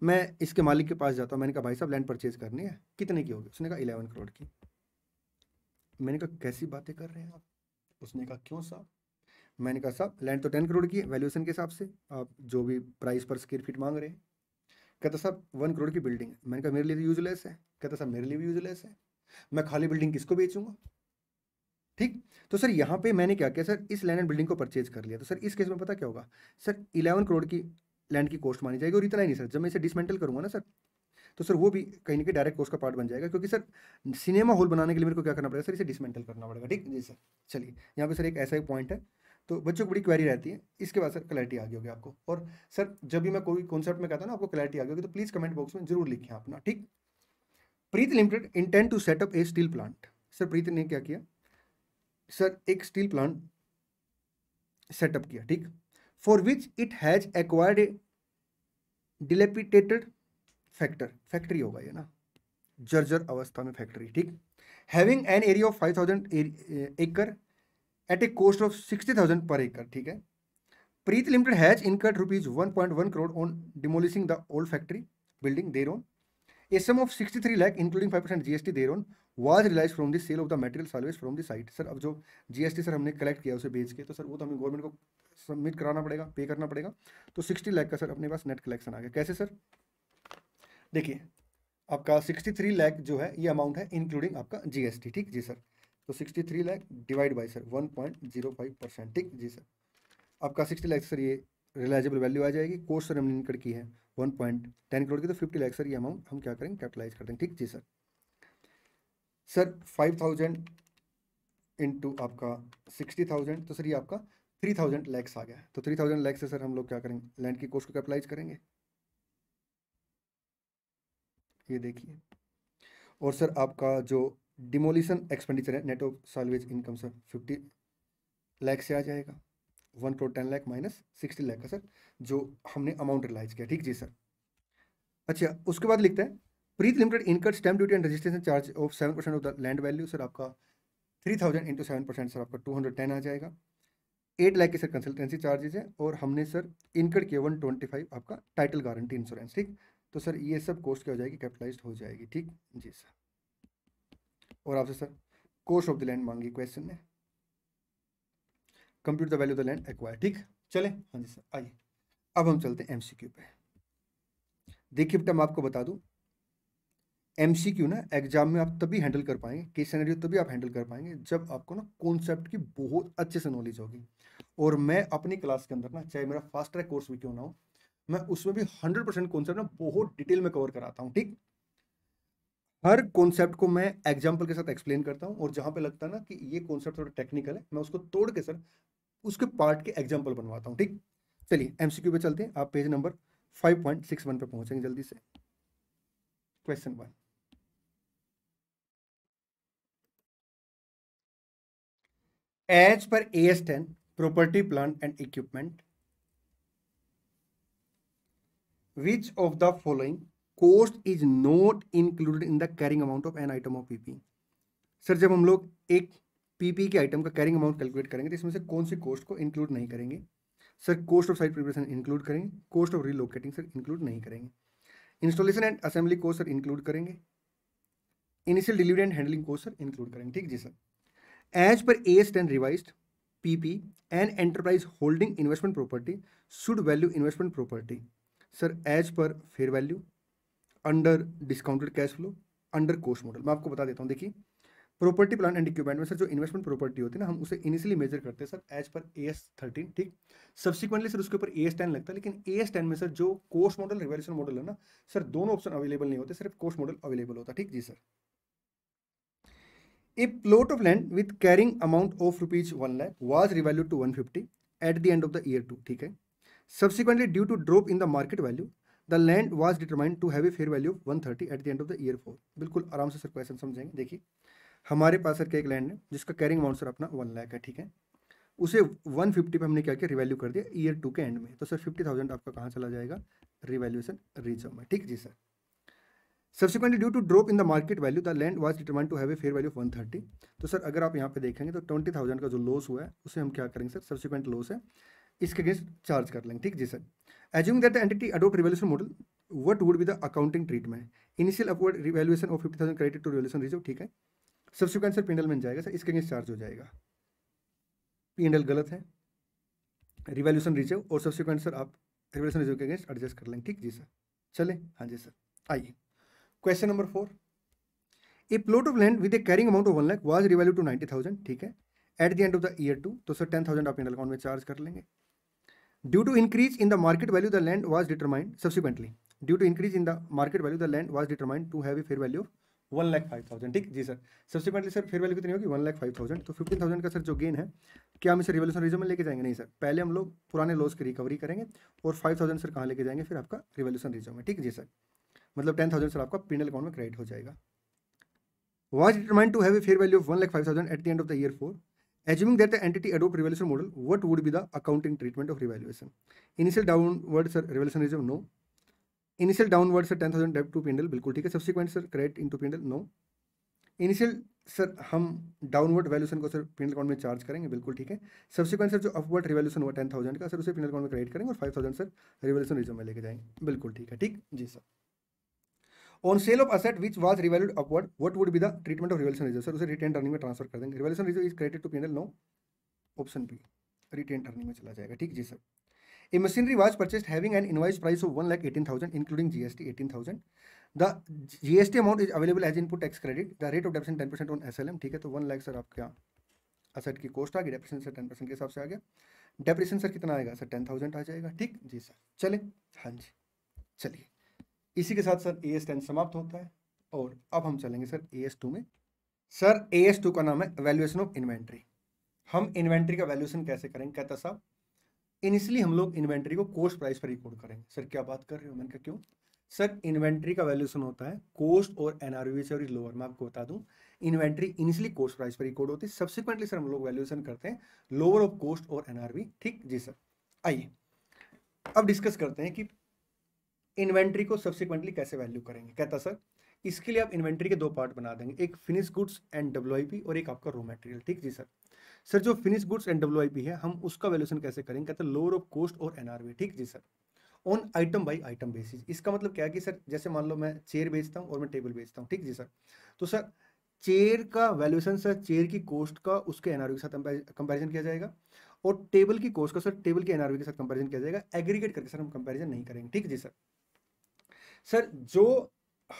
मैं इसके मालिक के पास जाता हूँ मैंने कहा भाई साहब लैंड परचेज करनी है कितने की होगी उसने कहा इलेवन करोड़ की मैंने कहा कैसी बातें कर रहे हैं आप उसने कहा क्यों साहब मैंने कहा साहब लैंड तो टेन करोड़ की है वैल्यूएशन के हिसाब से आप जो भी प्राइस पर स्क्वेयर फीट मांग रहे हैं कहता साहब वन करोड़ की बिल्डिंग है मैंने कहा मेरे लिए यूजलेस तो है कहता साहब मेरे लिए भी यूजलेस है मैं खाली बिल्डिंग किसको बेचूंगा ठीक तो सर यहाँ पे मैंने क्या किया सर इस लैंड एंड बिल्डिंग को परचेज कर लिया तो सर इस केस में पता क्या होगा सर इलेवन करोड़ की लैंड की कॉस्ट मानी जाएगी और इतना ही नहीं सर जब मैं इसे डिसमेंटल करूँगा ना सर तो सर वो भी कहीं ना कहीं डायरेक्ट कोस्ट का पार्ट बन जाएगा क्योंकि सर सिनेमा हॉल बनाने के लिए मेरे को क्या करना पड़ेगा सर इसे डिसमेंटल करना पड़ेगा ठीक जी सर चलिए यहाँ पे सर एक ऐसा ही पॉइंट है तो बच्चों को बड़ी क्वेरी रहती है इसके बाद सर क्लैरिटी आ गई होगी आपको और सर जब भी मैं कोई कॉन्सेप्ट में कहता हूँ ना आपको क्लैरिटी आ गई होगी तो प्लीज़ कमेंट बॉक्स में जरूर लिखें अपना ठीक Preet Limited intent to set up a steel plant sir Preet ने क्या किया सर एक स्टील प्लांट सेटअप किया ठीक for which it has acquired a dilapidated factor factory होगा ये ना जर्जर अवस्था में फैक्ट्री ठीक having an area of five thousand acre at a cost of sixty thousand per acre ठीक है Preet Limited has incurred rupees one point one crore on demolishing the old factory building there on a sum of sixty three lakh including five percent GST there on was realise from the sale of the material service from the site sir अब जो जीएसटी सर हमने कलेक्ट किया उसे बेच के तो सर वो तो हमें गवर्नमेंट को सबमिट कराना पड़ेगा पे करना पड़ेगा तो सिक्सटी लैख का सर अपने पास नेट कलेक्शन आ गया कैसे सर देखिए आपका सिक्सटी थ्री लैख जो है ये अमाउंट है इंक्लूडिंग आपका जीएसटी ठीक जी सर तो sixty three lakh divide by sir one point zero five percent ठीक जी सर आपका सिक्सटी लैख सर ये रिलाइजेबल वैल्यू आ जाएगी कोर्स सर हमने इनकड़ की है वन पॉइंट टेन करोड़ की तो फिफ्टी लैख सर ये अमाउंट हम क्या करेंगे कैपिटलाइज कर देंगे ठीक जी sir sir five thousand into आपका सिक्सटी थाउजेंड तो सर ये आपका थ्री थाउजेंड लैक्स आ गया तो थ्री थाउजेंड लैक्स से सर हम लोग क्या करेंगे लैंड की कोस्ट को कैपिटलाइज करेंगे ये देखिए और सर आपका जो डिमोलिशन एक्सपेंडिचर है net of salvage income sir fifty lakh से आ जाएगा one crore ten lakh minus sixty lakh का सर जो हमने अमाउंट रिलाइज किया ठीक जी सर अच्छा उसके बाद लिखते हैं Preet Limited incurred stamp duty and registration charge of seven percent of the land value sir आपका three thousand into seven percent sir आपका टू हंड्रेड टेन आ जाएगा एट लाख के सर कंसल्टेंसी चार्जेज है और हमने सर इनकट के वन ट्वेंटी फाइव आपका टाइटल गारंटी इंश्योरेंस ठीक तो सर ये सब कोर्स क्या हो जाएगी कैपिटलाइज हो जाएगी ठीक जी सर और आपसे sir course of the land मांगी क्वेश्चन ने compute the value of the land acquire ठीक चले हाँ जी सर आइए अब हम चलते हैं क्यू पे देखिए बेटा मैं आपको बता दूं एम सी क्यू ना एग्जाम में आप तभी हैंडल कर पाएंगे केस सिनेरियो तभी आप हैंडल कर पाएंगे जब आपको ना कॉन्सेप्ट की बहुत अच्छे से नॉलेज होगी और मैं अपनी क्लास के अंदर ना चाहे मेरा फास्ट ट्रैक कोर्स भी क्यों ना हो मैं उसमें भी हंड्रेड परसेंट कॉन्सेप्ट ना बहुत डिटेल में कवर कराता हूँ ठीक हर कॉन्सेप्ट को मैं एग्जाम्पल के साथ एक्सप्लेन करता हूँ और जहाँ पे लगता है ना कि ये कॉन्सेप्ट थोड़ा टेक्निकल है मैं उसको तोड़ के सर उसके पार्ट के एग्जाम्पल बनवाता हूँ ठीक चलिए क्यू पे चलते हैं आप page number five point six one पर पहुँचेंगे जल्दी से क्वेश्चन वन एज पर A S ten property plan and equipment which of the following cost is not included in the carrying amount of an item of PP sir जब हम लोग एक पीपी के आइटम का कैरिंग अमाउंट कैलकुलेट करेंगे तो इसमें से कौन सी कोस्ट को इंक्लूड नहीं करेंगे sir cost of site preparation include करेंगे cost of relocating sir include नहीं करेंगे installation and assembly cost sir include करेंगे initial delivery and handling cost sir include करेंगे ठीक जी sir As per AS revise P P and enterprise holding investment property should value investment property sir as per fair value under discounted cash flow under cost model मैं आपको बता देता हूँ देखिए प्रॉपर्टी प्लान एंड इक्विपमेंट में सर जो इन्वेस्टमेंट प्रॉपर्टी होती है ना हम उसे इनिशियली मेजर करते हैं सर एज पर ए एस थर्टीन ठीक सब्सिक्वेंटली सर उसके ऊपर ए एस टेन लगता है लेकिन ए एस टेन में सर जो कोस्ट मॉडल रिवेल्यूशन मॉडल है ना सर दोनों ऑप्शन अवेलेबल नहीं होते सिर्फ कोस्ट मॉडल अवेलेबल होता है ठीक जी sir A plot of land with carrying amount of rupees 1 lakh was revalued to 150 at the end of the year 2 ठीक है subsequently due to drop in the market value the land was determined to have a fair value of 130 at the end of the year 4 बिल्कुल आराम से सर क्वेश्चन समझेंगे देखिए हमारे पास सर का एक लैंड है जिसका कैरिंग अमाउंट सर अपना वन लाख है ठीक है उसे वन फिफ्टी पर हमने क्या किया रिवैल्यू कर दिया ईयर टू के एंड में तो सर फिफ्टी थाउजेंड आपका कहाँ चला जाएगा रिवैल्यूएशन रीजम में ठीक जी sir subsequently due to drop in the market value the land was determined to have a fair value of one thirty तो सर अगर आप यहाँ पे देखेंगे तो ट्वेंटी थाउजेंड का जो लॉस हुआ है उसे हम क्या करेंगे सर सब्सिक्वेंट लॉस है इसके अगेंस्ट चार्ज कर लेंगे ठीक जी sir assume that the entity adopt revaluation model what would be the accounting treatment initial upward revaluation of fifty thousand credit to revaluation reserve ठीक है सब्सिक्वेंट सर पिंडल में जाएगा सर इसके अगेंस्ट चार्ज हो जाएगा पिंडल गलत है रिवैल्यूशन रिजर्व और सब्सिक्वेंट सर आप रिवोल्यूशन रिजर्व के अगेंस्ट एडजस्ट कर लेंगे ठीक जी सर चले हाँ जी सर आइए question number four a plot of land with a carrying amount of one lakh was revalue to ninety thousand ठीक है at the end of the year two तो सर टेन थाउजेंड आप इंडल अकाउंट में चार्ज कर लेंगे due to increase in the market value the land was determined subsequently due to increase in the market value the land was determined to have a fair value of one lakh five thousand ठीक जी sir subsequently sir fair value कितनी होगी वन लाख फाइव थाउजेंड तो फिफ्टीन थाउजेंड का सर जो गेन है क्या हम इसे रिवोल्यूशन रिजर्व में लेके जाएंगे नहीं सर पहले हम लोग पुराने लॉस की रिकवरी करेंगे और फाइव थाउजेंड सर कहाँ लेके जाएंगे फिर आपका रिवोल्यूशन रिजर्व में ठीक जी सर मतलब टेन थाउजेंड सर आपका पीनल अकाउंट में क्रेडिट हो जाएगा was determined to have a fair value of one lakh five thousand at the end of the year four Assuming that the entity adopt revaluation model, what would be the accounting treatment of revaluation? Initial downward sir revaluation reserve no. Initial sir ten thousand डेट टू पिंडल बिल्कुल ठीक है सब्सिक्वेंट सर क्रेडिट टू पिंडल नो इनिशियल सर हम डाउनवर्ड वैल्यूशन को सर पीनल अकाउंट में चार्ज करेंगे बिल्कुल ठीक है सब्सिक्वेंट सर जो अपवर्ड रिवेल्यूशन हुआ टेन थाउजेंड का सर उसे पीनल अकाउंट में क्रेडिट करेंगे और five thousand sir revaluation reserve में लेके जाएंगे बिल्कुल ठीक है ठीक जी sir on sale of asset which was revalued upward what would be the treatment of revaluation reserve sir उसे रिटेन अर्निंग में ट्रांसफर कर देंगे revaluation reserve is credit to PNL no option be retained earning में चला जाएगा ठीक जी sir a machinery having price of one machinery eighteen thousand including G S T eighteen thousand the G S T amount is available as input tax credit the rate of depreciation ten percent on S L M ठीक है तो वन लाख सर आपका असेट की कॉस्ट आ गई डेप्रेशन सर टेन परसेंट के हिसाब से आ गया डेप्रेशन सर कितना आएगा सर टेन थाउजेंड आ जाएगा ठीक जी सर चले हाँ जी चलिए इसी के साथ सर ए एस टेन समाप्त होता है और अब हम चलेंगे सर ए एस टू में सर ए एस टू का नाम है वैल्यूएशन ऑफ इन्वेंट्री हम इन्वेंट्री का वैल्यूएशन कैसे करेंगे कहता साहब इनिशियली हम लोग इन्वेंट्री को कोस्ट प्राइस पर रिकॉर्ड करेंगे सर क्या बात कर रहे हो मैंने कहा क्यों सर इन्वेंट्री का वैल्यूएशन होता है कोस्ट और एनआरवी से और लोअर मैं आपको बता दूं इन्वेंट्री इनिशियली कोस्ट प्राइस पर रिकॉर्ड होती है सब्सिक्वेंटली सर हम लोग वैल्यूएशन करते हैं लोअर ऑफ कोस्ट और एनआरवी ठीक जी सर आइए अब डिस्कस करते हैं कि इन्वेंट्री को सब्सिक्वेंटली कैसे वैल्यू करेंगे कहता सर इसके लिए आप इन्वेंट्री के दो पार्ट बना देंगे एक फिनिश गुड्स एंड डब्ल्यू और एक आपका रो मटेरियल ठीक जी सर सर जो फिनिश गुड्स एंड डब्ल्यू है हम उसका वैल्यूशन कैसे करेंगे कहते हैं लोअर ऑफ कॉस्ट और एनआरवी ठीक जी sir on item by item basis इसका मतलब क्या है कि सर जैसे मान लो मैं चेयर बेचता हूँ और मैं टेबल बेचता हूँ ठीक जी सर तो सर चेयर का वैल्यूएशन सर चेयर की कॉस्ट का उसके एनआरवी के साथ कंपेरिजन किया जाएगा और टेबल की कॉस्ट का सर टेबल के एनआरवी के साथ कंपेरिजन किया जाएगा एग्रीगेट करके सर हम कंपेरिजन नहीं करेंगे ठीक जी सर सर जो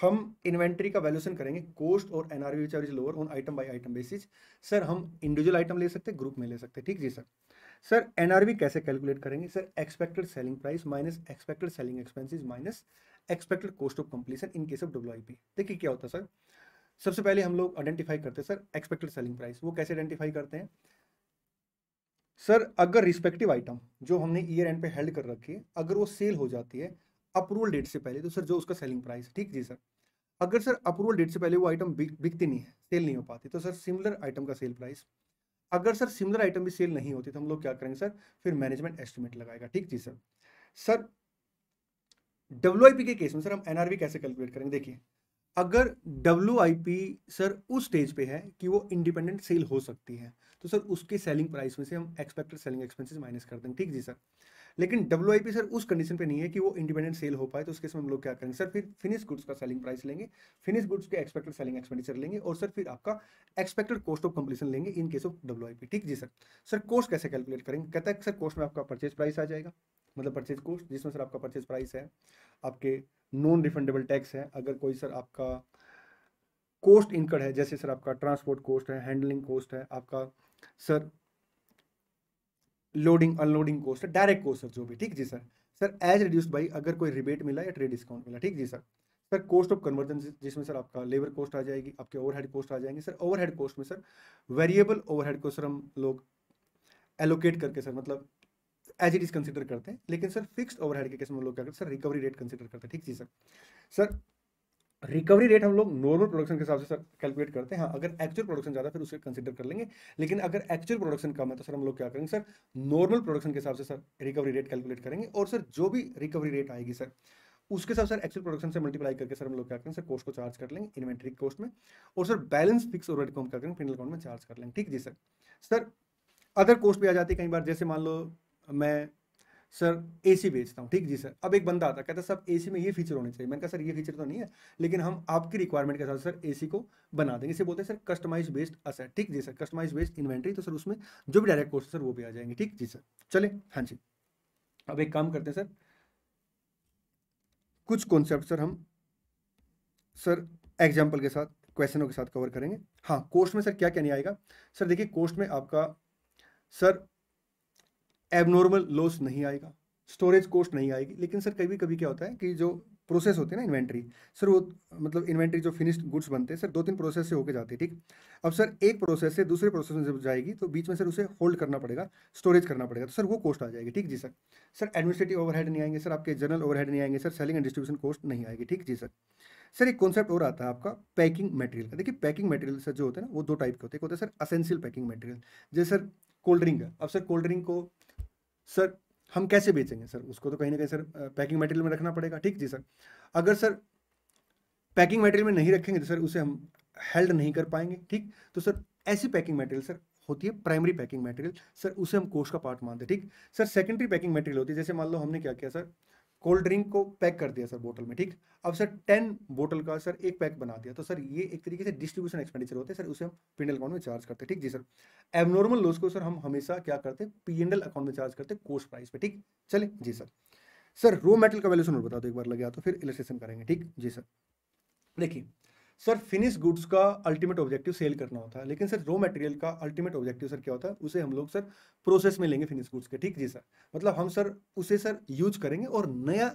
हम इन्वेंट्री का वैल्यूशन करेंगे कोस्ट और NRV charge lower on item by item basis sir हम इंडिविजुअल आइटम ले सकते हैं ग्रुप में ले सकते हैं ठीक जी सर सर एनआरवी कैसे कैलकुलेट करेंगे sir expected selling price minus expected selling expenses minus expected cost of completion in case of W देखिए क्या होता है सर सबसे पहले हम लोग आइडेंटिफाई करते हैं सर एक्सपेक्टेड सेलिंग प्राइस वो कैसे आइडेंटिफाई करते हैं सर अगर रिस्पेक्टिव आइटम जो हमने ईयर एंड पे हेल्ड कर रखी है अगर वो सेल हो जाती है अप्रूवल डेट से पहले तो सर जो उसका सेलिंग प्राइस ठीक जी सर अगर सर अप्रूवल डेट से पहले वो आइटम बिकती नहीं है सेल नहीं हो पाती तो सर सिमिलर आइटम का सेल प्राइस अगर सर सिमिलर आइटम भी सेल नहीं होती तो हम लोग क्या करेंगे सर फिर मैनेजमेंट एस्टिमेट लगाएगा ठीक जी सर सर डब्ल्यू के केस में सर हम एन कैसे कैलकुलेट करेंगे देखिए अगर डब्ल्यू सर उस स्टेज पे है कि वो इंडिपेंडेंट सेल हो सकती है तो सर उसके सेलिंग प्राइस में से हम एक्सपेक्टेड सेलिंग एक्सपेंसेस माइनस कर देंगे ठीक जी सर लेकिन डब्ल्यू सर उस कंडीशन पे नहीं है कि वो इंडिपेंडेंट सेल हो पाए तो उसके समय हम लोग क्या करेंगे सर फिर फिनिश गुड्स का सेलिंग प्राइस लेंगे फिनिश गुड्स के एक्सपेक्टेड सेलिंग एक्सपेंडिचर लेंगे और सर फिर आपका एक्सपेक्टेड कॉस्ट ऑफ कंप्लीशन लेंगे इन केस ऑफ डब्ल्यू ठीक जी सर सर कॉस्ट कैसे कैलकुलेट करेंगे कहता है सर कॉस्ट में आपका परचेज प्राइस आ जाएगा मतलब परचेज कॉस्ट जिसमें सर आपका परचेज प्राइस है आपके नॉन रिफंडेबल टैक्स है अगर कोई सर आपका कोस्ट इनकर्ड है जैसे सर आपका ट्रांसपोर्ट कोस्ट है हैंडलिंग कोस्ट है आपका सर लोडिंग अनलोडिंग कॉस्ट है डायरेक्ट कॉस्ट है जो भी ठीक जी sir sir as reduce by अगर कोई रिबेट मिला या ट्रेड डिस्काउंट मिला ठीक जी sir sir cost of conversion जिसमें सर आपका लेबर कॉस्ट आ जाएगी आपके ओवरहेड कॉस्ट आ जाएंगे सर ओवरहेड कॉस्ट में सर वेरिएबल ओवरहेड को सर हम लोग एलोकेट करके सर मतलब एज इट इज कंसिडर करते हैं लेकिन सर फिक्स्ड ओवरहेड के केस में लोग क्या करते हैं सर रिकवरी रेट कंसिडर करते हैं ठीक जी सर सर रिकवरी रेट हम लोग नॉर्मल प्रोडक्शन के हिसाब से सर कैलकुलेट करते हैं हाँ अगर एक्चुअल प्रोडक्शन ज़्यादा फिर उसे कंसिडर कर लेंगे लेकिन अगर एक्चुअल प्रोडक्शन कम है तो सर हम लोग क्या करेंगे सर नॉर्मल प्रोडक्शन के हिसाब से सर रिकवरी रेट कैलकुलेट करेंगे और सर जो भी रिकवरी रेट आएगी सर उसके साथ सर एक्चुअल प्रोडक्शन से मल्टीप्लाई करके सर हम लोग क्या करेंगे सर कोस्ट को चार्ज कर लेंगे इन्वेंट्री कोस्ट में और सर बैलेंस फिक्स ओवरहेड को हम क्या करेंगे फिनल अकाउंट में चार्ज कर लेंगे ठीक जी सर सर अदर कोस्ट भी आ जाती है कई बार जैसे मान लो मैं सर एसी बेचता हूँ ठीक जी सर अब एक बंदा आता कहता सर एसी में ये फीचर होने चाहिए मैंने कहा सर ये फीचर तो नहीं है लेकिन हम आपकी रिक्वायरमेंट के साथ सर एसी को बना देंगे इसे बोलते हैं सर कस्टमाइज बेस्ड असर ठीक जी सर कस्टमाइज बेस्ड इन्वेंट्री तो सर उसमें जो भी डायरेक्ट कोर्स सर वो भी आ जाएंगे ठीक जी सर चले हाँ जी अब एक काम करते हैं सर कुछ कॉन्सेप्ट सर हम सर एग्जाम्पल के साथ क्वेश्चनों के साथ कवर करेंगे हाँ कोस्ट में सर क्या क्या नहीं आएगा सर देखिए कोस्ट में आपका सर एबनॉर्मल लॉस नहीं आएगा स्टोरेज कॉस्ट नहीं आएगी लेकिन सर कभी कभी क्या होता है कि जो प्रोसेस होते हैं ना इन्वेंट्री सर वो मतलब इन्वेंट्री जो फिनिश्ड गुड्स बनते हैं सर दो तीन प्रोसेस से होके जाते हैं ठीक अब सर एक प्रोसेस से दूसरे प्रोसेस में जब जाएगी तो बीच में सर उसे होल्ड करना पड़ेगा स्टोरेज करना पड़ेगा तो सर वो कॉस्ट आ जाएगी ठीक जी सर सर एडमिनिस्ट्रेटिव ओवरहेड नहीं आएंगे सर आपके जनरल ओवरहेड नहीं आएंगे sir selling and distribution cost नहीं आएगी ठीक जी सर सर एक कॉन्सेप्ट और आता है आपका पैकिंग मटेरियल का देखिए पैकिंग मटेरियल सर जो होता है ना वो दो टाइप के होते हैं एक होता है सर असेंशियल पैकिंग मटेरियल जैसे सर कोल्ड ड्रिंक है अब सर कोल्ड ड्रिंक को सर हम कैसे बेचेंगे सर उसको तो कहीं ना कहीं सर पैकिंग मटेरियल में रखना पड़ेगा ठीक जी सर अगर सर पैकिंग मटेरियल में नहीं रखेंगे तो सर उसे हम हेल्ड नहीं कर पाएंगे ठीक तो सर ऐसी पैकिंग मटेरियल सर होती है प्राइमरी पैकिंग मटेरियल सर उसे हम कोष का पार्ट मानते हैं ठीक सर सेकेंडरी पैकिंग मटेरियल होती है जैसे मान लो हमने क्या किया सर कोल्ड ड्रिंक को पैक कर दिया सर बोतल में ठीक अब सर टेन बोतल का सर एक पैक बना दिया तो सर ये एक तरीके से डिस्ट्रीब्यूशन एक्सपेंडिचर होते हैं सर उसे हम पी अकाउंट में चार्ज करते हैं ठीक जी सर एबनॉर्मल लॉस को सर हम हमेशा क्या करते हैं पी अकाउंट में चार्ज करते हैं कोस्ट प्राइस पे ठीक चले जी सर सर रो मेटल का वैल्यूशन बता दो एक बार लगे तो फिर इलेक्ट्रेशन करेंगे ठीक जी सर देखिए सर फिनिश गुड्स का अल्टीमेट ऑब्जेक्टिव सेल करना होता है लेकिन सर रॉ मटेरियल का अल्टीमेट ऑब्जेक्टिव सर क्या होता है उसे हम लोग सर प्रोसेस में लेंगे फिनिश गुड्स के ठीक जी सर मतलब हम सर उसे सर यूज करेंगे और नया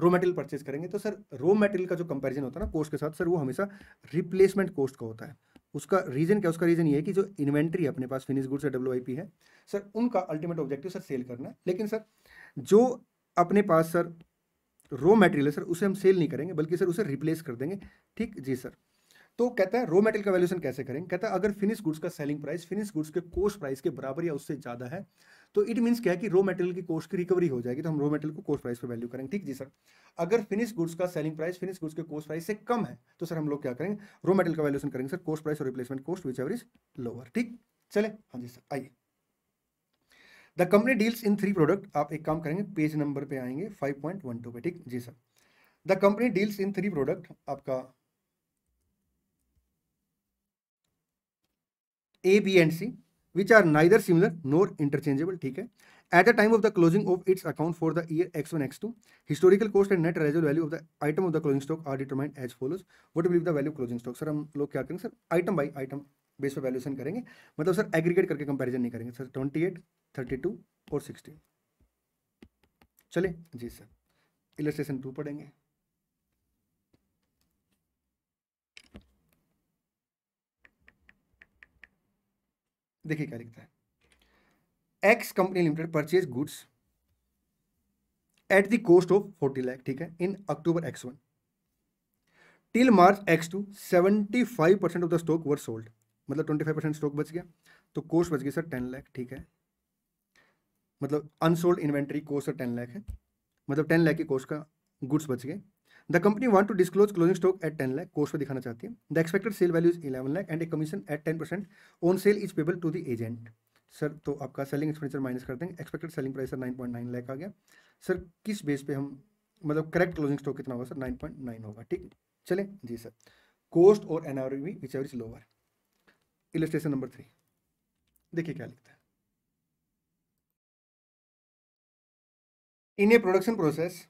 रॉ मटेरियल परचेज करेंगे तो सर रॉ मटेरियल का जो कंपेरिजन होता है ना कोस्ट के साथ सर वो हमेशा रिप्लेसमेंट कोस्ट का होता है उसका रीजन क्या उसका रीजन ये है कि जो इन्वेंट्री अपने पास फिनिश गुड्स या डब्ल्यू है सर उनका अल्टीमेट ऑब्जेक्टिव सर सेल करना है लेकिन सर जो अपने पास सर रो मटेरियल है सर उसे हम सेल नहीं करेंगे बल्कि सर उसे रिप्लेस कर देंगे ठीक जी सर तो कहता है रो मेटेरियल का वैल्यूशन कैसे करेंगे कहता है अगर फिनिश गुड्स का सेलिंग प्राइस फिनिश गुड्स के कोस्ट प्राइस के बराबर या उससे ज़्यादा है तो इट मीन्स क्या है कि रो मेटेरियल की कोस्ट की रिकवरी हो जाएगी तो हम रो मेटेरियल को कोस्ट प्राइस पर वैल्यू करेंगे ठीक जी सर अगर फिनिश गुड्स का सेलिंग प्राइस फिनिश गुड्स के कोस्ट प्राइस से कम है तो सर हम लोग क्या करेंगे रो मेटेरियल का वैल्यूशन करेंगे सर कोस्ट प्राइस और replacement cost whichever is lower ठीक चले हाँ जी सर आइए the company deals in three product आप एक काम करेंगे पेज नंबर पे आएंगे 5.12 पॉइंट पे ठीक जी sir the company deals in three product आपका A B and C which are neither similar nor interchangeable ठीक है at the time of the closing of its account for the year X one x two historical cost and net realisable value of the item of the closing stock are determined as follows what believe the value closing stock sir हम लोग क्या करेंगे sir item by item base पर वैल्यूशन करेंगे मतलब सर एग्रीगेट करके कंपैरिजन नहीं करेंगे sir twenty eight thirty two और सिक्सटीन चले जी सर इलस्ट्रेशन टू पढ़ेंगे देखिए क्या लिखता है X company limited purchase goods at the cost of forty lakh ठीक है in October X one till March X two seventy five percent of the stock were sold मतलब ट्वेंटी फाइव परसेंट स्टॉक बच गया तो कोर्स बच गई सर टेन लाख ठीक है मतलब अनसोल्ड इन्वेंट्री कोर्स सर टेन लाख है मतलब टेन लाख के कोर्स का गुड्स बच गए the company want to disclose closing stock at ten lakh कोर्स पर दिखाना चाहती है the expected sale value is eleven lakh and a commission at ten percent on sale is payable to the agent sir तो आपका सेलिंग एक्सपेंडिचर माइनस कर देंगे expected selling price sir nine point nine lakh आ गया सर किस बेस पे हम मतलब करेक्ट क्लोजिंग स्टॉक कितना होगा सर नाइन पॉइंट नाइन होगा ठीक चले जी सर कोस्ट और NRV whichever is lower illustration number three देखिए क्या लिखता है in a production process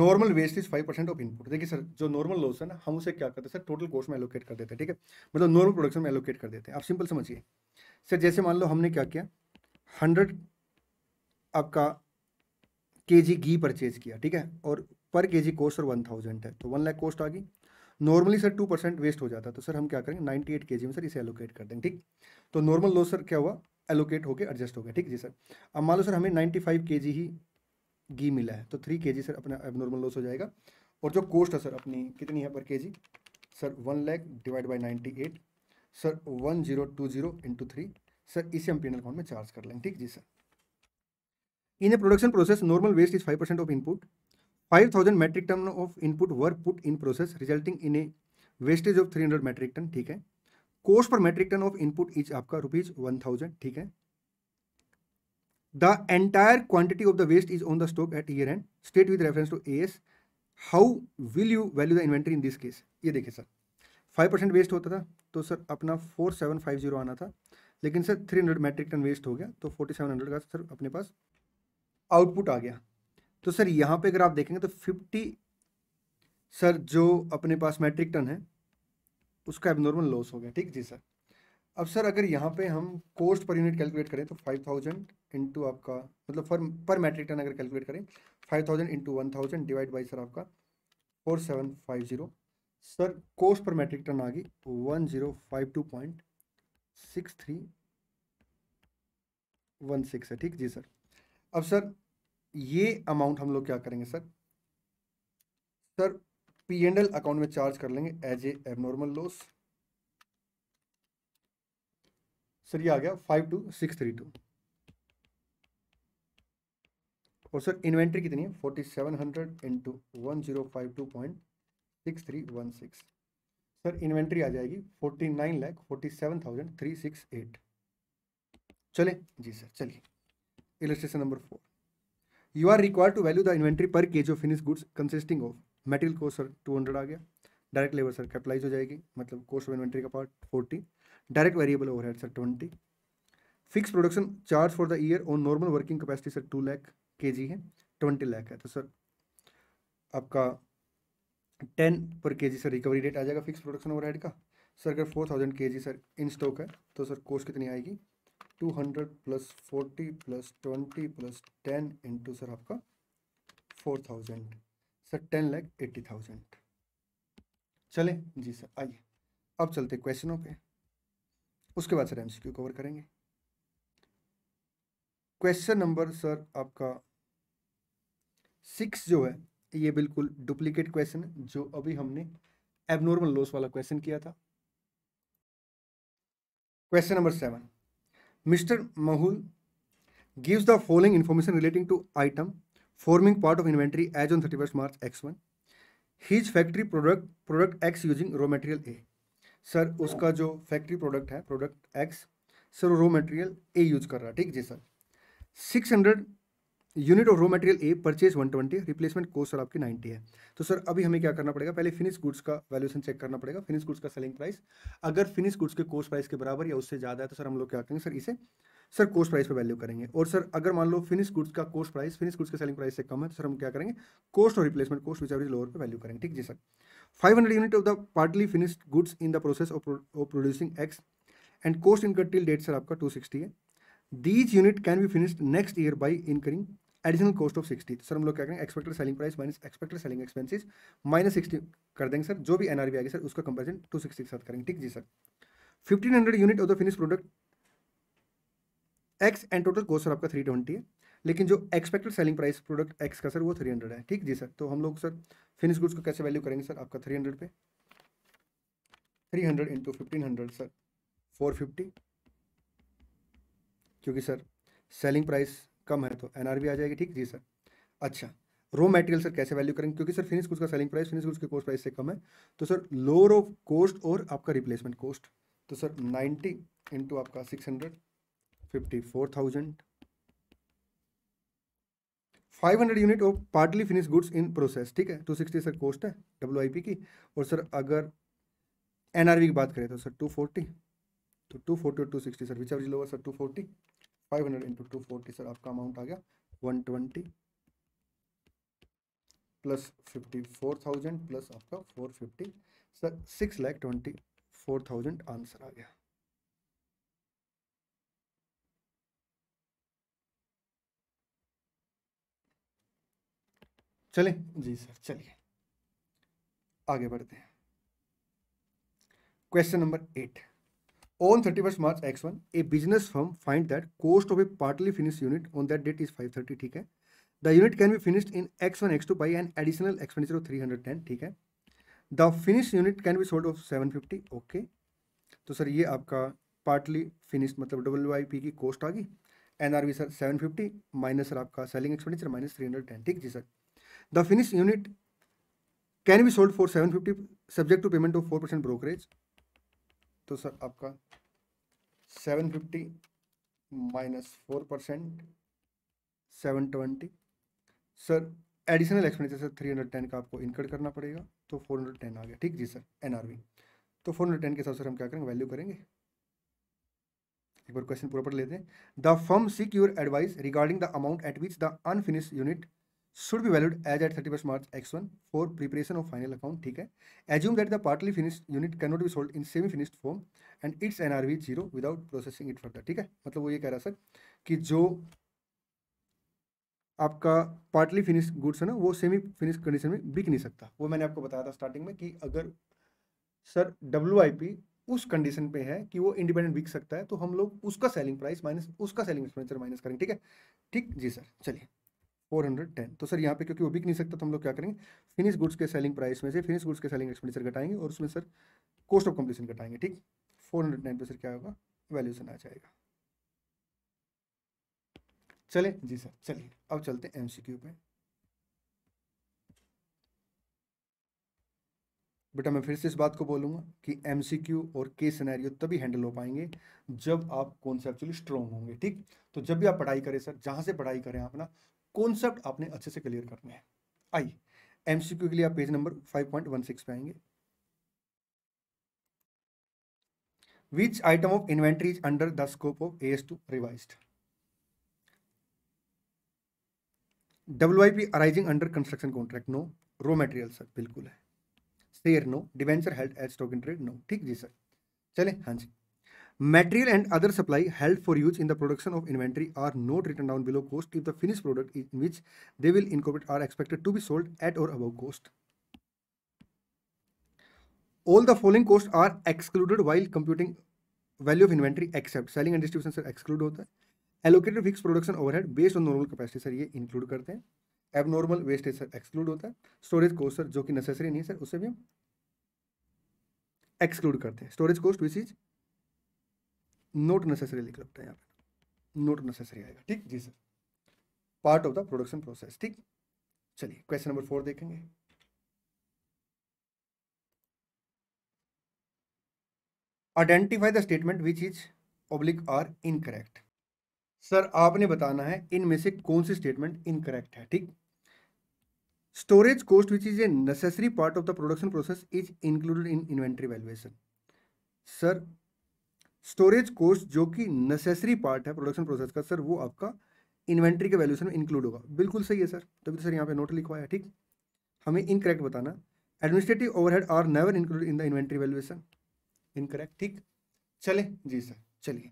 normal waste is five percent of input देखिए सर जो नॉर्मल लॉस है ना हम उसे क्या करते हैं सर टोटल कोस्ट में एलोकेट कर देते हैं ठीक है मतलब नॉर्मल प्रोडक्शन में एलोकेट कर देते हैं आप सिंपल समझिए सर जैसे मान लो हमने क्या किया हंड्रेड आपका के जी घी परचेज किया ठीक है और पर के जी कोस्ट और वन थाउजेंड है तो वन लाख कोस्ट आ गई normally sir two percent waste हो जाता है तो सर हम क्या करेंगे नाइन्टी एट के जी में सर इसे एलोकेट कर देंगे ठीक तो नॉर्मल लॉस सर क्या हुआ एलोकेट होकर एडजस्ट हो गया ठीक जी सर अब मान लो सर हमें नाइन्टी फाइव के जी ही घी मिला है तो थ्री के जी सर अपना नॉर्मल लॉस हो जाएगा और जो कोस्ट है सर अपनी कितनी है per K G sir one lakh divide by ninety eight sir one zero two zero into three sir इसे हम पेनल अकाउंट में चार्ज कर लेंगे ठीक जी sir in a production process normal waste is five percent of input thousand metric ton of input work put in process resulting in a wastage of three hundred metric ton ठीक है cost per metric ton of input is आपका रुपीज वन थाउजेंड ठीक है the entire quantity of the waste is on the stock at year end state with reference to A S how will you value the inventory in this case ये देखिए सर फाइव परसेंट वेस्ट होता था तो सर अपना फोर सेवन फाइव जीरो आना था लेकिन sir three hundred metric ton waste हो गया तो फोर्टी सेवन हंड्रेड का सर अपने पास आउटपुट आ गया तो सर यहाँ पे अगर आप देखेंगे तो फिफ्टी सर जो अपने पास मेट्रिक टन है उसका एबनॉर्मल लॉस हो गया ठीक जी सर अब सर अगर यहाँ पे हम कोस्ट पर यूनिट कैलकुलेट करें तो फाइव थाउजेंड इंटू आपका मतलब पर पर मैट्रिक टन अगर कैलकुलेट करें five thousand into one thousand divide by sir आपका four seven five zero sir cost per metric ton आ गई one zero five two point six three one six है ठीक जी सर अब सर ये अमाउंट हम लोग क्या करेंगे sir sir P and L account में चार्ज कर लेंगे as a abnormal loss sir ये आ गया five to six three two और सर इन्वेंट्री कितनी है forty seven hundred into one zero five two point six three one six sir inventory आ जाएगी forty nine lakh forty seven thousand three six eight चले जी सर चलिए illustration number four you are require to value the inventory per cage of finish goods consisting of material को सर टू हंड्रेड आ गया डायरेक्ट लेबर सर कैपिटलाइज हो जाएगी मतलब कोस्ट ऑफ इन्वेंट्री का part forty direct variable overhead sir twenty fix production charge for the year on normal working capacity sir two lakh K G है ट्वेंटी लैख है तो सर आपका ten per K G sir recovery rate आ जाएगा फिक्स प्रोडक्शन ओवरहेड का सर अगर four thousand K G sir in stock है तो सर कोस्ट कितनी आएगी two hundred plus forty plus twenty plus ten into sir आपका four thousand sir ten lakh eighty thousand चले जी सर आइए अब चलते क्वेश्चनों पे उसके बाद सर एमसीक्यू कवर करेंगे क्वेश्चन नंबर सर आपका सिक्स जो है ये बिल्कुल डुप्लीकेट क्वेश्चन है जो अभी हमने एबनॉर्मल लॉस वाला क्वेश्चन किया था question number seven Mr. Mahul gives the following information relating to item forming part of inventory as on 31st March X1. His factory product product X using raw material A. Sir उसका जो फैक्ट्री प्रोडक्ट है product X sir raw material A use कर रहा है ठीक जी sir six hundred unit of raw material A purchase 120 replacement cost sir आपकी 90 है तो सर अभी हमें क्या करना पड़ेगा पहले फिनिश गुड्स का वैल्यूएशन चेक करना पड़ेगा फिनिश गुड्स का सेलिंग प्राइस अगर फिनिश गुड्स के कोस्ट प्राइस के बराबर या उससे ज़्यादा है तो सर हम लोग क्या करेंगे सर इसे सर कोस्ट प्राइस पर वैल्यू करेंगे और सर अगर मान लो फिनिश गुड्स का कोस्ट प्राइस फिनिश गुड्स के सेलिंग प्राइस से कम है तो सर हम क्या करेंगे कोस्ट और replacement cost which ever is lower पर वैल्यू करेंगे ठीक जी sir five unit of the partly finish goods in the process of producing X and cost incur till date sir आपका टू है these unit can be finished next year by incurring additional cost of sixty तो सर हम लोग क्या करेंगे expected selling price minus expected selling expenses minus sixty कर देंगे सर जो भी एनआरबी आएगी सर उसका कंपेरिजन टू सिक्सटी के साथ करेंगे ठीक जी sir fifteen hundred unit of the finish product X and total cost sir आपका थ्री ट्वेंटी है लेकिन जो expected selling price product X का सर वो थ्री हंड्रेड है ठीक जी सर तो हम लोग सर फिनिश गुड्स को कैसे वैल्यू करेंगे सर आपका थ्री हंड्रेड पे three hundred into fifteen hundred sir four fifty क्योंकि सर सेलिंग प्राइस कम है तो एन आ जाएगी ठीक जी सर अच्छा रो मटेरियल सर कैसे वैल्यू करेंगे क्योंकि सर फिनिश उसका का सेलिंग प्राइस फिनिश गुड्स के प्राइस से कम है तो सर लोअर ऑफ कॉस्ट और आपका रिप्लेसमेंट कॉस्ट तो सर नाइन्टी इंटू आपका six hundred fifty four thousand five hundred unit of partly finish goods in process ठीक है टू सिक्सटी सर कॉस्ट है डब्ल्यू की और सर अगर वी की बात करें तो सर टू फोर्टी तो टू फोर्टी और two sixty sir which lower sir two forty five hundred into two forty sir आपका अमाउंट आ गया one twenty plus fifty four thousand plus आपका four fifty sir six lakh twenty four thousand answer आ गया चले जी सर चलिए आगे बढ़ते हैं question number eight On 31st March X1, a business firm find that cost of a partly finished unit on that date is 530 ठीक है The unit can be finished in X1 X2 by an additional expenditure of 310 ठीक है The finished unit can be sold of 750 okay okay. तो सर ये आपका पार्टली फिनिश मतलब डब्ल्यू आई पी की कॉस्ट आ गई N R V sir seven fifty minus sir आपका selling expenditure minus three hundred ten ठीक जी sir the finish unit can be sold for seven fifty subject to payment of four percent brokerage तो सर आपका seven fifty minus four percent seven twenty sir additional expenditure sir three hundred ten का आपको इनकर्ड करना पड़ेगा तो फोर हंड्रेड टेन आ गया ठीक जी सर एन आर वी तो फोर हंड्रेड टेन के हिसाब से हम क्या करेंगे वैल्यू करेंगे एक बार क्वेश्चन पूरा पढ़ लेते हैं the firm seek your advice regarding the amount at which the unfinish unit should be valued as at 31st March X1 for preparation of final account. ठीक है. Assume that the partly finished unit cannot be sold in semi-finished form and its NRV zero without processing it further. ठीक है. मतलब वो ये कह रहा सर कि जो आपका पार्टली फिनिश गुड्स है ना वो सेमी फिनिश कंडीशन में बिक नहीं सकता वो मैंने आपको बताया था स्टार्टिंग में कि अगर सर डब्ल्यू उस कंडीशन पे है कि वो इंडिपेंडेंट बिक सकता है तो हम लोग उसका सेलिंग प्राइस माइनस उसका सेलिंग एक्सपेंचर माइनस करेंगे ठीक है ठीक जी सर चलिए 410 तो सर यहाँ पे क्योंकि वो बिक नहीं सकता तो हम लोग क्या करेंगे फिनिश गुड्स के सेलिंग प्राइस में से फिनिश गुड्स के सेलिंग एक्सपेंडिचर घटाएंगे और उसमें सर कॉस्ट ऑफ कंप्लीशन घटाएंगे ठीक 410 पे सर क्या होगा वैल्यूशन आ जाएगा चले जी सर चलिए अब चलते हैं एमसीक्यू पे बेटा मैं फिर से इस बात को बोलूंगा कि एमसीक्यू और के सिनेरियो तभी हैंडल हो पाएंगे जब आप कॉन्सेप्चुअली स्ट्रॉन्ग होंगे ठीक तो जब भी आप पढ़ाई करें सर जहां से पढ़ाई करें आप ना कॉन्सेप्ट आपने अच्छे से क्लियर करने हैं आइए एमसीक्यू के लिए आप पेज नंबर 5.16 पे आएंगे which item of inventory under the scope of AS two revise W I P arising under construction contract no raw material sir बिल्कुल है share no debenture held as stock trade no ठीक जी सर चले हाँ जी Material and other supply held for use in the production of inventory are not written down below cost if the finished product in which they will incorporate are expected to be sold at or above cost. All the following costs are excluded while computing value of inventory except selling and distribution sir exclude होता है. Allocated fixed production overhead based on normal capacity sir ये include करते हैं. Abnormal wastage सर exclude होता है. Storage cost सर जो कि necessary नहीं है सर उसे भी हम exclude करते हैं. Storage cost which is not necessary लिख रखता है यहाँ पे नोट नेसेसरी आएगा ठीक जी sir part of the production process ठीक चलिए क्वेश्चन नंबर फोर देखेंगे identify the statement which is oblique are incorrect sir आपने बताना है इनमें से कौन सी स्टेटमेंट इनकरेक्ट है ठीक storage cost which is a necessary part of the production process is included in inventory valuation sir storage cost जो कि नेसेसरी पार्ट है प्रोडक्शन प्रोसेस का सर वो आपका इन्वेंट्री के वैल्यूशन में इंक्लूड होगा बिल्कुल सही है सर तभी तो सर यहाँ पे नोट लिखवाया ठीक हमें इनकरेक्ट बताना administrative overhead are never include in the inventory valuation incorrect ठीक चले जी सर चलिए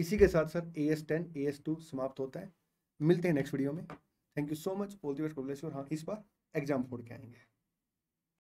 इसी के साथ sir A S ten A S two समाप्त होता है मिलते हैं नेक्स्ट वीडियो में thank you so much all best हाँ इस बार एग्जाम फोड़ के आएंगे